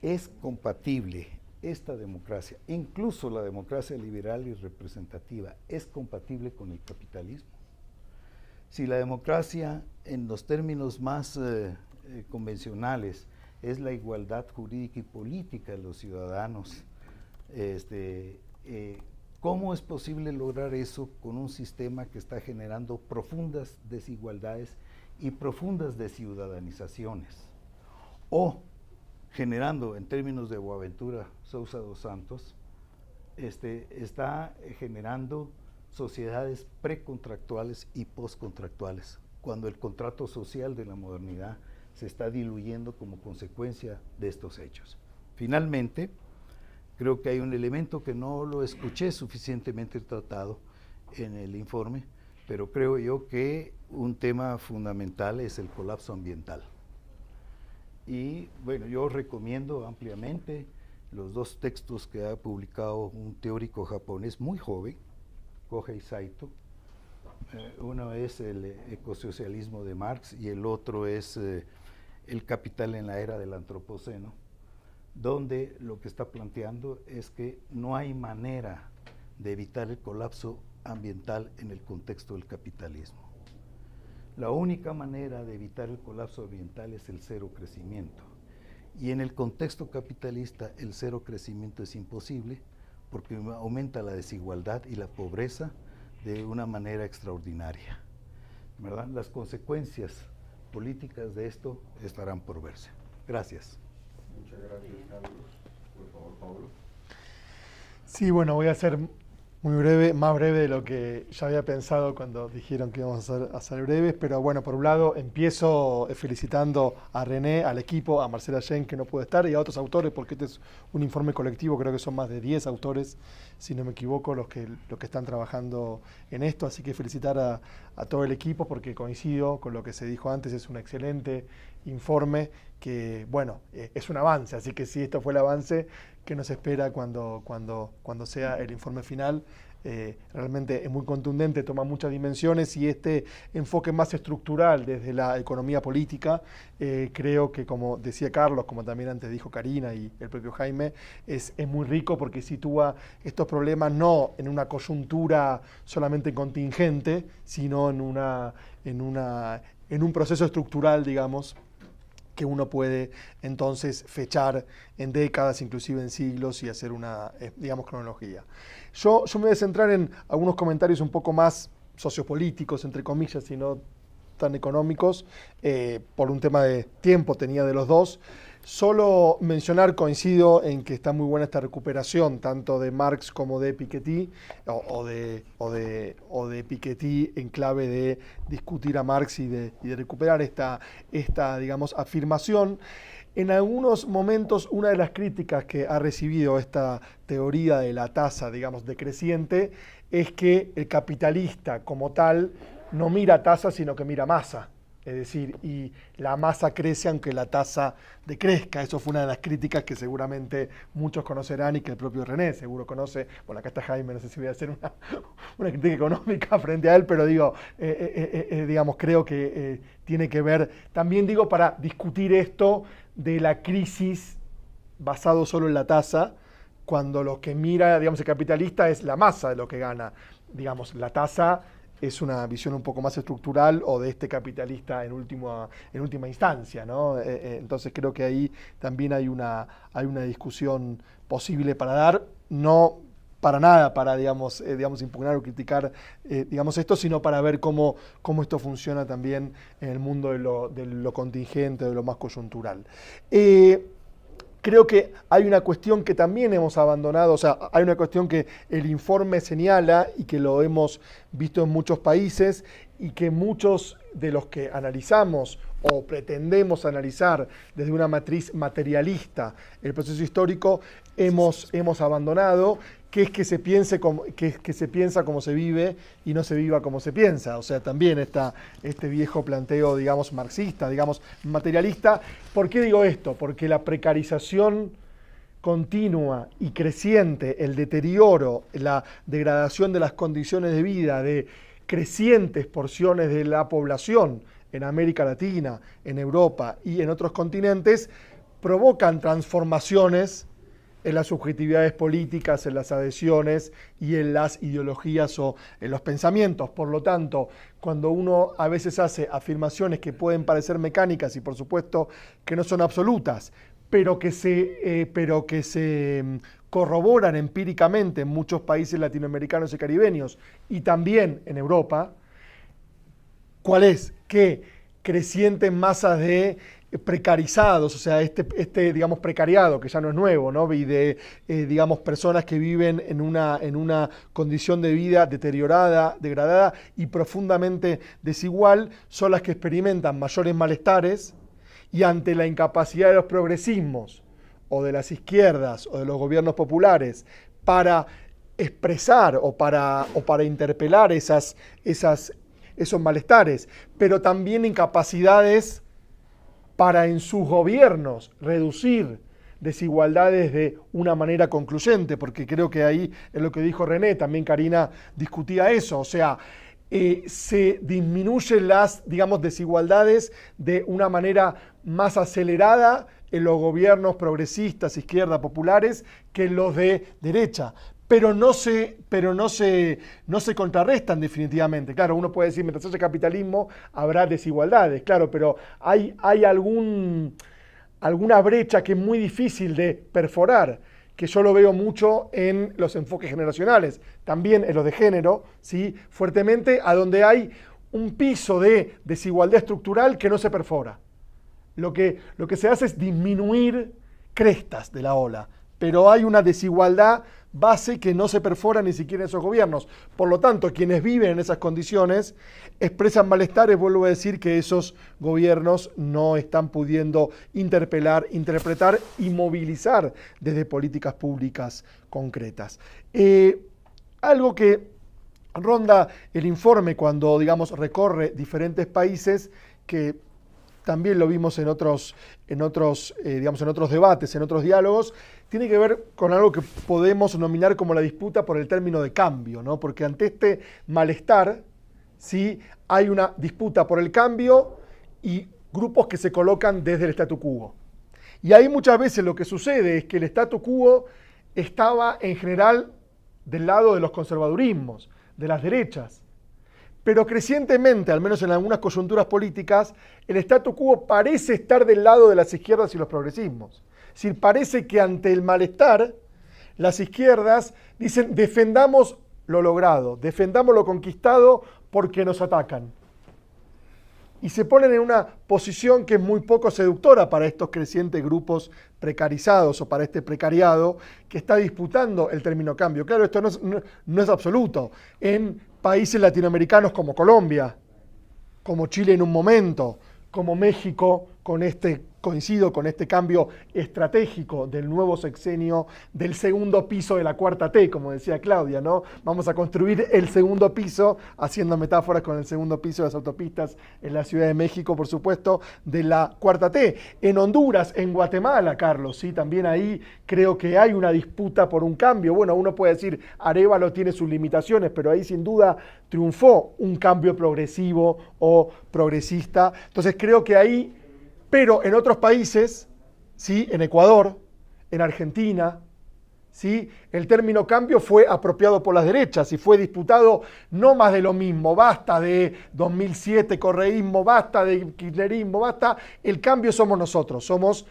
¿Es compatible esta democracia, incluso la democracia liberal y representativa, es compatible con el capitalismo? Si la democracia, en los términos más eh, eh, convencionales, es la igualdad jurídica y política de los ciudadanos, este, eh, ¿Cómo es posible lograr eso con un sistema que está generando profundas desigualdades y profundas desciudadanizaciones? O generando en términos de Boaventura Sousa dos Santos, este, está generando sociedades precontractuales y postcontractuales, cuando el contrato social de la modernidad se está diluyendo como consecuencia de estos hechos. Finalmente, creo que hay un elemento que no lo escuché suficientemente tratado en el informe, pero creo yo que un tema fundamental es el colapso ambiental. Y bueno, yo recomiendo ampliamente los dos textos que ha publicado un teórico japonés muy joven, Kohei Saito. Eh, uno es el ecosocialismo de Marx y el otro es eh, el capital en la era del antropoceno, donde lo que está planteando es que no hay manera de evitar el colapso ambiental en el contexto del capitalismo. La única manera de evitar el colapso ambiental es el cero crecimiento. Y en el contexto capitalista el cero crecimiento es imposible porque aumenta la desigualdad y la pobreza de una manera extraordinaria. ¿verdad? Las consecuencias políticas de esto estarán por verse. Gracias. Muchas gracias, Carlos. Por favor, Pablo. Sí, bueno, voy a hacer muy breve, más breve de lo que ya había pensado cuando dijeron que íbamos a ser, breves, pero bueno, por un lado empiezo eh, felicitando a René, al equipo, a Marcela Yen, que no puede estar, y a otros autores, porque este es un informe colectivo, creo que son más de 10 autores, si no me equivoco, los que, los que están trabajando en esto, así que felicitar a, todo el equipo, porque coincido con lo que se dijo antes, es un excelente informe que, bueno, eh, es un avance, así que si esto fue el avance, que nos espera cuando, cuando, cuando sea el informe final. Eh, realmente es muy contundente, toma muchas dimensiones y este enfoque más estructural desde la economía política, eh, creo que como decía Carlos, como también antes dijo Karina y el propio Jaime, es, es muy rico porque sitúa estos problemas no en una coyuntura solamente contingente, sino en, una, en, una, en un proceso estructural, digamos, que uno puede entonces fechar en décadas, inclusive en siglos, y hacer una, eh, digamos, cronología. Yo, me voy a centrar en algunos comentarios un poco más sociopolíticos, entre comillas, y no tan económicos, eh, por un tema de tiempo tenía de los dos. Solo mencionar, coincido en que está muy buena esta recuperación, tanto de Marx como de Piketty, o, de, o, Piketty en clave de discutir a Marx y de, recuperar esta, afirmación. En algunos momentos, una de las críticas que ha recibido esta teoría de la tasa, digamos, decreciente, es que el capitalista como tal no mira tasa, sino que mira masa. Es decir, y la masa crece aunque la tasa decrezca. Eso fue una de las críticas que seguramente muchos conocerán y que el propio René seguro conoce. Bueno, acá está Jaime, no sé si voy a hacer una, crítica económica frente a él, pero digo, eh, eh, eh, digamos, creo que tiene que ver, también digo, para discutir esto de la crisis basado solo en la tasa, cuando lo que mira, digamos, el capitalista es la masa de lo que gana. Digamos, la tasa es una visión un poco más estructural o de este capitalista en, última, en última instancia. Eh, eh, entonces creo que ahí también hay una, hay una discusión posible para dar, no para nada, para digamos, eh, digamos impugnar o criticar digamos esto, sino para ver cómo, cómo esto funciona también en el mundo de lo, contingente, de lo más coyuntural. Creo que hay una cuestión que también hemos abandonado, o sea, hay una cuestión que el informe señala y que lo hemos visto en muchos países y que muchos de los que analizamos o pretendemos analizar desde una matriz materialista el proceso histórico hemos, hemos abandonado que es que se como, que es que se piensa como se vive y no se viva como se piensa. O sea, también está este viejo planteo, digamos, marxista, digamos, materialista. ¿Por qué digo esto? Porque la precarización continua y creciente, el deterioro, la degradación de las condiciones de vida de crecientes porciones de la población en América Latina, en Europa y en otros continentes, provocan transformaciones en las subjetividades políticas, en las adhesiones y en las ideologías o en los pensamientos. Por lo tanto, cuando uno a veces hace afirmaciones que pueden parecer mecánicas y por supuesto que no son absolutas, pero que se, eh, pero que se mm, corroboran empíricamente en muchos países latinoamericanos y caribeños y también en Europa, ¿cuál es? Que Creciente masas de eh, precarizados, o sea, este, este, digamos, precariado, que ya no es nuevo, ¿no? Y de, eh, digamos, personas que viven en una, en una condición de vida deteriorada, degradada y profundamente desigual, son las que experimentan mayores malestares y ante la incapacidad de los progresismos o de las izquierdas o de los gobiernos populares para expresar o para, o para interpelar esos malestares, pero también incapacidades para en sus gobiernos reducir desigualdades de una manera concluyente, porque creo que ahí es lo que dijo René, también Karina discutía eso, o sea, eh, se disminuyen las, digamos, desigualdades de una manera más acelerada en los gobiernos progresistas, izquierda, populares, que en los de derecha pero no se, pero no se, no se contrarrestan definitivamente. Claro, uno puede decir, mientras haya capitalismo habrá desigualdades, claro, pero hay, hay algún, alguna brecha que es muy difícil de perforar, que yo lo veo mucho en los enfoques generacionales, también en los de género, ¿sí? fuertemente, a donde hay un piso de desigualdad estructural que no se perfora. Lo que, lo que se hace es disminuir crestas de la ola, pero hay una desigualdad base que no se perfora ni siquiera en esos gobiernos. Por lo tanto, quienes viven en esas condiciones expresan malestares, vuelvo a decir que esos gobiernos no están pudiendo interpelar, interpretar y movilizar desde políticas públicas concretas. Eh, algo que ronda el informe cuando, digamos, recorre diferentes países que también lo vimos en otros, en otros, eh, digamos, en otros debates, en otros diálogos, tiene que ver con algo que podemos nominar como la disputa por el término de cambio, Porque ante este malestar, sí hay una disputa por el cambio y grupos que se colocan desde el statu quo. Y ahí muchas veces lo que sucede es que el statu quo estaba en general del lado de los conservadurismos, de las derechas. Pero crecientemente, al menos en algunas coyunturas políticas, el statu quo parece estar del lado de las izquierdas y los progresismos. Es parece que ante el malestar, las izquierdas dicen defendamos lo logrado, defendamos lo conquistado porque nos atacan. Y se ponen en una posición que es muy poco seductora para estos crecientes grupos precarizados o para este precariado que está disputando el término cambio. Claro, esto no es, no es absoluto. En países latinoamericanos como Colombia, como Chile en un momento, como México con este, coincido con este cambio estratégico del nuevo sexenio, del segundo piso de la cuarta T, como decía Claudia, ¿no? Vamos a construir el segundo piso, haciendo metáforas con el segundo piso de las autopistas en la Ciudad de México, por supuesto, de la cuarta T. En Honduras, en Guatemala, Carlos, sí, también ahí creo que hay una disputa por un cambio. Bueno, uno puede decir, Arevalo tiene sus limitaciones, pero ahí sin duda triunfó un cambio progresivo o progresista. Entonces creo que ahí pero en otros países, ¿sí? en Ecuador, en Argentina, ¿sí? el término cambio fue apropiado por las derechas y fue disputado no más de lo mismo, basta de 2007 correísmo, basta de kirchnerismo, basta, el cambio somos nosotros, somos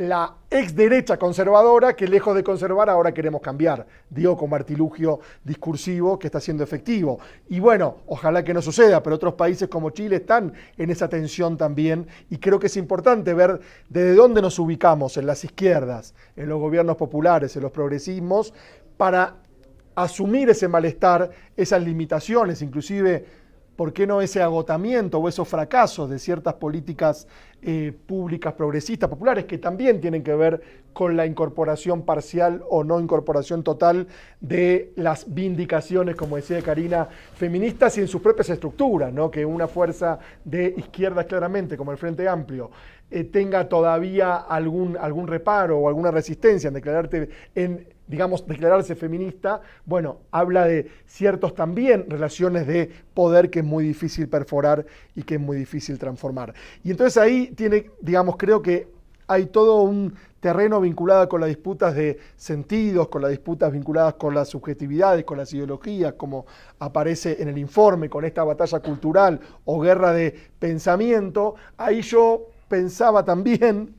la ex derecha conservadora que lejos de conservar ahora queremos cambiar, digo como artilugio discursivo que está siendo efectivo. Y bueno, ojalá que no suceda, pero otros países como Chile están en esa tensión también y creo que es importante ver desde dónde nos ubicamos en las izquierdas, en los gobiernos populares, en los progresismos, para asumir ese malestar, esas limitaciones, inclusive ¿Por qué no ese agotamiento o esos fracasos de ciertas políticas eh, públicas progresistas, populares, que también tienen que ver con la incorporación parcial o no incorporación total de las vindicaciones, como decía Karina, feministas y en sus propias estructuras, ¿no? que una fuerza de izquierdas claramente, como el Frente Amplio, eh, tenga todavía algún, algún reparo o alguna resistencia en declararte en digamos, declararse feminista, bueno, habla de ciertos también relaciones de poder que es muy difícil perforar y que es muy difícil transformar. Y entonces ahí tiene, digamos, creo que hay todo un terreno vinculado con las disputas de sentidos, con las disputas vinculadas con las subjetividades, con las ideologías, como aparece en el informe, con esta batalla cultural o guerra de pensamiento. Ahí yo pensaba también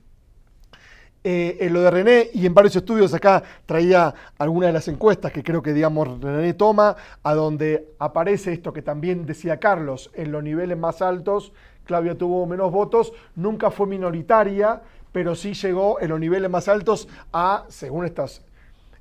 eh, en lo de René y en varios estudios acá traía algunas de las encuestas que creo que, digamos, René toma, a donde aparece esto que también decía Carlos, en los niveles más altos Claudia tuvo menos votos, nunca fue minoritaria, pero sí llegó en los niveles más altos a, según estas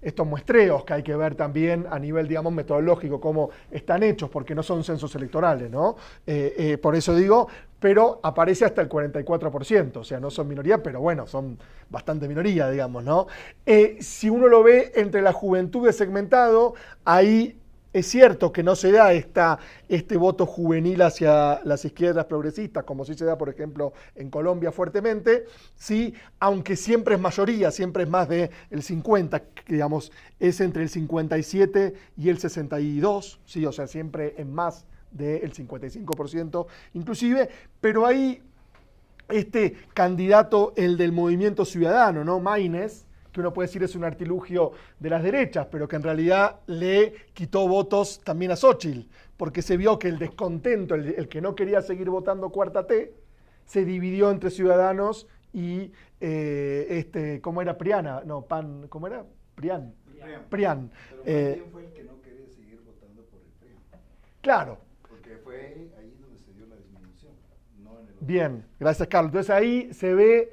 estos muestreos que hay que ver también a nivel, digamos, metodológico, cómo están hechos, porque no son censos electorales, ¿no? Eh, eh, por eso digo, pero aparece hasta el 44%, o sea, no son minoría, pero bueno, son bastante minoría, digamos, ¿no? Eh, si uno lo ve entre la juventud de segmentado, ahí es cierto que no se da esta, este voto juvenil hacia las izquierdas progresistas, como sí se da, por ejemplo, en Colombia fuertemente, ¿sí? aunque siempre es mayoría, siempre es más del el 50, digamos, es entre el 57 y el 62, ¿sí? o sea, siempre es más del 55% inclusive, pero ahí este candidato, el del movimiento ciudadano, ¿no? Maines, que uno puede decir es un artilugio de las derechas, pero que en realidad le quitó votos también a Xochitl, porque se vio que el descontento, el, que no quería seguir votando cuarta T, se dividió entre ciudadanos y eh, este, ¿cómo era? Priana, no, Pan, ¿cómo era? Prian. Prian. Prian. Eh, fue el que no quería seguir votando por el PRI. Claro. Porque fue ahí donde se dio la disminución, Bien, gracias Carlos. Entonces ahí se ve,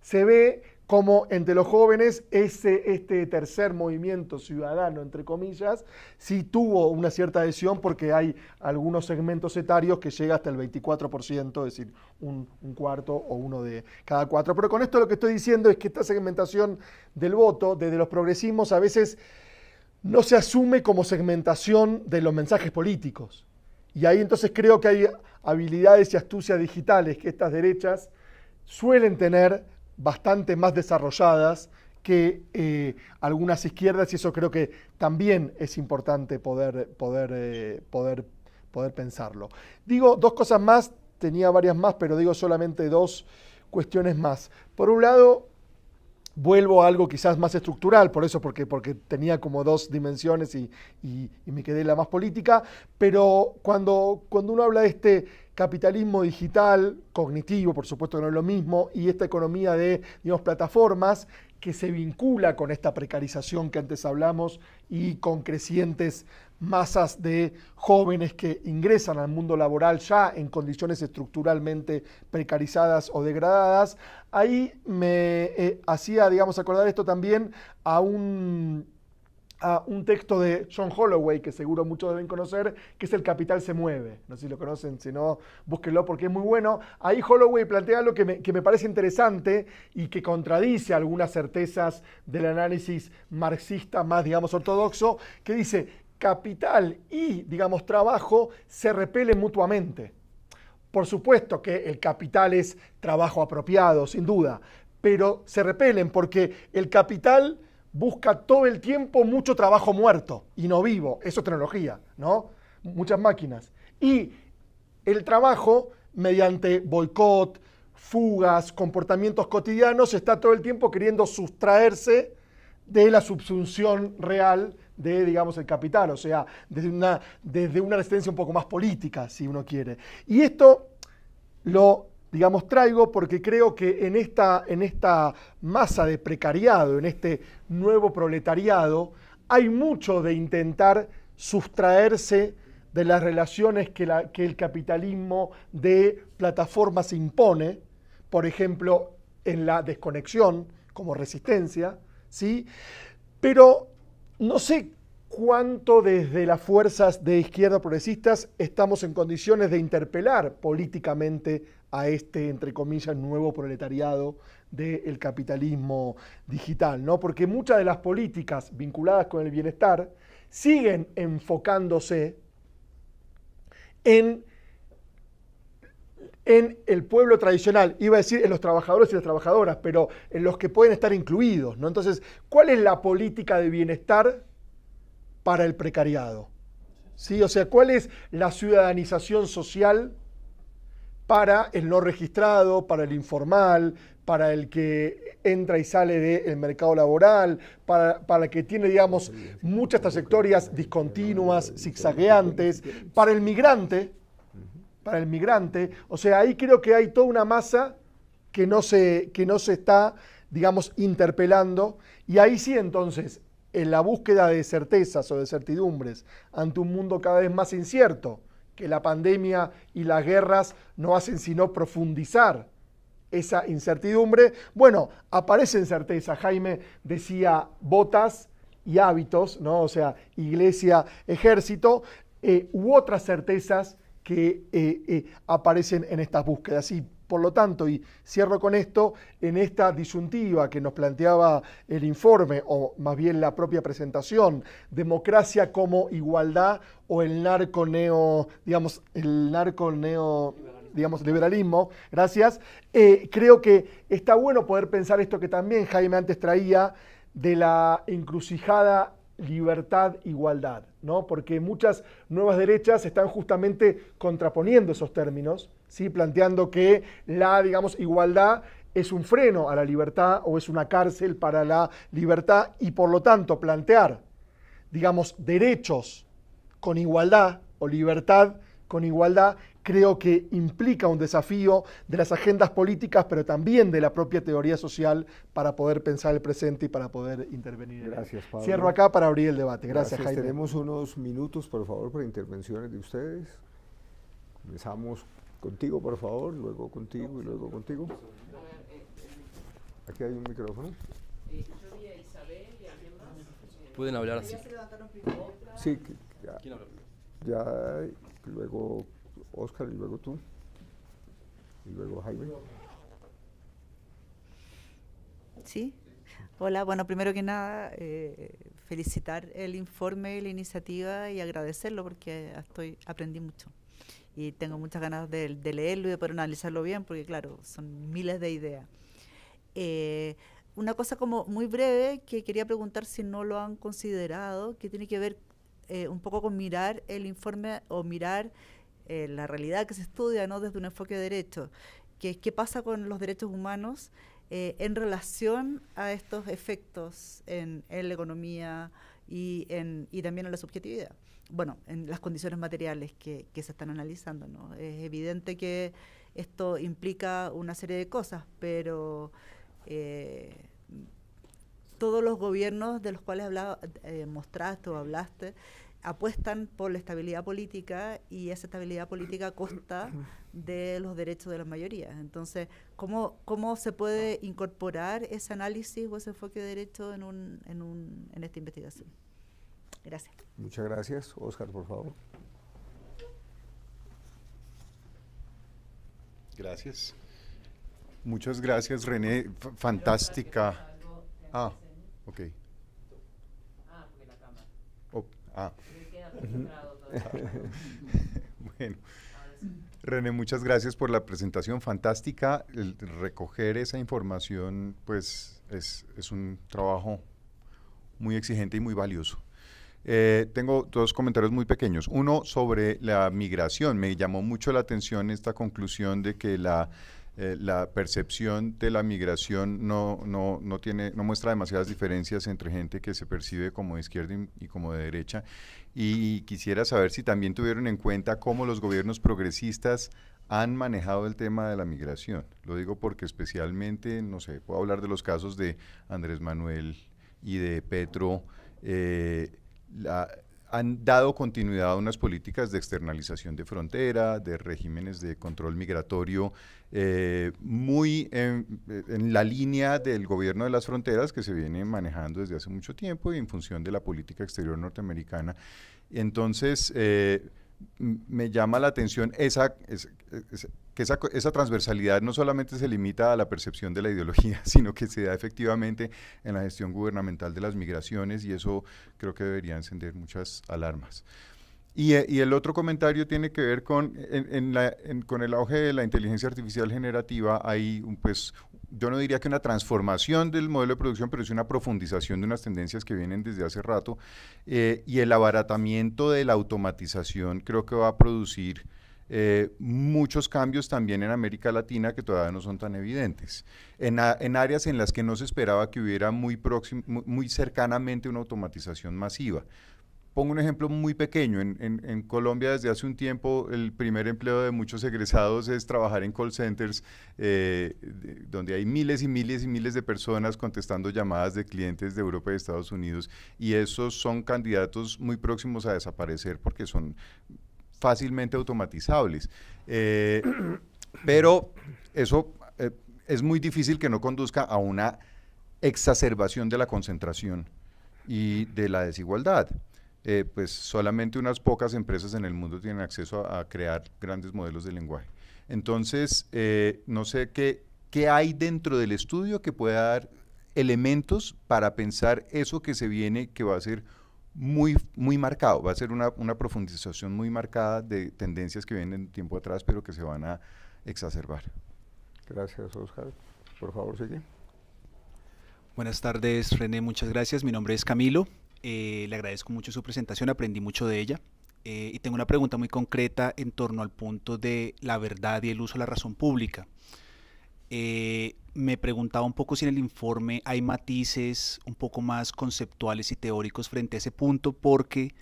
se ve como entre los jóvenes ese, este tercer movimiento ciudadano, entre comillas, sí tuvo una cierta adhesión porque hay algunos segmentos etarios que llega hasta el 24%, es decir, un, un, cuarto o uno de cada cuatro. Pero con esto lo que estoy diciendo es que esta segmentación del voto, desde los progresismos, a veces no se asume como segmentación de los mensajes políticos. Y ahí entonces creo que hay habilidades y astucias digitales que estas derechas suelen tener bastante más desarrolladas que eh, algunas izquierdas y eso creo que también es importante poder, poder, eh, poder, poder pensarlo. Digo dos cosas más, tenía varias más, pero digo solamente dos cuestiones más. Por un lado, vuelvo a algo quizás más estructural, por eso, porque, porque tenía como dos dimensiones y, me quedé la más política, pero cuando, cuando uno habla de este capitalismo digital, cognitivo, por supuesto que no es lo mismo, y esta economía de, digamos, plataformas, que se vincula con esta precarización que antes hablamos y con crecientes masas de jóvenes que ingresan al mundo laboral ya en condiciones estructuralmente precarizadas o degradadas. Ahí me eh, hacía, digamos, acordar esto también a un a un texto de John Holloway, que seguro muchos deben conocer, que es El Capital se mueve. No sé si lo conocen, si no, búsquenlo porque es muy bueno. Ahí Holloway plantea lo que me, que me parece interesante y que contradice algunas certezas del análisis marxista más, digamos, ortodoxo, que dice, capital y, digamos, trabajo se repelen mutuamente. Por supuesto que el capital es trabajo apropiado, sin duda, pero se repelen porque el capital busca todo el tiempo mucho trabajo muerto y no vivo. Eso es tecnología, ¿no? Muchas máquinas. Y el trabajo, mediante boicot, fugas, comportamientos cotidianos, está todo el tiempo queriendo sustraerse de la subsunción real de, digamos, el capital, o sea, desde una, desde un poco más política, si uno quiere. Y esto lo digamos, traigo porque creo que en esta, en esta masa de precariado, en este nuevo proletariado, hay mucho de intentar sustraerse de las relaciones que, que el capitalismo de plataformas impone, por ejemplo, en la desconexión como resistencia, ¿sí? Pero no sé cuánto desde las fuerzas de izquierda progresistas estamos en condiciones de interpelar políticamente a este, entre comillas, nuevo proletariado del capitalismo digital, ¿no? Porque muchas de las políticas vinculadas con el bienestar siguen enfocándose en, en el pueblo tradicional, iba a decir en los trabajadores y las trabajadoras, pero en los que pueden estar incluidos, ¿no? Entonces, ¿cuál es la política de bienestar para el precariado? ¿Sí? O sea, ¿cuál es la ciudadanización social? para el no registrado, para el informal, para el que entra y sale del mercado laboral, para, el que tiene, digamos, muchas trayectorias discontinuas, zigzagueantes, para el migrante, para el migrante. O sea, ahí creo que hay toda una masa que no se, que no se está, digamos, interpelando. Y ahí sí, entonces, en la búsqueda de certezas o de certidumbres ante un mundo cada vez más incierto, que la pandemia y las guerras no hacen sino profundizar esa incertidumbre. Bueno, aparecen certezas. Jaime decía botas y hábitos, ¿no? O sea, iglesia, ejército, eh, u otras certezas que eh, eh, aparecen en estas búsquedas. Y por lo tanto, y cierro con esto, en esta disyuntiva que nos planteaba el informe, o más bien la propia presentación, democracia como igualdad o el narco neo, digamos, el narco digamos, liberalismo, gracias, eh, creo que está bueno poder pensar esto que también Jaime antes traía de la encrucijada libertad, igualdad, ¿no? Porque muchas nuevas derechas están justamente contraponiendo esos términos, ¿sí? Planteando que la, digamos, igualdad es un freno a la libertad o es una cárcel para la libertad y por lo tanto plantear, digamos, derechos con igualdad o libertad con igualdad, creo que implica un desafío de las agendas políticas, pero también de la propia teoría social para poder pensar el presente y para poder intervenir. Gracias, Pablo. Cierro acá para abrir el debate. Gracias, Jaime. Tenemos unos minutos, por favor, para intervenciones de ustedes. Comenzamos contigo, por favor, luego contigo y luego contigo. Aquí hay un micrófono. Pueden hablar así. Sí, ¿Quién habla? Ya luego Oscar y luego tú. Y luego Jaime. Sí. Hola, bueno, primero que nada, eh, felicitar el informe, y la iniciativa y agradecerlo porque estoy, aprendí mucho. Y tengo muchas ganas de, leerlo y de poder analizarlo bien porque, claro, son miles de ideas. Eh, una cosa como muy breve que quería preguntar si no lo han considerado, que tiene que ver eh, un poco con mirar el informe o mirar eh, la realidad que se estudia ¿no? desde un enfoque de derecho, que es qué pasa con los derechos humanos eh, en relación a estos efectos en, en la economía y, en, y también en la subjetividad. Bueno, en las condiciones materiales que, que se están analizando. ¿no? Es evidente que esto implica una serie de cosas, pero todos los gobiernos de los cuales eh, mostraste o hablaste apuestan por la estabilidad política y esa estabilidad política consta de los derechos de las mayorías. Entonces, ¿cómo, cómo se puede incorporar ese análisis o ese enfoque de derecho en, un, en, un, en esta investigación? Gracias. Muchas gracias. Oscar, por favor. Gracias. Muchas gracias, René. fantástica. Ah. Ok. Ah, porque la cámara. Oh, ah. bueno. René, muchas gracias por la presentación fantástica. recoger esa información, pues, es, un trabajo muy exigente y muy valioso. Eh, tengo dos comentarios muy pequeños. Uno sobre la migración. Me llamó mucho la atención esta conclusión de que la eh, la percepción de la migración no, no, no, tiene, no muestra demasiadas diferencias entre gente que se percibe como de izquierda y, como de derecha. Y quisiera saber si también tuvieron en cuenta cómo los gobiernos progresistas han manejado el tema de la migración. Lo digo porque especialmente, no sé, puedo hablar de los casos de Andrés Manuel y de Petro. Eh, han dado continuidad a unas políticas de externalización de frontera, de regímenes de control migratorio, eh, muy en, la línea del gobierno de las fronteras que se viene manejando desde hace mucho tiempo y en función de la política exterior norteamericana. Entonces, eh, me llama la atención esa, que esa, transversalidad no solamente se limita a la percepción de la ideología, sino que se da efectivamente en la gestión gubernamental de las migraciones y eso creo que debería encender muchas alarmas. Eh, y, el otro comentario tiene que ver con, con el auge de la inteligencia artificial generativa. Hay, pues, yo no diría que una transformación del modelo de producción, pero es una profundización de unas tendencias que vienen desde hace rato. Eh, y el abaratamiento de la automatización creo que va a producir eh, muchos cambios también en América Latina que todavía no son tan evidentes. En, áreas en las que no se esperaba que hubiera muy, muy cercanamente una automatización masiva. Pongo un ejemplo muy pequeño. En, Colombia desde hace un tiempo el primer empleo de muchos egresados es trabajar en call centers eh, donde hay miles y miles y miles de personas contestando llamadas de clientes de Europa y Estados Unidos y esos son candidatos muy próximos a desaparecer porque son fácilmente automatizables. Eh, pero eso eh, es muy difícil que no conduzca a una exacerbación de la concentración y de la desigualdad. Eh, pues solamente unas pocas empresas en el mundo tienen acceso a, crear grandes modelos de lenguaje. Entonces, eh, no sé qué, qué hay dentro del estudio que pueda dar elementos para pensar eso que se viene, que va a ser muy, muy marcado, va a ser una, una profundización muy marcada de tendencias que vienen tiempo atrás, pero que se van a exacerbar. Gracias, Oscar. Por favor, sigue. Buenas tardes, René. Muchas gracias. Mi nombre es Camilo. Eh, le agradezco mucho su presentación, aprendí mucho de ella. Eh, y tengo una pregunta muy concreta en torno al punto de la verdad y el uso de la razón pública. Eh, me preguntaba un poco si en el informe hay matices un poco más conceptuales y teóricos frente a ese punto, porque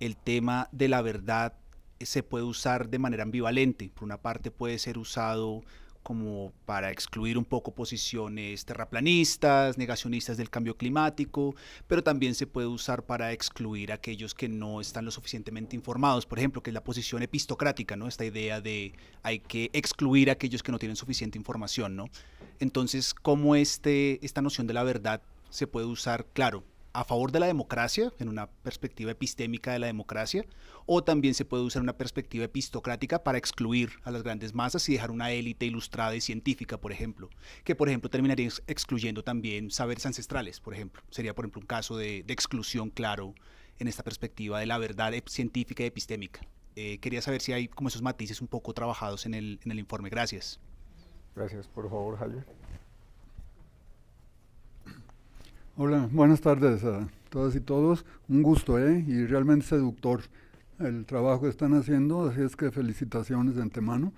el tema de la verdad se puede usar de manera ambivalente. Por una parte puede ser usado como para excluir un poco posiciones terraplanistas, negacionistas del cambio climático, pero también se puede usar para excluir a aquellos que no están lo suficientemente informados, por ejemplo, que es la posición epistocrática, ¿no? Esta idea de hay que excluir a aquellos que no tienen suficiente información, ¿no? Entonces, cómo este esta noción de la verdad se puede usar, claro, a favor de la democracia, en una perspectiva epistémica de la democracia, o también se puede usar una perspectiva epistocrática para excluir a las grandes masas y dejar una élite ilustrada y científica, por ejemplo, que por ejemplo terminaría excluyendo también saberes ancestrales, por ejemplo. Sería por ejemplo un caso de, exclusión claro en esta perspectiva de la verdad científica y epistémica. Eh, quería saber si hay como esos matices un poco trabajados en el, en el informe. Gracias. Gracias, por favor, Javier. Hola, buenas tardes a todas y todos. Un gusto, ¿eh? Y realmente seductor el trabajo que están haciendo, así es que felicitaciones de antemano.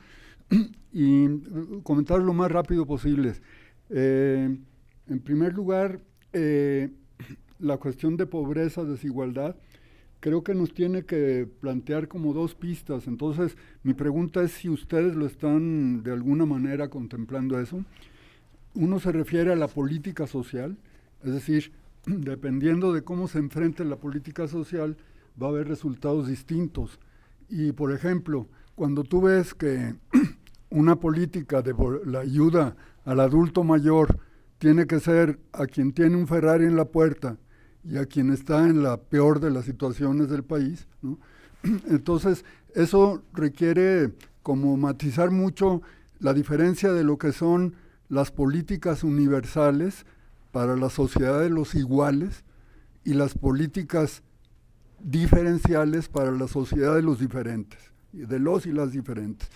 y uh, comentar lo más rápido posible. Eh, en primer lugar, eh, la cuestión de pobreza, desigualdad, creo que nos tiene que plantear como dos pistas. Entonces, mi pregunta es si ustedes lo están de alguna manera contemplando eso. Uno se refiere a la política social es decir, dependiendo de cómo se enfrente la política social, va a haber resultados distintos. Y por ejemplo, cuando tú ves que una política de la ayuda al adulto mayor tiene que ser a quien tiene un Ferrari en la puerta y a quien está en la peor de las situaciones del país, entonces eso requiere como matizar mucho la diferencia de lo que son las políticas universales, para la sociedad de los iguales y las políticas diferenciales para la sociedad de los diferentes, de los y las diferentes.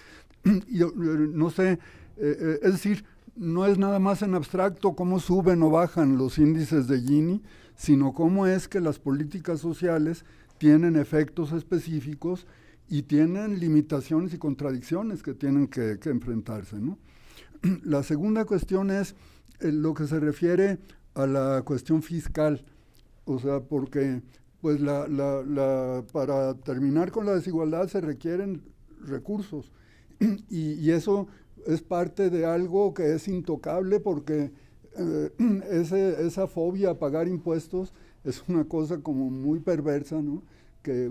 Eh, no sé, eh, eh, es decir, no es nada más en abstracto cómo suben o bajan los índices de Gini, sino cómo es que las políticas sociales tienen efectos específicos y tienen limitaciones y contradicciones que tienen que, que enfrentarse. ¿no? La segunda cuestión es eh, lo que se refiere a la cuestión fiscal, o sea, porque pues la, la, para terminar con la desigualdad se requieren recursos y, eso es parte de algo que es intocable porque eh, ese, esa fobia a pagar impuestos es una cosa como muy perversa, que,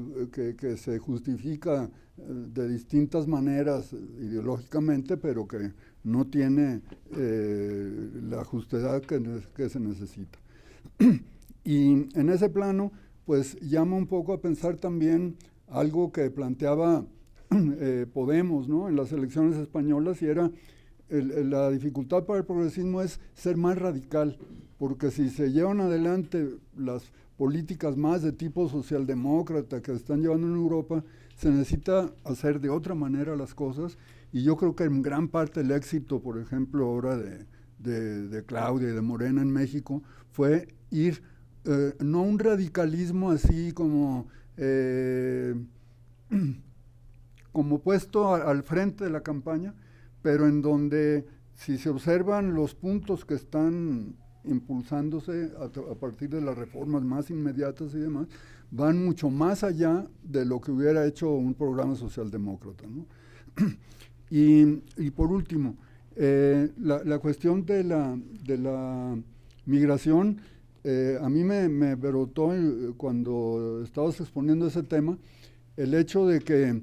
se justifica eh, de distintas maneras ideológicamente, pero que no tiene eh, la justedad que, se necesita. y en ese plano, pues llama un poco a pensar también algo que planteaba eh, Podemos ¿no? en las elecciones españolas y era la dificultad para el progresismo es ser más radical, porque si se llevan adelante las políticas más de tipo socialdemócrata que se están llevando en Europa, se necesita hacer de otra manera las cosas y yo creo que en gran parte el éxito, por ejemplo, ahora de, Claudia y de Morena en México, fue ir, eh, no un radicalismo así como, eh, como puesto al frente de la campaña, pero en donde si se observan los puntos que están impulsándose a, partir de las reformas más inmediatas y demás, van mucho más allá de lo que hubiera hecho un programa socialdemócrata. ¿no? Y, por último, eh, la, la, cuestión de la, de la migración, eh, a mí me, me brotó eh, cuando estabas exponiendo ese tema el hecho de que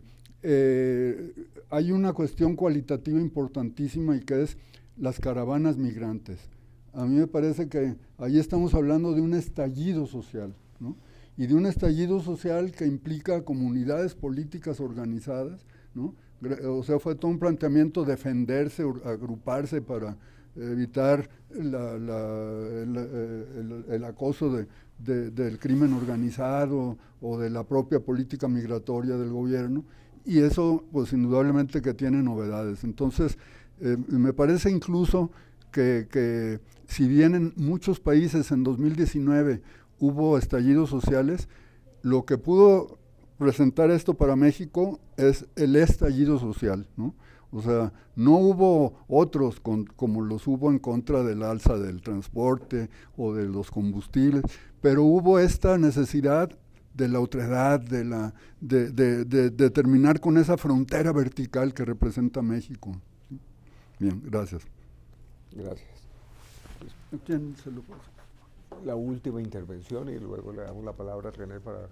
hay una cuestión cualitativa importantísima y que es las caravanas migrantes. A mí me parece que ahí estamos hablando de un estallido social, ¿no? Y de un estallido social que implica comunidades políticas organizadas, ¿no? O sea, fue todo un planteamiento defenderse, agruparse para evitar el, acoso del crimen organizado o de la propia política migratoria del gobierno. Y eso, pues indudablemente que tiene novedades. Entonces, eh, me parece incluso que, que, si bien en muchos países en 2019 hubo estallidos sociales, lo que pudo presentar esto para México es el estallido social, ¿no? O sea, no hubo otros como los hubo en contra del alza del transporte o de los combustibles, pero hubo esta necesidad de la otredad, de, la, de, de, terminar con esa frontera vertical que representa México. Bien, gracias. Gracias. La última intervención y luego le damos la palabra a René para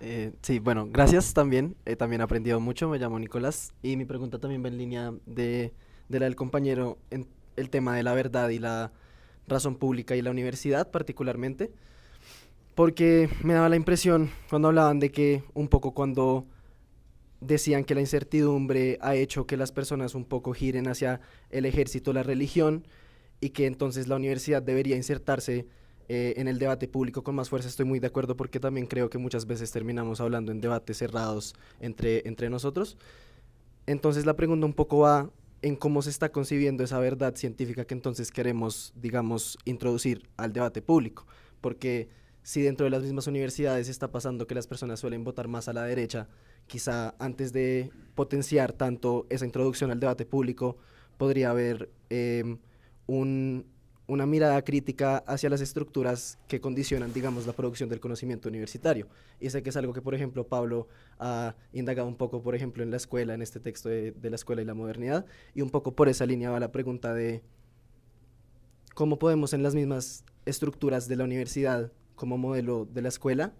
eh, sí, bueno, gracias también. también he aprendido mucho. Me llamo Nicolás. Y mi pregunta también va en línea de, de la del compañero en el tema de la verdad y la razón pública y la universidad particularmente. Porque me daba la impresión cuando hablaban de que un poco cuando decían que la incertidumbre ha hecho que las personas un poco giren hacia el ejército, la religión, y que entonces la universidad debería insertarse eh, en el debate público con más fuerza estoy muy de acuerdo porque también creo que muchas veces terminamos hablando en debates cerrados entre, entre nosotros. Entonces la pregunta un poco va en cómo se está concibiendo esa verdad científica que entonces queremos, digamos, introducir al debate público. Porque si dentro de las mismas universidades está pasando que las personas suelen votar más a la derecha, quizá antes de potenciar tanto esa introducción al debate público, podría haber eh, un, una mirada crítica hacia las estructuras que condicionan, digamos, la producción del conocimiento universitario. Y sé que es algo que, por ejemplo, Pablo ha indagado un poco, por ejemplo, en la escuela, en este texto de, la escuela y la modernidad, y un poco por esa línea va la pregunta de cómo podemos en las mismas estructuras de la universidad como modelo de la escuela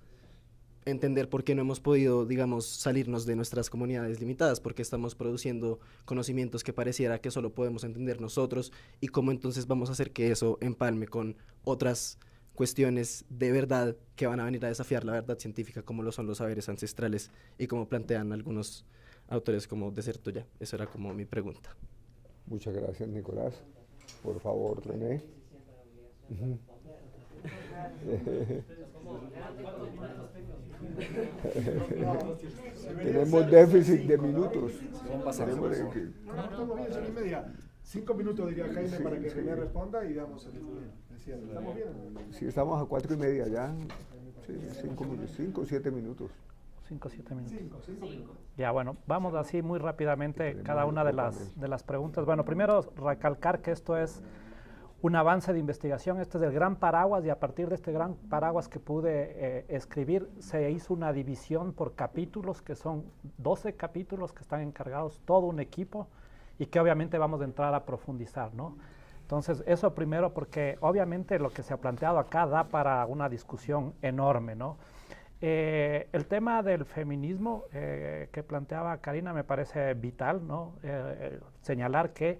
entender por qué no hemos podido, digamos, salirnos de nuestras comunidades limitadas, porque estamos produciendo conocimientos que pareciera que solo podemos entender nosotros y cómo entonces vamos a hacer que eso empalme con otras cuestiones de verdad que van a venir a desafiar la verdad científica, como lo son los saberes ancestrales y como plantean algunos autores como Deserto Ya. Esa era como mi pregunta. Muchas gracias, Nicolás. Por favor, René. Tenemos déficit de minutos. Tenemos que... No, todo bien, son y media. Cinco minutos diría Jaime sí, para que sí. René responda y damos el... Sí, ¿Estamos bien? Sí, estamos a cuatro y media ya. Sí, cinco, cinco siete minutos. Cinco siete minutos. Cinco, cinco. Ya, bueno, vamos así muy rápidamente cada una de las, de las preguntas. Bueno, primero recalcar que esto es un avance de investigación. Este es el gran paraguas y a partir de este gran paraguas que pude eh, escribir se hizo una división por capítulos, que son 12 capítulos que están encargados todo un equipo y que obviamente vamos a entrar a profundizar, ¿no? Entonces, eso primero porque obviamente lo que se ha planteado acá da para una discusión enorme, ¿no? Eh, el tema del feminismo eh, que planteaba Karina me parece vital, ¿no? señalar que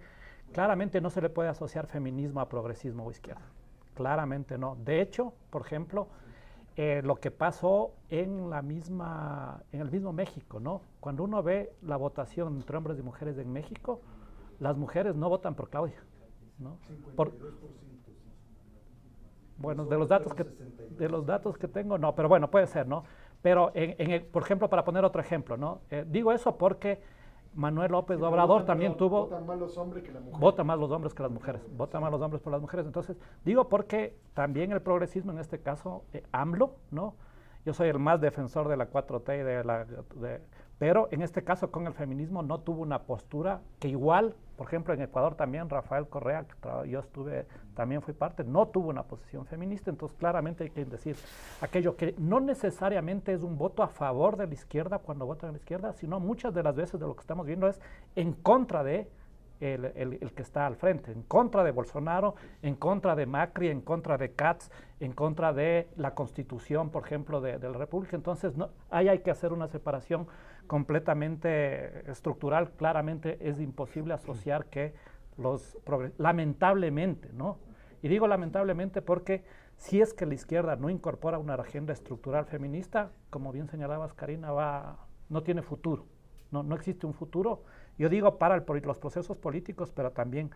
Claramente no se le puede asociar feminismo a progresismo o izquierda. Claramente no. De hecho, por ejemplo, eh, lo que pasó en la misma, en el mismo México, ¿no? Cuando uno ve la votación entre hombres y mujeres en México, las mujeres no votan por Claudia, ¿no? bueno, de los datos que de los datos que tengo, no, pero bueno, puede ser, ¿no? Pero por ejemplo, para poner otro ejemplo, ¿no? Eh, digo eso porque Manuel López Obrador también tuvo... Votan más los hombres que las mujeres. Votan más los hombres que las mujeres. Votan más los hombres por las mujeres. Entonces, digo porque también el progresismo, en este caso, eh, AMLO, ¿no? Yo soy el más defensor de la 4T y de la... De, pero en este caso con el feminismo no tuvo una postura que igual, por ejemplo, en Ecuador también Rafael Correa, que yo estuve, también fui parte, no tuvo una posición feminista, entonces claramente hay que decir aquello que no necesariamente es un voto a favor de la izquierda cuando votan a la izquierda, sino muchas de las veces de lo que estamos viendo es en contra de el, que está al frente, en contra de Bolsonaro, en contra de Macri, en contra de Katz, en contra de la constitución, por ejemplo, de, la República. Entonces, no, ahí hay que hacer una separación completamente estructural, claramente es imposible asociar que los lamentablemente, ¿no? Y digo lamentablemente porque si es que la izquierda no incorpora una agenda estructural feminista, como bien señalabas Karina, va no tiene futuro. No, no existe un futuro, yo digo para los procesos políticos, pero también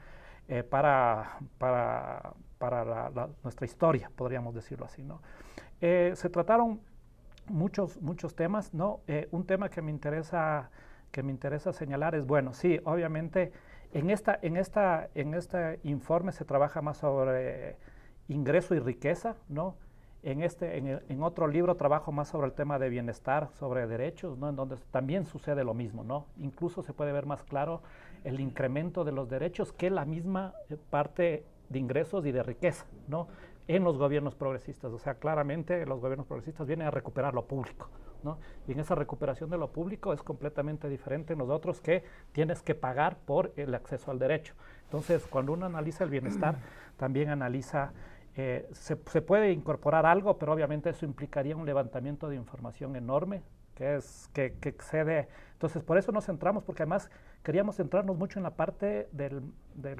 eh, para, para, nuestra historia, podríamos decirlo así. ¿no? Eh, se trataron muchos, muchos temas, ¿no? Eh, un tema que me interesa que me interesa señalar es, bueno, sí, obviamente en, esta, en, esta, en este informe se trabaja más sobre ingreso y riqueza, ¿no? En, este, en, en, otro libro trabajo más sobre el tema de bienestar, sobre derechos, ¿no? en donde también sucede lo mismo. ¿no? Incluso se puede ver más claro el incremento de los derechos que la misma parte de ingresos y de riqueza. ¿no? en los gobiernos progresistas. O sea, claramente los gobiernos progresistas vienen a recuperar lo público. ¿no? Y en esa recuperación de lo público es completamente diferente en nosotros que tienes que pagar por el acceso al derecho. Entonces, cuando uno analiza el bienestar, también analiza eh, se, puede incorporar algo, pero obviamente eso implicaría un levantamiento de información enorme que es que, que excede. Entonces, por eso nos centramos, porque además queríamos centrarnos mucho en la parte del,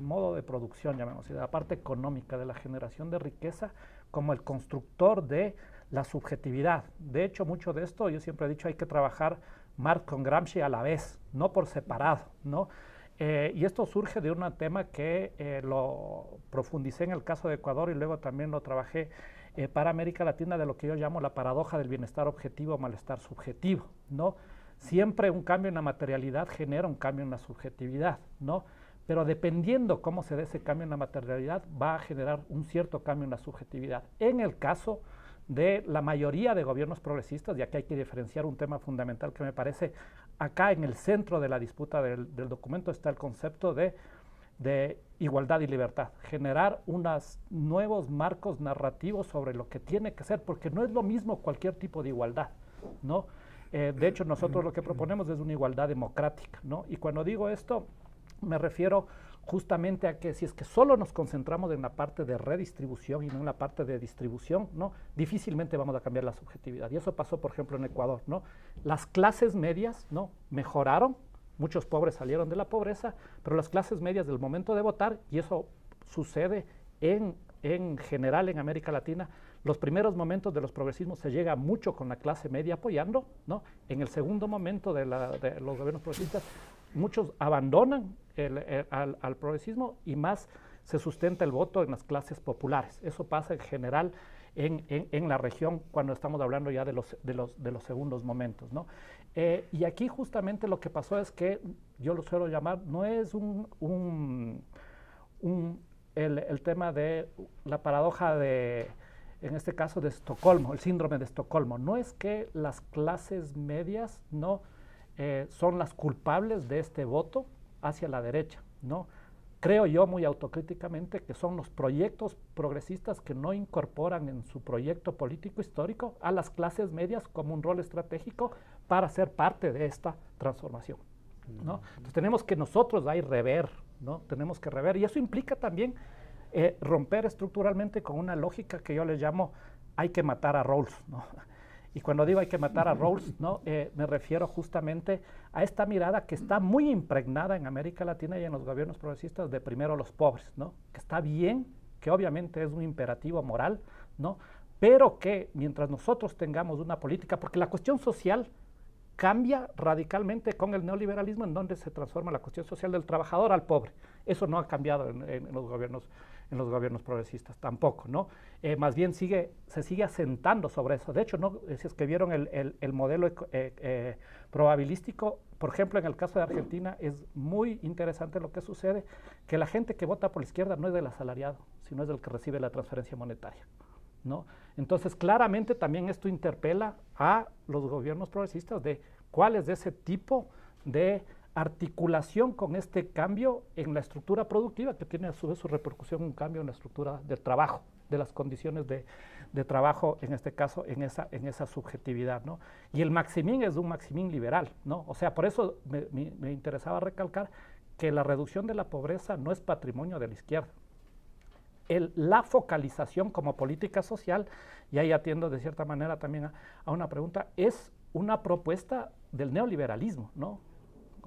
modo de producción, llamémoslo, de la parte económica, de la generación de riqueza como el constructor de la subjetividad. De hecho, mucho de esto, yo siempre he dicho, hay que trabajar Marx con Gramsci a la vez, no por separado, ¿no? Eh, y esto surge de un tema que eh, lo profundicé en el caso de Ecuador y luego también lo trabajé eh, para América Latina de lo que yo llamo la paradoja del bienestar objetivo malestar subjetivo, ¿no? Siempre un cambio en la materialidad genera un cambio en la subjetividad, ¿no? Pero dependiendo cómo se dé ese cambio en la materialidad, va a generar un cierto cambio en la subjetividad. En el caso de la mayoría de gobiernos progresistas, y aquí hay que diferenciar un tema fundamental que me parece acá en el centro de la disputa del, documento está el concepto de, de igualdad y libertad, generar unos nuevos marcos narrativos sobre lo que tiene que ser, porque no es lo mismo cualquier tipo de igualdad, ¿no? Eh, de hecho, nosotros lo que proponemos es una igualdad democrática, ¿no? Y cuando digo esto, me refiero justamente a que si es que solo nos concentramos en la parte de redistribución y no en la parte de distribución, ¿no? difícilmente vamos a cambiar la subjetividad. Y eso pasó, por ejemplo, en Ecuador. ¿no? Las clases medias ¿no? mejoraron, muchos pobres salieron de la pobreza, pero las clases medias del momento de votar, y eso sucede en general en América Latina, los primeros momentos de los progresismos se llega mucho con la clase media apoyando, ¿no? En el segundo momento de, los gobiernos progresistas, muchos abandonan al, progresismo y más se sustenta el voto en las clases populares. Eso pasa en general en, la región cuando estamos hablando ya de los, los, de los segundos momentos, ¿no? Eh, y aquí justamente lo que pasó es que, yo lo suelo llamar, no es un, el tema de la paradoja de en este caso de Estocolmo, el síndrome de Estocolmo. No es que las clases medias no eh, son las culpables de este voto hacia la derecha, no. Creo yo muy autocríticamente que son los proyectos progresistas que no incorporan en su proyecto político histórico a las clases medias como un rol estratégico para ser parte de esta transformación. ¿no? Entonces tenemos que nosotros ahí rever, ¿no? tenemos que rever y eso implica también eh, romper estructuralmente con una lógica que yo les llamo hay que matar a Rawls. Y cuando digo hay que matar a Rawls, ¿no? Eh, me refiero justamente a esta mirada que está muy impregnada en América Latina y en los gobiernos progresistas de primero los pobres, que está bien, que obviamente es un imperativo moral, pero que mientras nosotros tengamos una política, porque la cuestión social cambia radicalmente con el neoliberalismo en donde se transforma la cuestión social del trabajador al pobre. Eso no ha cambiado en, en los gobiernos en los gobiernos progresistas, tampoco, ¿no? Eh, más bien sigue, se sigue asentando sobre eso. De hecho, ¿no? Eh, si es que vieron el, modelo eh, probabilístico, por ejemplo, en el caso de Argentina es muy interesante lo que sucede, que la gente que vota por la izquierda no es del asalariado, sino es del que recibe la transferencia monetaria. ¿no? Entonces, claramente también esto interpela a los gobiernos progresistas de cuál es de ese tipo de articulación con este cambio en la estructura productiva, que tiene a su vez su repercusión, un cambio en la estructura del trabajo, de las condiciones de, trabajo, en este caso, en esa, en esa subjetividad. ¿no? Y el Maximín es un Maximín liberal, ¿no? o sea, por eso me, interesaba recalcar que la reducción de la pobreza no es patrimonio de la izquierda. El, la focalización como política social, y ahí atiendo de cierta manera también a, a una pregunta, es una propuesta del neoliberalismo, ¿no?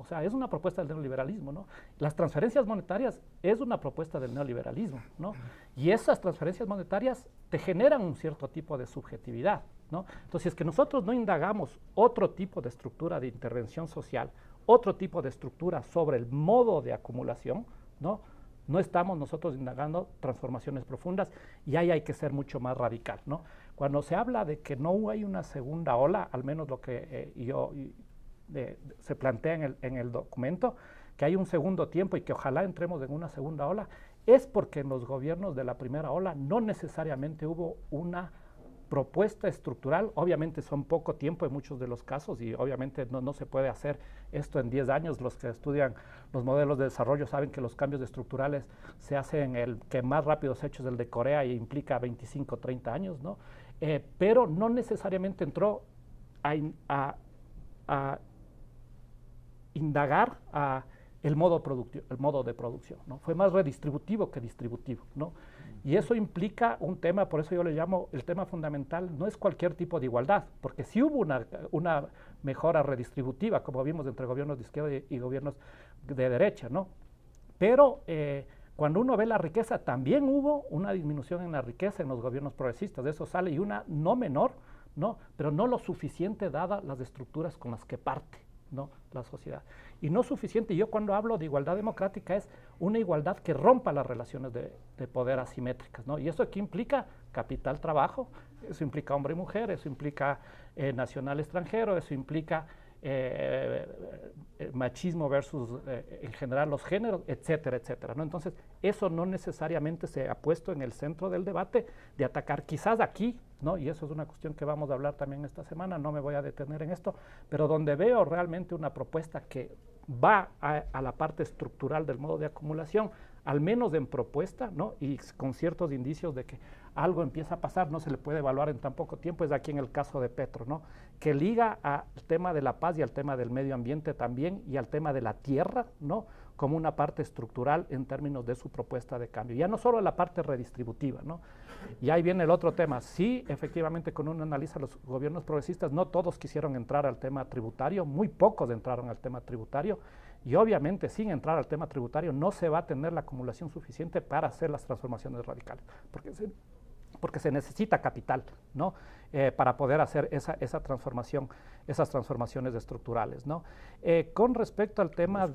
O sea, es una propuesta del neoliberalismo, ¿no? Las transferencias monetarias es una propuesta del neoliberalismo, ¿no? Y esas transferencias monetarias te generan un cierto tipo de subjetividad, ¿no? Entonces, si es que nosotros no indagamos otro tipo de estructura de intervención social, otro tipo de estructura sobre el modo de acumulación, ¿no? No estamos nosotros indagando transformaciones profundas y ahí hay que ser mucho más radical, ¿no? Cuando se habla de que no hay una segunda ola, al menos lo que eh, yo, se plantea en el, en el documento, que hay un segundo tiempo y que ojalá entremos en una segunda ola, es porque en los gobiernos de la primera ola no necesariamente hubo una propuesta estructural. Obviamente son poco tiempo en muchos de los casos y obviamente no, se puede hacer esto en 10 años. Los que estudian los modelos de desarrollo saben que los cambios estructurales se hacen, en el que más rápido se ha hecho es el de Corea y e implica 25, 30 años, ¿no? Eh, pero no necesariamente entró a indagar a el modo, de producción. ¿no? Fue más redistributivo que distributivo. ¿no? Y eso implica un tema, por eso yo le llamo el tema fundamental, no es cualquier tipo de igualdad, porque si hubo una, mejora redistributiva, como vimos entre gobiernos de izquierda y, gobiernos de derecha, ¿no? Pero eh, cuando uno ve la riqueza, también hubo una disminución en la riqueza en los gobiernos progresistas, de eso sale, y una no menor, ¿no? Pero no lo suficiente dada las estructuras con las que parte, ¿no? la sociedad. Y no suficiente, yo cuando hablo de igualdad democrática es una igualdad que rompa las relaciones de, poder asimétricas, ¿no? Y eso aquí implica capital-trabajo, eso implica hombre y mujer, eso implica eh, nacional-extranjero, eso implica eh, eh, machismo versus en general los géneros, etcétera, etcétera. ¿no? Entonces, eso no necesariamente se ha puesto en el centro del debate de atacar. Quizás aquí y eso es una cuestión que vamos a hablar también esta semana, no me voy a detener en esto, pero donde veo realmente una propuesta que va a, la parte estructural del modo de acumulación, al menos en propuesta, ¿no? Y con ciertos indicios de que algo empieza a pasar, no se le puede evaluar en tan poco tiempo, es aquí en el caso de Petro, ¿no? Que liga al tema de la paz y al tema del medio ambiente también y al tema de la tierra, ¿no? como una parte estructural en términos de su propuesta de cambio. Ya no solo la parte redistributiva, ¿no? Y ahí viene el otro tema. Sí, efectivamente, con una analiza los gobiernos progresistas, no todos quisieron entrar al tema tributario, muy pocos entraron al tema tributario, y obviamente sin entrar al tema tributario no se va a tener la acumulación suficiente para hacer las transformaciones radicales, porque porque se necesita capital, ¿no? Eh, para poder hacer esa, transformación, esas transformaciones estructurales, ¿no? Eh, con respecto al tema...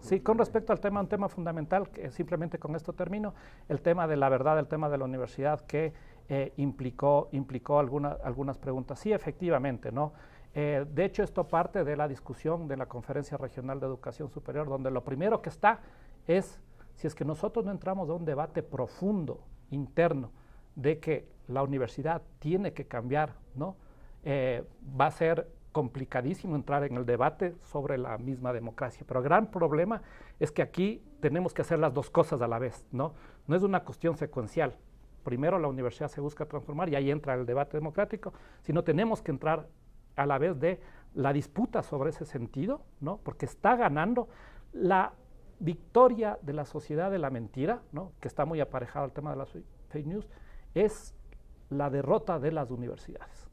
Sí, con respecto al tema, un tema fundamental, simplemente con esto termino, el tema de la verdad, el tema de la universidad que eh, implicó, implicó algunas preguntas. Sí, efectivamente, ¿no? de hecho, esto parte de la discusión de la Conferencia Regional de Educación Superior, donde lo primero que está es si es que nosotros no entramos a un debate profundo, interno, de que la universidad tiene que cambiar, ¿no? Eh, va a ser complicadísimo entrar en el debate sobre la misma democracia, pero el gran problema es que aquí tenemos que hacer las dos cosas a la vez, ¿no? es una cuestión secuencial. Primero la universidad se busca transformar y ahí entra el debate democrático, sino tenemos que entrar a la vez de la disputa sobre ese sentido, ¿no? Porque está ganando la victoria de la sociedad de la mentira, ¿no? que está muy aparejado al tema de las fake news, es la derrota de las universidades.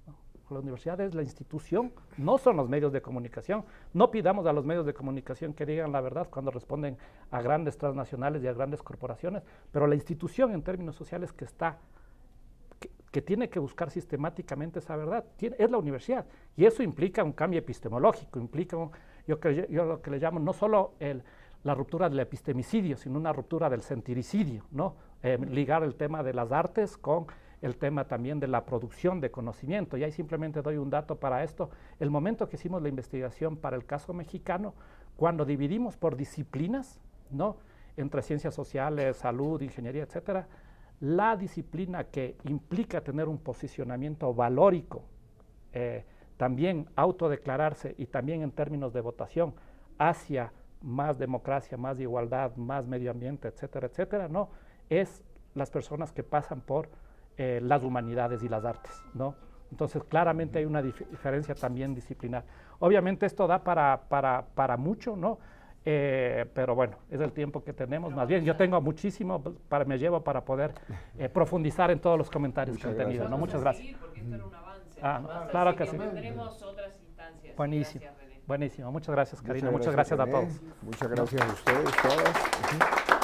La universidad es la institución, no son los medios de comunicación. No pidamos a los medios de comunicación que digan la verdad cuando responden a grandes transnacionales y a grandes corporaciones, pero la institución en términos sociales que está que tiene que buscar sistemáticamente esa verdad, es la universidad. Y eso implica un cambio epistemológico, implica, yo, que, yo, lo que le llamo no solo la ruptura del epistemicidio, sino una ruptura del sentiricidio, ¿no? Eh, ligar el tema de las artes con el tema también de la producción de conocimiento. Y ahí simplemente doy un dato para esto. El momento que hicimos la investigación para el caso mexicano, cuando dividimos por disciplinas, ¿no? Entre ciencias sociales, salud, ingeniería, etcétera, la disciplina que implica tener un posicionamiento valórico, eh, también autodeclararse y también en términos de votación hacia más democracia, más igualdad, más medio ambiente, etcétera, etcétera, ¿no? es las personas que pasan por eh, las humanidades y las artes, ¿no? Entonces, claramente hay una diferencia también disciplinar. Obviamente esto da para, para, para mucho, ¿no? Eh, pero bueno, es el tiempo que tenemos. Más bien, yo tengo muchísimo para me llevo para poder eh, profundizar en todos los comentarios que he tenido. ¿no? Muchas gracias. ah, claro que, sí. Tendremos otras instancias. Buenísimo. Buenísimo. Muchas gracias, Karina. Muchas gracias, a todos. Muchas gracias a ustedes, todas.